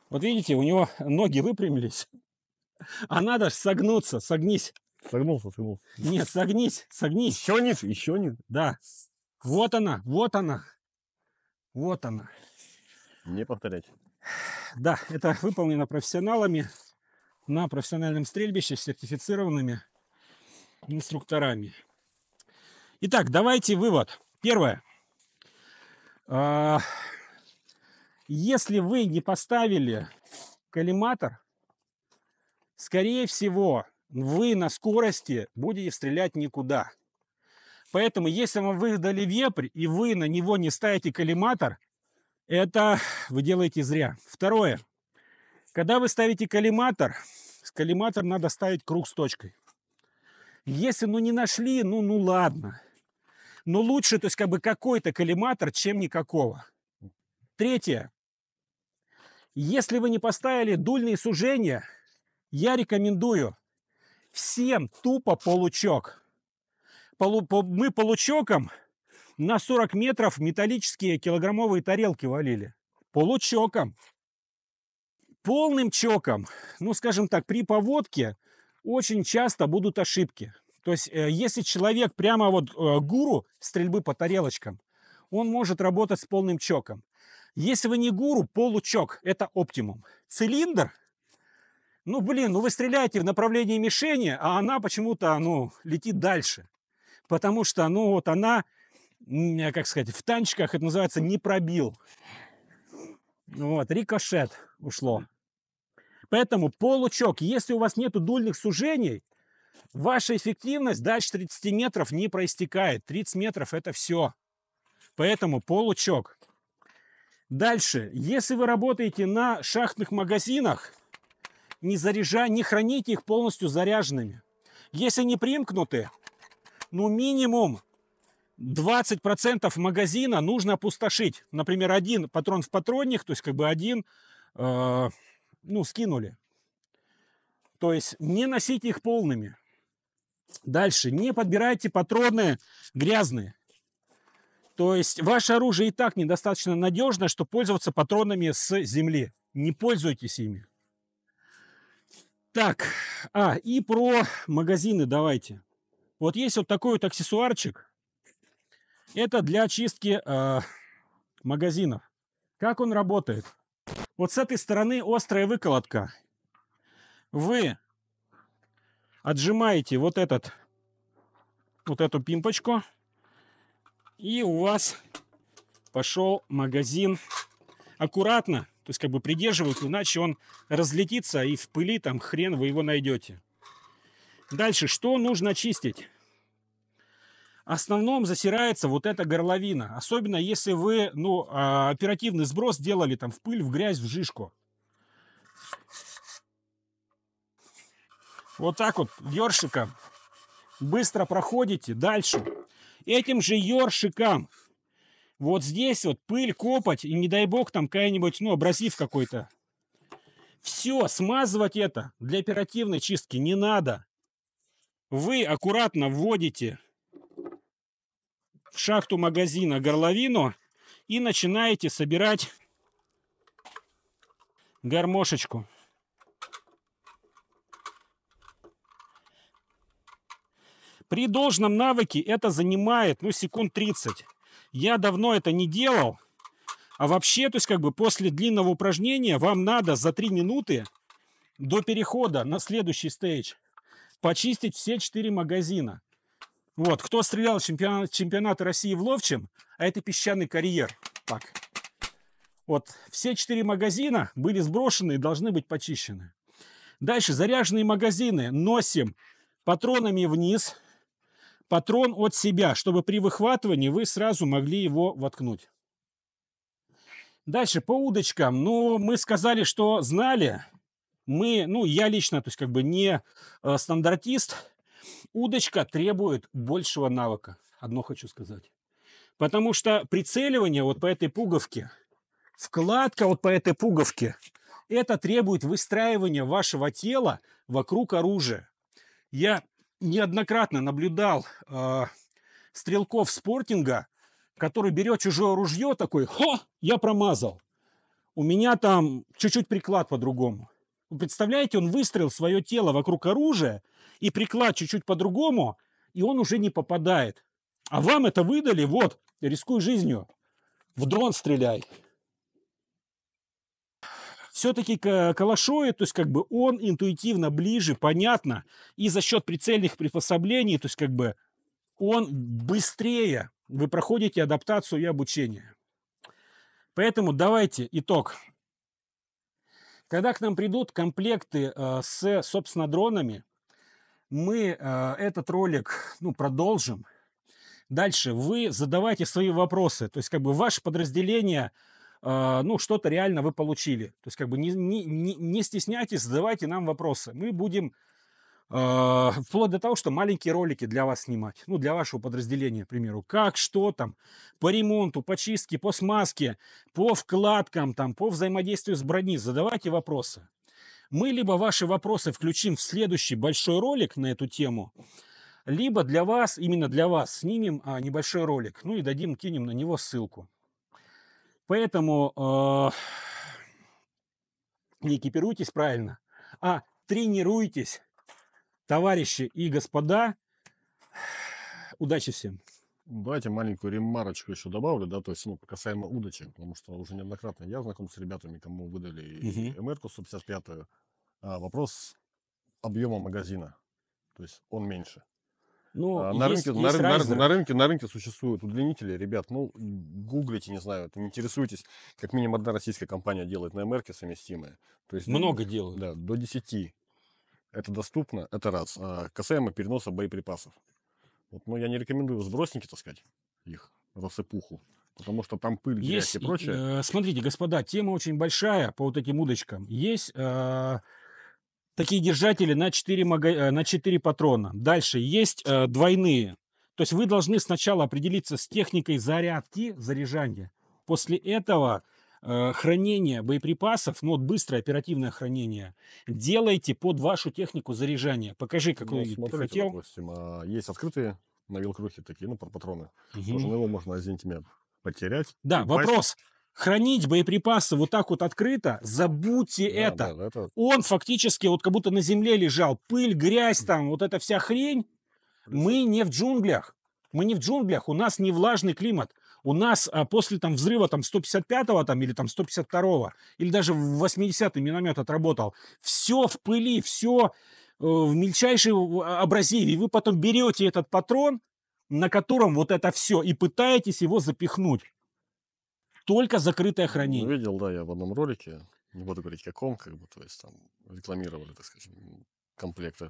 Вот видите, у него ноги выпрямились, [laughs] а надо же согнуться, согнись. Согнулся, согнулся. Нет, согнись, согнись. Еще нет, еще нет. Да. Вот она, вот она. Вот она. Не повторять. Да, это выполнено профессионалами на профессиональном стрельбище сертифицированными инструкторами. Итак, давайте вывод. Первое. А, если вы не поставили коллиматор, скорее всего, вы на скорости будете стрелять никуда. Поэтому, если вам выдали вепрь, и вы на него не ставите коллиматор, это [sighs] вы делаете зря. Второе. Когда вы ставите коллиматор, с коллиматор надо ставить круг с точкой. Если, ну, не нашли, ну, ну, ладно. Но лучше, то есть, как бы какой-то коллиматор, чем никакого. Третье. Если вы не поставили дульные сужения, я рекомендую всем тупо получок. Полу, по, мы получоком на 40 метров металлические килограммовые тарелки валили. Получоком. Полным чоком, ну скажем так, при поводке очень часто будут ошибки. То есть, э, если человек прямо вот э, гуру стрельбы по тарелочкам, он может работать с полным чоком. Если вы не гуру, получок – это оптимум. Цилиндр – ну, блин, ну вы стреляете в направлении мишени, а она почему-то, ну, летит дальше. Потому что, ну, вот она, э, как сказать, в танчиках это называется не пробил. Вот, рикошет ушло. Поэтому получок, если у вас нету дульных сужений, ваша эффективность дальше 30 метров не проистекает. 30 метров это все. Поэтому получок. Дальше, если вы работаете на шахтных магазинах, не, заряжай, не храните их полностью заряженными. Если не примкнуты, ну минимум 20% магазина нужно опустошить. Например, один патрон в патронник, то есть как бы один, э, ну, скинули. То есть не носите их полными. Дальше, не подбирайте патроны грязные. То есть ваше оружие и так недостаточно надежное, что пользоваться патронами с земли. Не пользуйтесь ими. Так, а, и про магазины давайте. Вот есть вот такой вот аксессуарчик. Это для очистки э, магазинов. Как он работает? Вот с этой стороны острая выколотка. Вы отжимаете вот этот, вот эту пимпочку. И у вас пошел магазин аккуратно, то есть как бы придерживают, иначе он разлетится и в пыли там хрен вы его найдете. Дальше, что нужно чистить? В основном засирается вот эта горловина, особенно если вы ну, а, оперативный сброс делали там в пыль, в грязь, в жижку. Вот так вот ершиком быстро проходите дальше этим же ёршикам. Вот здесь вот пыль, копать, и не дай бог там какая-нибудь, ну, абразив какой-то. Все, смазывать это для оперативной чистки не надо. Вы аккуратно вводите в шахту магазина горловину и начинаете собирать гармошечку. При должном навыке это занимает, ну, секунд 30. Я давно это не делал. А вообще, то есть, как бы после длинного упражнения вам надо за 3 минуты до перехода на следующий стейдж почистить все 4 магазина. Вот, кто стрелял в чемпионат, чемпионат России в ловчем, а это песчаный карьер. Так. Вот, все 4 магазина были сброшены и должны быть почищены. Дальше, заряженные магазины носим патронами вниз, патрон от себя, чтобы при выхватывании вы сразу могли его воткнуть. Дальше по удочкам. Ну, мы сказали, что знали. Мы, ну, я лично, то есть как бы не э, стандартист. Удочка требует большего навыка. Одно хочу сказать. Потому что прицеливание вот по этой пуговке, вкладка вот по этой пуговке, это требует выстраивания вашего тела вокруг оружия. Я неоднократно наблюдал э, стрелков спортинга, который берет чужое ружье, такой, хо, я промазал. У меня там чуть-чуть приклад по-другому. Вы представляете, он выстрелил свое тело вокруг оружия, и приклад чуть-чуть по-другому, и он уже не попадает. А вам это выдали, вот, рискуй жизнью, в дрон стреляй все-таки к Калашое, то есть как бы он интуитивно ближе, понятно, и за счет прицельных приспособлений, то есть как бы он быстрее, вы проходите адаптацию и обучение. Поэтому давайте итог. Когда к нам придут комплекты э, с, собственно, дронами, мы э, этот ролик ну, продолжим. Дальше вы задавайте свои вопросы. То есть, как бы ваше подразделение а, ну, что-то реально вы получили. То есть, как бы не, не, не стесняйтесь, задавайте нам вопросы. Мы будем э, вплоть до того, что маленькие ролики для вас снимать, ну, для вашего подразделения, к примеру, как, что там, по ремонту, по чистке, по смазке, по вкладкам, там, по взаимодействию с брони, задавайте вопросы. Мы либо ваши вопросы включим в следующий большой ролик на эту тему, либо для вас, именно для вас, снимем а, небольшой ролик, ну и дадим, кинем на него ссылку. Поэтому э, экипируйтесь правильно, а тренируйтесь, товарищи и господа. Удачи всем. Давайте маленькую ремарочку еще добавлю, да, то есть, ну, касаемо удачи, потому что уже неоднократно я знаком с ребятами, кому выдали угу. МР-ку 155 а вопрос объема магазина, то есть он меньше. Ну, а, на, есть, рынке, есть на, райзеры. на, на рынке на рынке существуют удлинители, ребят, ну гуглите, не знаю, там, интересуйтесь, как минимум одна российская компания делает на МРК совместимые. То есть много ну, делают. Да, до 10. Это доступно, это раз. А, касаемо переноса боеприпасов. Вот, ну, я не рекомендую сбросники таскать их рассыпуху. Потому что там пыль, грязь есть, и прочее. Э, смотрите, господа, тема очень большая по вот этим удочкам. Есть а, такие держатели на 4, мага... Э, на 4 патрона. Дальше есть э, двойные. То есть вы должны сначала определиться с техникой зарядки, заряжания. После этого э, хранение боеприпасов, ну вот быстрое оперативное хранение, делайте под вашу технику заряжания. Покажи, какой. ну, смотрите, ты хотел. Допустим, а есть открытые на вилкрухе такие, ну, патроны. Угу. Тоже ну, его можно один тебя потерять. Да, упасть. вопрос хранить боеприпасы вот так вот открыто, забудьте да, это. Да, это. Он фактически вот как будто на земле лежал. Пыль, грязь там, вот эта вся хрень. Мы не в джунглях. Мы не в джунглях, у нас не влажный климат. У нас а, после там взрыва там 155-го там, или там 152-го, или даже 80-й миномет отработал, все в пыли, все э, в мельчайшей абразиве. И вы потом берете этот патрон, на котором вот это все, и пытаетесь его запихнуть только закрытое хранение. видел, да, я в одном ролике, не буду говорить каком, как бы, то есть там рекламировали, так скажем, комплекты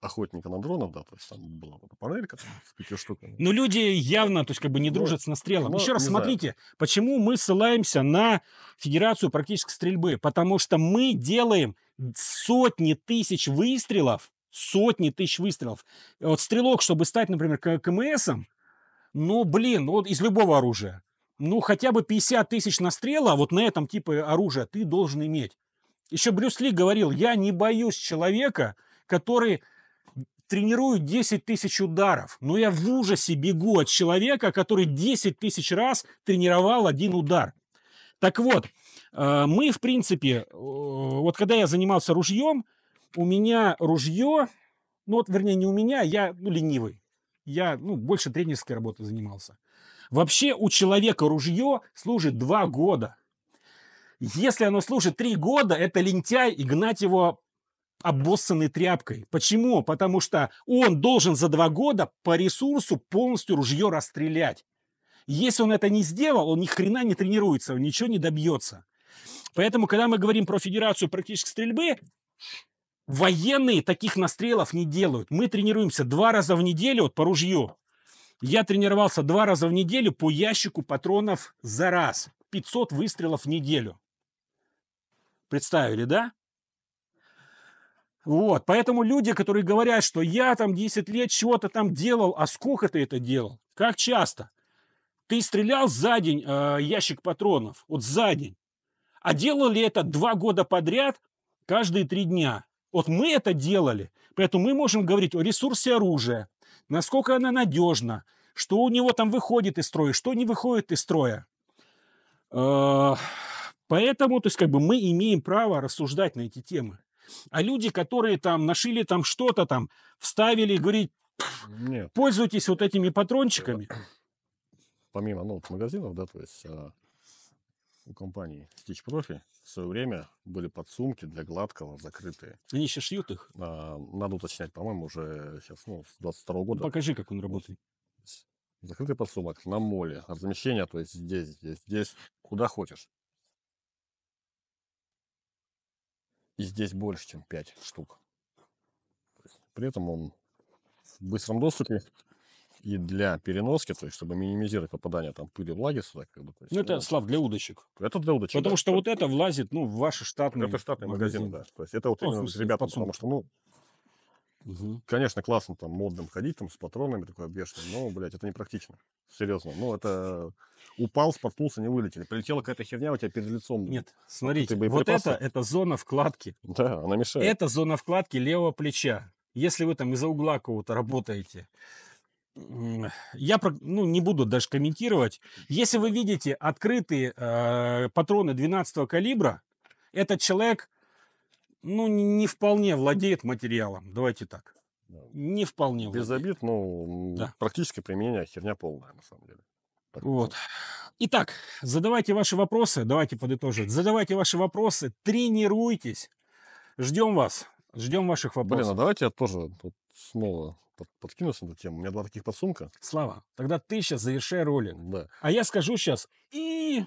охотника на дронов, да, то есть там была вот панелька там, пяти штуками. Ну, люди явно, то есть как бы не но, ну, дружат с настрелом. Но, ну, Еще раз смотрите, знаю. почему мы ссылаемся на Федерацию практической стрельбы, потому что мы делаем сотни тысяч выстрелов, сотни тысяч выстрелов. Э, вот стрелок, чтобы стать, например, КМСом, ну, блин, вот из любого оружия ну, хотя бы 50 тысяч настрела, а вот на этом типа оружия ты должен иметь. Еще Брюс Ли говорил, я не боюсь человека, который тренирует 10 тысяч ударов, но я в ужасе бегу от человека, который 10 тысяч раз тренировал один удар. Так вот, э, мы, в принципе, вот когда я занимался ружьем, у меня ружье, ну вот, вернее, не у меня, я ну, ленивый. Я ну, больше тренерской работы занимался. Вообще у человека ружье служит два года. Если оно служит три года, это лентяй, и гнать его обоссанной тряпкой. Почему? Потому что он должен за два года по ресурсу полностью ружье расстрелять. Если он это не сделал, он ни хрена не тренируется, он ничего не добьется. Поэтому, когда мы говорим про Федерацию практической стрельбы, военные таких настрелов не делают. Мы тренируемся два раза в неделю вот, по ружью. Я тренировался два раза в неделю по ящику патронов за раз. 500 выстрелов в неделю. Представили, да? Вот, поэтому люди, которые говорят, что я там 10 лет чего-то там делал, а сколько ты это делал? Как часто? Ты стрелял за день э, ящик патронов, вот за день. А делали это два года подряд, каждые три дня. Вот мы это делали, поэтому мы можем говорить о ресурсе оружия, насколько она надежна, что у него там выходит из строя, что не выходит из строя. Э, поэтому, то есть, как бы мы имеем право рассуждать на эти темы. А люди, которые там нашили там что-то там, вставили, говорит, Нет. пользуйтесь вот этими патрончиками. Помимо ну, вот магазинов, да, то есть а, у компании Stitch Profi в свое время были подсумки для гладкого закрытые. Они еще шьют их? А, надо уточнять, по-моему, уже сейчас, ну, с 22 -го года. Покажи, как он работает. Закрытый подсумок на моле. Размещение, то есть здесь, здесь, здесь, куда хочешь. И здесь больше, чем 5 штук. При этом он в быстром доступе и для переноски, то есть чтобы минимизировать попадание там пыли влаги сюда. Как бы, есть, ну, ну это, Слав, для удочек. Это для удочек. Потому да. что вот это влазит ну, в ваши штатные Это штатный магазин, магазин да. То есть это вот ну, именно ребята, потому что, ну, Угу. Конечно, классно там модным ходить, там с патронами такое бешеное, но, блядь, это непрактично. Серьезно. Ну, это упал, споткнулся, не вылетели. Прилетела какая-то херня у тебя перед лицом. Нет, смотрите, вот, вот это, это зона вкладки. Да, она мешает. Это зона вкладки левого плеча. Если вы там из-за угла кого-то работаете, я ну, не буду даже комментировать. Если вы видите открытые э, патроны 12 калибра, этот человек ну, не вполне владеет материалом. Давайте так. Не вполне. Без владеет. обид, ну, да. практически применение а херня полная, на самом деле. Вот. Итак, задавайте ваши вопросы. Давайте подытожить. Задавайте ваши вопросы, тренируйтесь. Ждем вас. Ждем ваших вопросов. Блин, а давайте я тоже тут снова под, на эту тему. У меня два таких подсумка. Слава, тогда ты сейчас завершай ролик. Да. А я скажу сейчас и...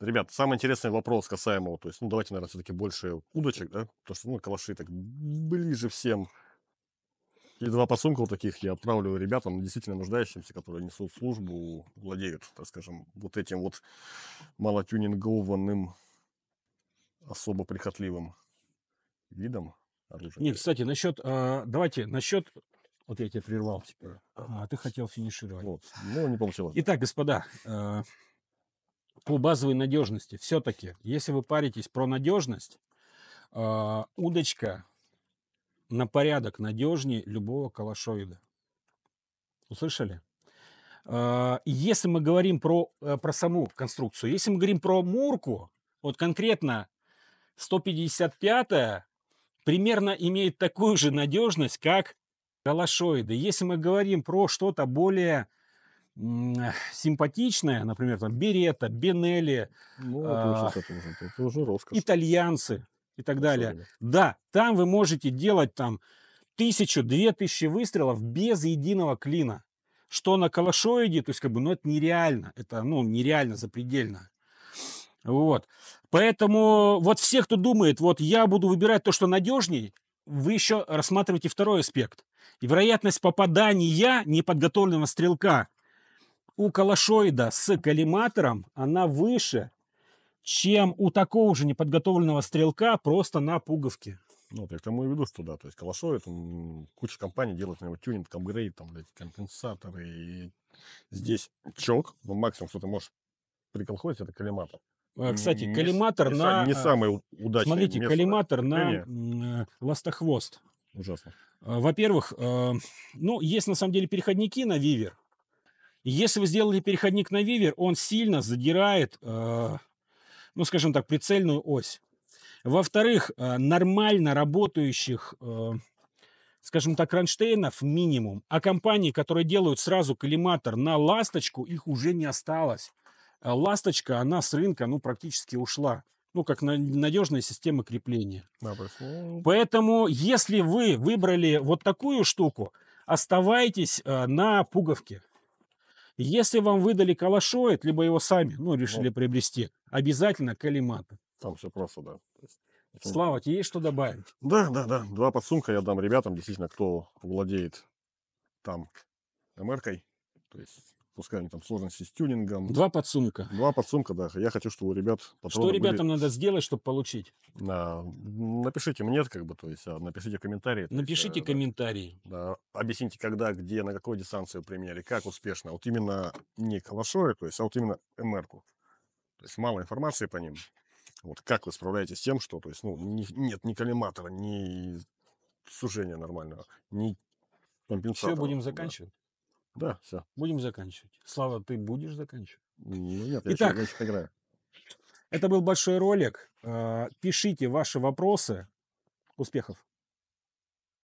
Ребят, самый интересный вопрос касаемо, то есть, ну, давайте, наверное, все-таки больше удочек, да? Потому что, ну, калаши так ближе всем. И два посумка вот таких я отправлю ребятам, действительно нуждающимся, которые несут службу, владеют, так скажем, вот этим вот малотюнингованным, особо прихотливым видом оружие. Нет, кстати, насчет, э, а, давайте, насчет, вот я тебя прервал, теперь, а ты хотел финишировать. Вот, ну, не получилось. Итак, господа, э, по базовой надежности, все-таки, если вы паритесь про надежность, э, а, удочка на порядок надежнее любого калашоида. Услышали? Если мы говорим про, э, про саму конструкцию, если мы говорим про мурку, вот конкретно 155 примерно имеет такую же надежность, как галашоиды. Если мы говорим про что-то более симпатичное, например, там Берета, Бенелли, ну, а, итальянцы и так Особенно. далее. Да, там вы можете делать там тысячу, две тысячи выстрелов без единого клина. Что на калашоиде, то есть как бы, ну это нереально, это ну нереально запредельно. Вот. Поэтому вот все, кто думает, вот я буду выбирать то, что надежнее, вы еще рассматриваете второй аспект. И вероятность попадания неподготовленного стрелка у калашоида с коллиматором, она выше, чем у такого же неподготовленного стрелка просто на пуговке. Ну, вот я к тому и веду, что да, то есть калашоид, он, куча компаний делает на него тюнинг, апгрейд, там, блядь, компенсаторы, и здесь чок, ну, максимум, что ты можешь приколхозить, это коллиматор. А, кстати, коллиматор не, на... Не самый а, удачный. Смотрите, место. коллиматор на э, ластохвост. Ужасно. А, во-первых, ну, есть на самом деле переходники на вивер. Если вы сделали переходник на вивер, он сильно задирает, ну, скажем так, прицельную ось. Во-вторых, нормально работающих, скажем так, кронштейнов минимум, а компании, которые делают сразу коллиматор на ласточку, их уже не осталось. А ласточка, она с рынка, ну, практически ушла. Ну, как надежная система крепления. Ну. Поэтому, если вы выбрали вот такую штуку, оставайтесь а, на пуговке. Если вам выдали калашоид, либо его сами, ну, решили вот. приобрести, обязательно калимата. Там все просто, да. Слава, тебе есть что добавить? Да, да, да. Два подсумка я дам ребятам, действительно, кто владеет там мр То есть пускай они там сложности с тюнингом. Два подсумка. Два подсумка, да. Я хочу, чтобы у ребят Что ребятам были... надо сделать, чтобы получить? Да. Напишите мне, как бы, то есть, а, напишите комментарии. Напишите есть, э, комментарии. Да, объясните, когда, где, на какой дистанцию применяли, как успешно. Вот именно не калашой, то есть, а вот именно МР-ку. То есть мало информации по ним. Вот как вы справляетесь с тем, что, то есть, ну, не, нет ни коллиматора, ни сужения нормального, ни компенсатора. Все, будем заканчивать. Да. Да, все. Будем заканчивать. Слава, ты будешь заканчивать? Ну Нет, я Итак, еще играю. Это был большой ролик. Э, пишите ваши вопросы. Успехов!